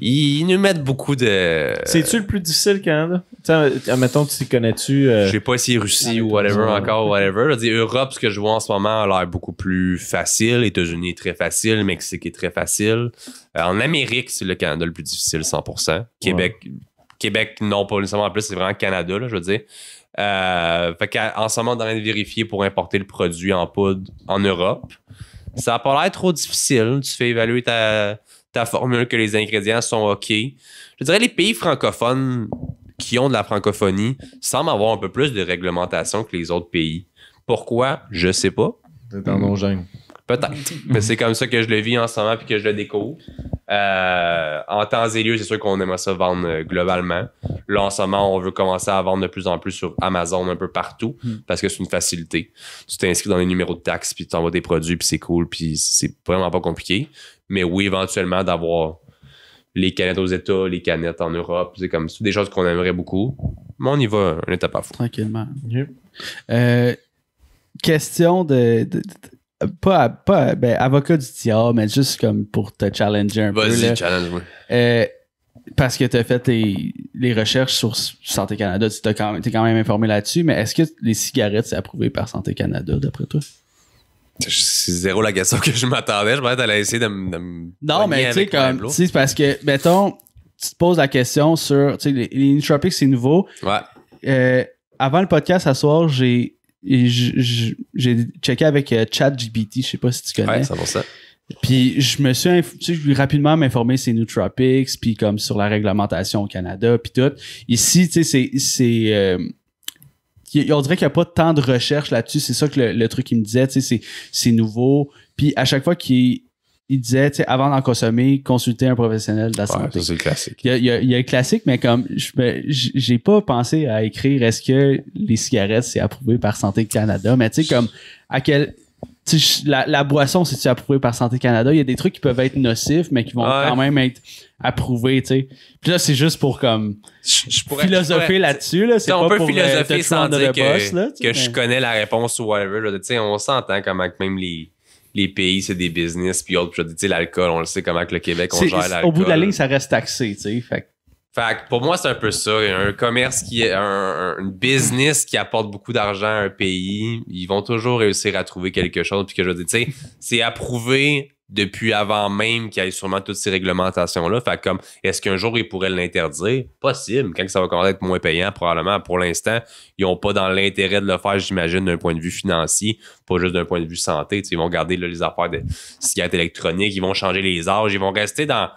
ils nous mettent beaucoup de. C'est-tu le plus difficile, Canada? Euh, admettons, tu connais-tu. Euh, je ne sais pas essayer Russie ou whatever encore, whatever. Europe, ce que je vois en ce moment, a l'air beaucoup plus facile. États-Unis est très facile. Mexique est très facile. Euh, en Amérique, c'est le Canada le plus difficile, 100%. Québec, Québec, non, pas nécessairement en plus, c'est vraiment Canada, là, je veux dire. Euh, fait ce moment, on est en train de vérifier pour importer le produit en poudre en Europe. Ça n'a pas l'air trop difficile. Tu fais évaluer ta, formule que les ingrédients sont OK. Je dirais les pays francophones qui ont de la francophonie semblent avoir un peu plus de réglementation que les autres pays. Pourquoi? Je sais pas. C'est dans nos Peut-être. Mais c'est comme ça que je le vis en ce moment puis que je le découvre. Euh, en temps et lieu, c'est sûr qu'on aimerait ça vendre euh, globalement. Là, en ce moment, on veut commencer à vendre de plus en plus sur Amazon un peu partout hmm. parce que c'est une facilité. Tu t'inscris dans les numéros de taxes puis tu envoies des produits puis c'est cool puis c'est vraiment pas compliqué. Mais oui, éventuellement, d'avoir les canettes aux États, les canettes en Europe, c'est comme des choses qu'on aimerait beaucoup. Mais on y va, on n'était pas Tranquillement. Euh, question de pas, pas ben, avocat du diable, mais juste comme pour te challenger un peu. Vas-y, challenge-moi. Euh, parce que tu as fait les, recherches sur Santé Canada, tu t'es quand, quand, même informé là-dessus, mais est-ce que les cigarettes, c'est approuvé par Santé Canada, d'après toi? C'est zéro la question que je m'attendais. Je m'attendais à essayer de me. Non, mais tu sais, comme. parce que, mettons, tu te poses la question sur. Tu sais, les, c'est nouveau. Ouais. Euh, avant le podcast, ce soir, j'ai et j'ai checké avec Chad euh, ChatGPT, je sais pas si tu connais. Ouais, ça ça. Puis je me suis, tu sais, rapidement m'informer c'est Nootropics, puis comme sur la réglementation au Canada, puis tout. Ici, tu sais, c'est, c'est euh, on dirait qu'il n'y a pas tant de recherche là-dessus. C'est ça que le, truc qu'il me disait, c'est nouveau. Puis à chaque fois qu'il il disait, avant d'en consommer, consulter un professionnel de la santé. c'est classique. Il y, a, le classique, mais comme ben, j'ai pas pensé à écrire est-ce que les cigarettes c'est approuvé par Santé Canada, mais tu sais comme à quel la, boisson c'est approuvé par Santé Canada, il y a des trucs qui peuvent être nocifs mais qui vont quand même être approuvés, tu sais. Puis là c'est juste pour comme je, philosopher là-dessus c'est pas on peut euh, philosopher sans dire que, que je connais la réponse ou whatever, tu sais on s'entend comme avec même les les pays, c'est des business, puis autres. sais, l'alcool, on le sait comment que le Québec, on gère l'alcool. Au bout de la ligne, ça reste taxé, tu sais. Fait fait que pour moi, c'est un peu ça. Un commerce qui est un, business qui apporte beaucoup d'argent à un pays, ils vont toujours réussir à trouver quelque chose. Puis que je dis, tu sais, c'est approuvé depuis avant même qu'il y ait sûrement toutes ces réglementations-là. Fait comme, est-ce qu'un jour, ils pourraient l'interdire? Possible. Quand ça va commencer à être moins payant, probablement, pour l'instant, ils n'ont pas dans l'intérêt de le faire, j'imagine, d'un point de vue financier, pas juste d'un point de vue santé. sais, ils vont garder les affaires de cigarettes électroniques, ils vont changer les âges, ils vont rester dans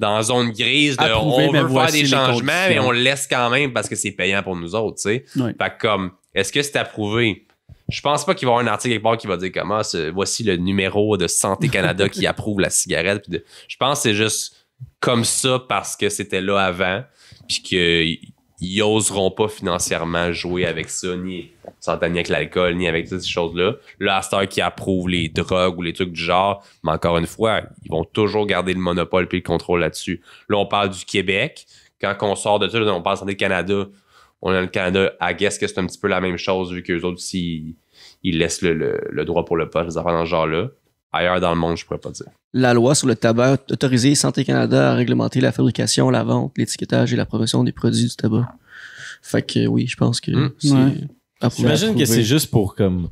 dans zone grise de on veut faire des changements, mais on le laisse quand même parce que c'est payant pour nous autres, tu sais. Fait que comme, est-ce que c'est approuvé? Je pense pas qu'il va y avoir un article quelque part qui va dire comment voici le numéro de Santé Canada qui (laughs) approuve la cigarette. je pense que c'est juste comme ça parce que c'était là avant, puis que ils oseront pas financièrement jouer avec ça, ni s'entendre avec l'alcool, ni avec toutes ces choses-là. Le Aster qui approuve les drogues ou les trucs du genre, mais encore une fois, ils vont toujours garder le monopole et le contrôle là-dessus. Là, on parle du Québec. Quand on sort de ça, on parle du Canada. On a le Canada. À guess que c'est un petit peu la même chose, vu qu'eux autres aussi, ils, laissent le, droit pour le poste, les affaires dans ce genre-là ailleurs dans le monde, je pourrais pas dire. La loi sur le tabac autorisait Santé Canada à réglementer la fabrication, la vente, l'étiquetage et la promotion des produits du tabac. Fait que oui, je pense que hmm. c'est ouais. J'imagine que c'est juste pour comme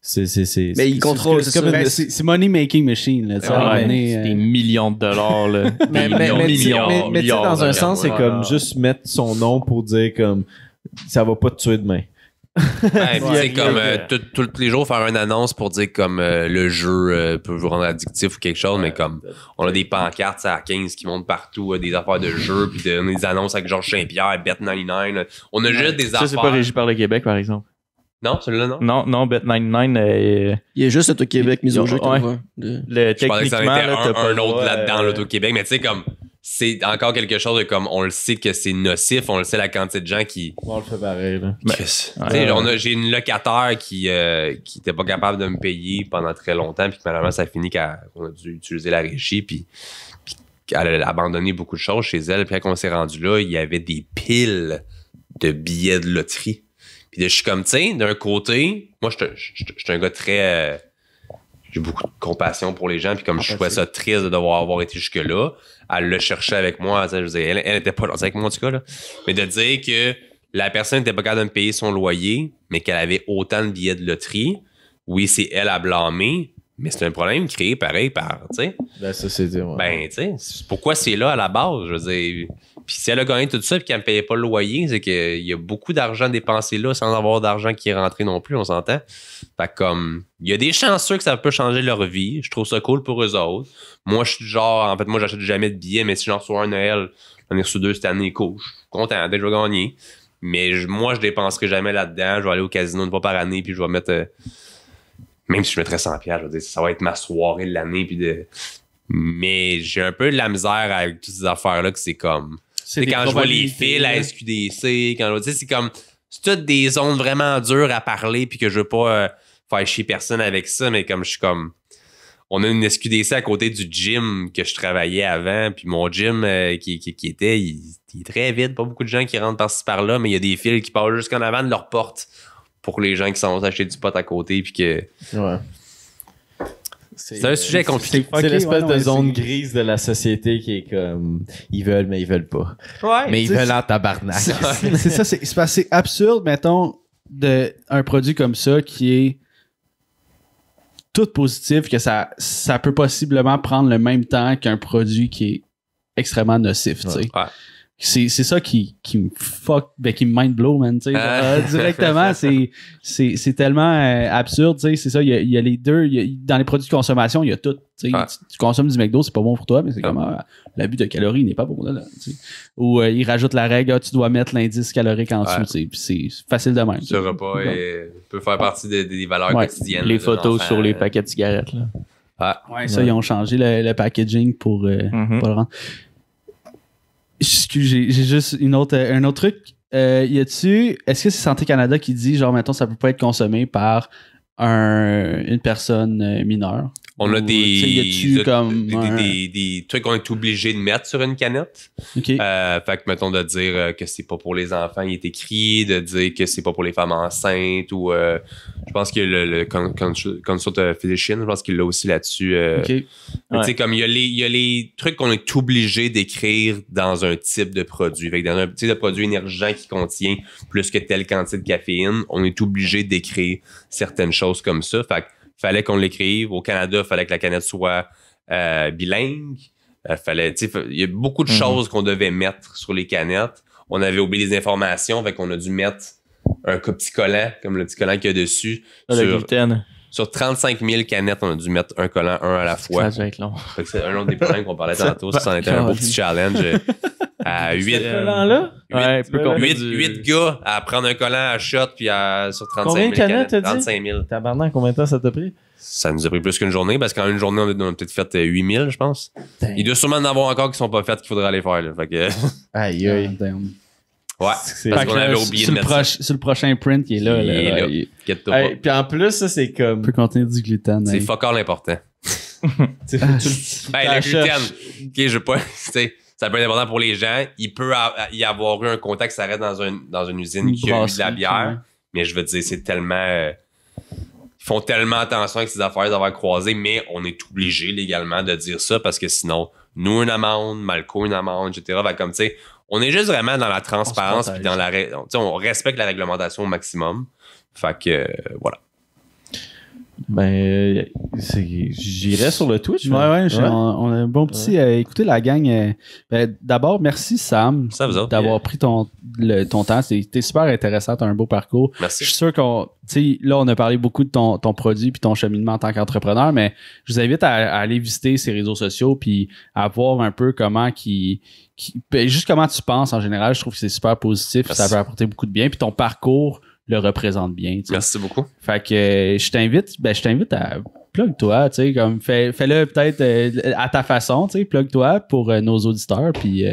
c'est c'est mais ils contrôlent c'est money making machine là, ouais, euh, des millions de dollars là. (laughs) des mais, millions, mais, millions, mais, mais dans un sens c'est comme juste mettre son nom pour dire comme ça va pas te tuer demain c'est (laughs) comme euh, tous les jours faire une annonce pour dire comme euh, le jeu euh, peut vous rendre addictif ou quelque chose, mais comme on a des pancartes à 15 qui montent partout, des affaires de jeu, puis des annonces avec Georges Saint-Pierre, Bet99. On a juste des Ça, affaires. c'est pas régi par le Québec, par exemple. Non, celui-là, non. Non, non, Bet99 Il y a juste l'Auto-Québec mis au jeu hein. Je pensais que ça en techniquement, un, autre là-dedans, euh, l'Auto-Québec, mais tu sais, comme c'est encore quelque chose de comme on le sait que c'est nocif, on le sait la quantité de gens qui. On le fait pareil, là. J'ai une locataire qui n'était euh, pas capable de me payer pendant très longtemps, puis malheureusement, ça finit fini qu'on a dû utiliser la régie, puis, qu'elle a abandonné beaucoup de choses chez elle. Puis quand on s'est rendu là, il y avait des piles de billets de loterie. Puis je suis comme, tiens, d'un côté, moi, je suis un gars très. Euh, j'ai beaucoup de compassion pour les gens. Puis comme je trouvais ça triste de devoir avoir été jusque-là, elle le cherchait avec moi. elle, n'était pas là avec moi, en tout cas. Mais de dire que la personne n'était pas capable de me payer son loyer, mais qu'elle avait autant de billets de loterie, oui, c'est elle à blâmer, mais c'est un problème créé pareil par, tu sais. Ben, ça, c'est dire. Ouais. Ben, tu sais, pourquoi c'est là à la base, je veux dire. Puis si elle a gagné tout ça et qu'elle ne payait pas le loyer, c'est qu'il y a beaucoup d'argent dépensé là sans avoir d'argent qui est rentré non plus, on s'entend. Fait comme, il y a des chanceux que ça peut changer leur vie. Je trouve ça cool pour eux autres. Moi, je suis genre, en fait, moi, j'achète jamais de billets, mais si j'en reçois un Noël, j'en ai reçu deux cette année, cool. Je suis content, je vais gagner. Mais moi, je dépenserai jamais là-dedans. Je vais aller au casino une fois par année, puis je vais mettre. Euh, même si je mettrais 100 pièces je dire, ça va être ma soirée de l'année. Puis de... Mais j'ai un peu de la misère avec toutes ces affaires-là que c'est comme. C'est quand je vois les fils à SQDC, quand je c'est comme. C'est toutes des zones vraiment dures à parler, puis que je veux pas euh, faire chier personne avec ça, mais comme je suis comme. On a une SQDC à côté du gym que je travaillais avant, puis mon gym euh, qui, était, il, est très vide, pas beaucoup de gens qui rentrent par-ci par-là, mais il y a des fils qui passent jusqu'en avant de leur porte pour les gens qui s'en vont acheter du pot à côté. Puis que. Ouais. C'est un sujet compliqué. C'est l'espèce de zone grise de la société qui est comme ils veulent mais ils veulent pas. Ouais, mais ils veulent en tabarnak. C'est ça, (laughs) c'est assez absurde, mettons, d'un produit comme ça qui est tout positif, que ça, ça peut possiblement prendre le même temps qu'un produit qui est extrêmement nocif. Ouais c'est ça qui, me fuck, ben, qui me mind blow, man. sais ah. Ah, directement, (laughs) c'est tellement euh, absurde. C'est ça, il y, a, les deux. dans les produits de consommation, il y a tout. Tu, consommes du McDo, c'est pas bon pour toi, mais c'est ah. comme l'abus de calories n'est pas bon. Là, Ou euh, ils rajoutent la règle, tu dois mettre l'indice calorique en dessous. C'est facile de même. Ce repas peut faire partie des, valeurs quotidiennes. Les photos sur les paquets de cigarettes. Là. ça, ils ont changé le, packaging pour, euh, mm-hmm. pour le rendre j'ai juste une autre, euh, un autre truc. Euh, y a-tu, est-ce que c'est Santé Canada qui dit, genre, mettons, ça peut pas être consommé par une personne euh, mineure? On a des, des, trucs qu'on est obligé de mettre sur une canette. Euh, fait que, mettons, de dire euh, que c'est pas pour les enfants, il est écrit, de dire que c'est pas pour les femmes enceintes ou euh, je pense que le, le consult physician, je pense qu'il l'a aussi là-dessus. Tu sais, comme il y, a les, trucs qu'on est obligé d'écrire dans un type de produit. Fait que dans un type de produit énergent qui contient plus que telle quantité de caféine, on est obligé d'écrire certaines choses comme ça. Fait que, fallait qu'on l'écrive. Au Canada, fallait que la canette soit euh, bilingue. Euh, il y a beaucoup de mhm. choses qu'on devait mettre sur les canettes. On avait oublié des informations, fait qu'on a dû mettre un petit collant, comme le petit collant qu'il y a dessus. Ah, le sur 35 000 canettes, on a dû mettre un collant, un à la fois. Ça va être long. C'est un autre des problèmes qu'on parlait tantôt. Ça en était un beau petit (laughs) challenge. Euh, à 8, (laughs) gars à prendre un collant à shot puis sur 35 combien 000 canettes. Dit? 35 000. Tabarnak, combien de temps ça t'a pris? Ça nous a pris plus qu'une journée parce qu'en une journée, on a, peut-être fait 8 euh, 000, je pense. Il doit sûrement en avoir encore qui ne sont pas faites qu'il faudrait aller faire. Là. Fait que... aïe, aïe. Ah, Ouais, c'est parce qu'on avait oublié de le mettre le prochain print, qui est là. puis en plus, ça, c'est comme... peut contenir du gluten. C'est fuck all important. (laughs) (laughs) le gluten, OK, je veux pas... (laughs) Ça peut être important pour les gens. Il peut y avoir eu un contact qui s'arrête dans, dans une usine qui a eu de la bière. Mais je veux dire, c'est tellement... Euh, ils font tellement attention avec ces affaires d'avoir croisé, mais on est obligé légalement de dire ça parce que sinon, nous, une amende, Malco, une amende, etc. Ben, comme, tu sais, on est juste vraiment dans la transparence puis dans la on, on respecte la réglementation au maximum. Fait que euh, voilà. Ben, j'irai sur le Twitch. Ouais, ouais, On, a un bon petit. Euh, écoutez, la gang. Euh, ben, d'abord, merci Sam d'avoir pris ton, ton temps. C'était super intéressant. Tu un beau parcours. Merci. Je suis sûr qu'on. là, on a parlé beaucoup de ton, ton produit puis ton cheminement en tant qu'entrepreneur, mais je vous invite à, aller visiter ses réseaux sociaux puis à voir un peu comment qui. Ben, juste comment tu penses en général. Je trouve que c'est super positif. Ça peut apporter beaucoup de bien. Puis ton parcours le représente bien. Merci beaucoup. Fait que euh, je t'invite, ben, je t'invite à plug-toi, tu sais, comme fais, le peut-être euh, à ta façon, tu sais, plug-toi pour euh, nos auditeurs, puis.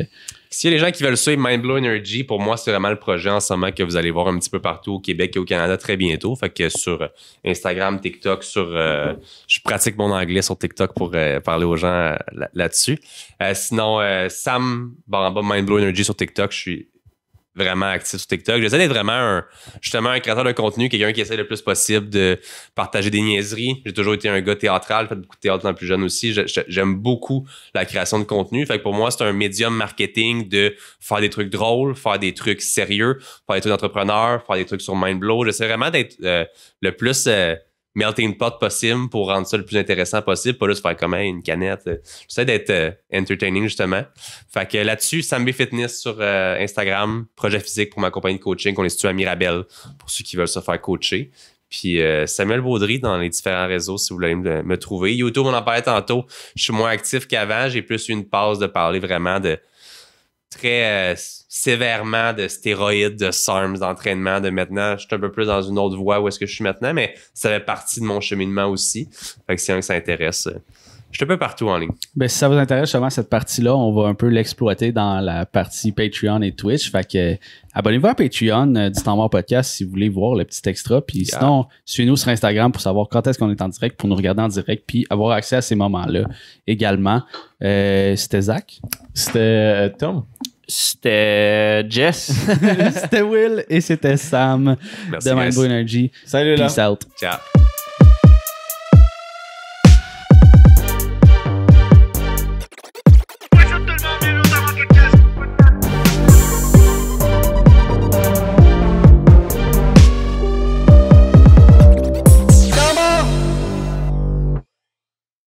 si y a les gens qui veulent suivre mind Blow Energy, pour moi, c'est vraiment le projet en ce moment que vous allez voir un petit peu partout au Québec et au Canada très bientôt. Fait que sur Instagram, TikTok, sur. je pratique mon anglais sur TikTok pour parler aux gens là- dessus sinon, Sam, bon, en bas, Mindblow Energy sur TikTok, je suis vraiment actif sur TikTok. J'essaie d'être vraiment un, justement un créateur de contenu, quelqu'un qui essaie le plus possible de partager des niaiseries. J'ai toujours été un gars théâtral, fait beaucoup de théâtre quand plus jeune aussi. J'aime beaucoup la création de contenu. Fait pour moi, c'est un médium marketing de faire des trucs drôles, faire des trucs sérieux, faire des trucs d'entrepreneur, faire des trucs sur Mindblow. J'essaie vraiment d'être euh, le plus euh, une porte possible pour rendre ça le plus intéressant possible, pas juste faire comme une canette. J'essaie d'être euh, entertaining justement. Fait que là-dessus, Sambi Fitness sur euh, Instagram, projet physique pour ma compagnie de coaching qu'on est situé à Mirabel pour ceux qui veulent se faire coacher. Puis euh, Samuel Baudry dans les différents réseaux si vous voulez me, trouver. YouTube, on en parlait tantôt. Je suis moins actif qu'avant. J'ai plus une pause de parler vraiment de très sévèrement de stéroïdes, de SARMs, d'entraînement, de maintenant, je suis un peu plus dans une autre voie où est-ce que je suis maintenant, mais ça fait partie de mon cheminement aussi. Fait que si un ça intéresse, euh, je suis un peu partout en ligne. Ben, si ça vous intéresse, vraiment cette partie-là, on va un peu l'exploiter dans la partie Patreon et Twitch. Fait que euh, abonnez-vous à Patreon euh, du Temps Podcast si vous voulez voir le petit extra. Puis sinon, suivez-nous sur Instagram pour savoir quand est-ce qu'on est en direct, pour nous regarder en direct, puis avoir accès à ces moments-là également. C'était Zach. C'était Tom. C'était Jess. (laughs) c'était Will et c'était Sam de Mindful Energy. Salut là. Peace out. Ciao.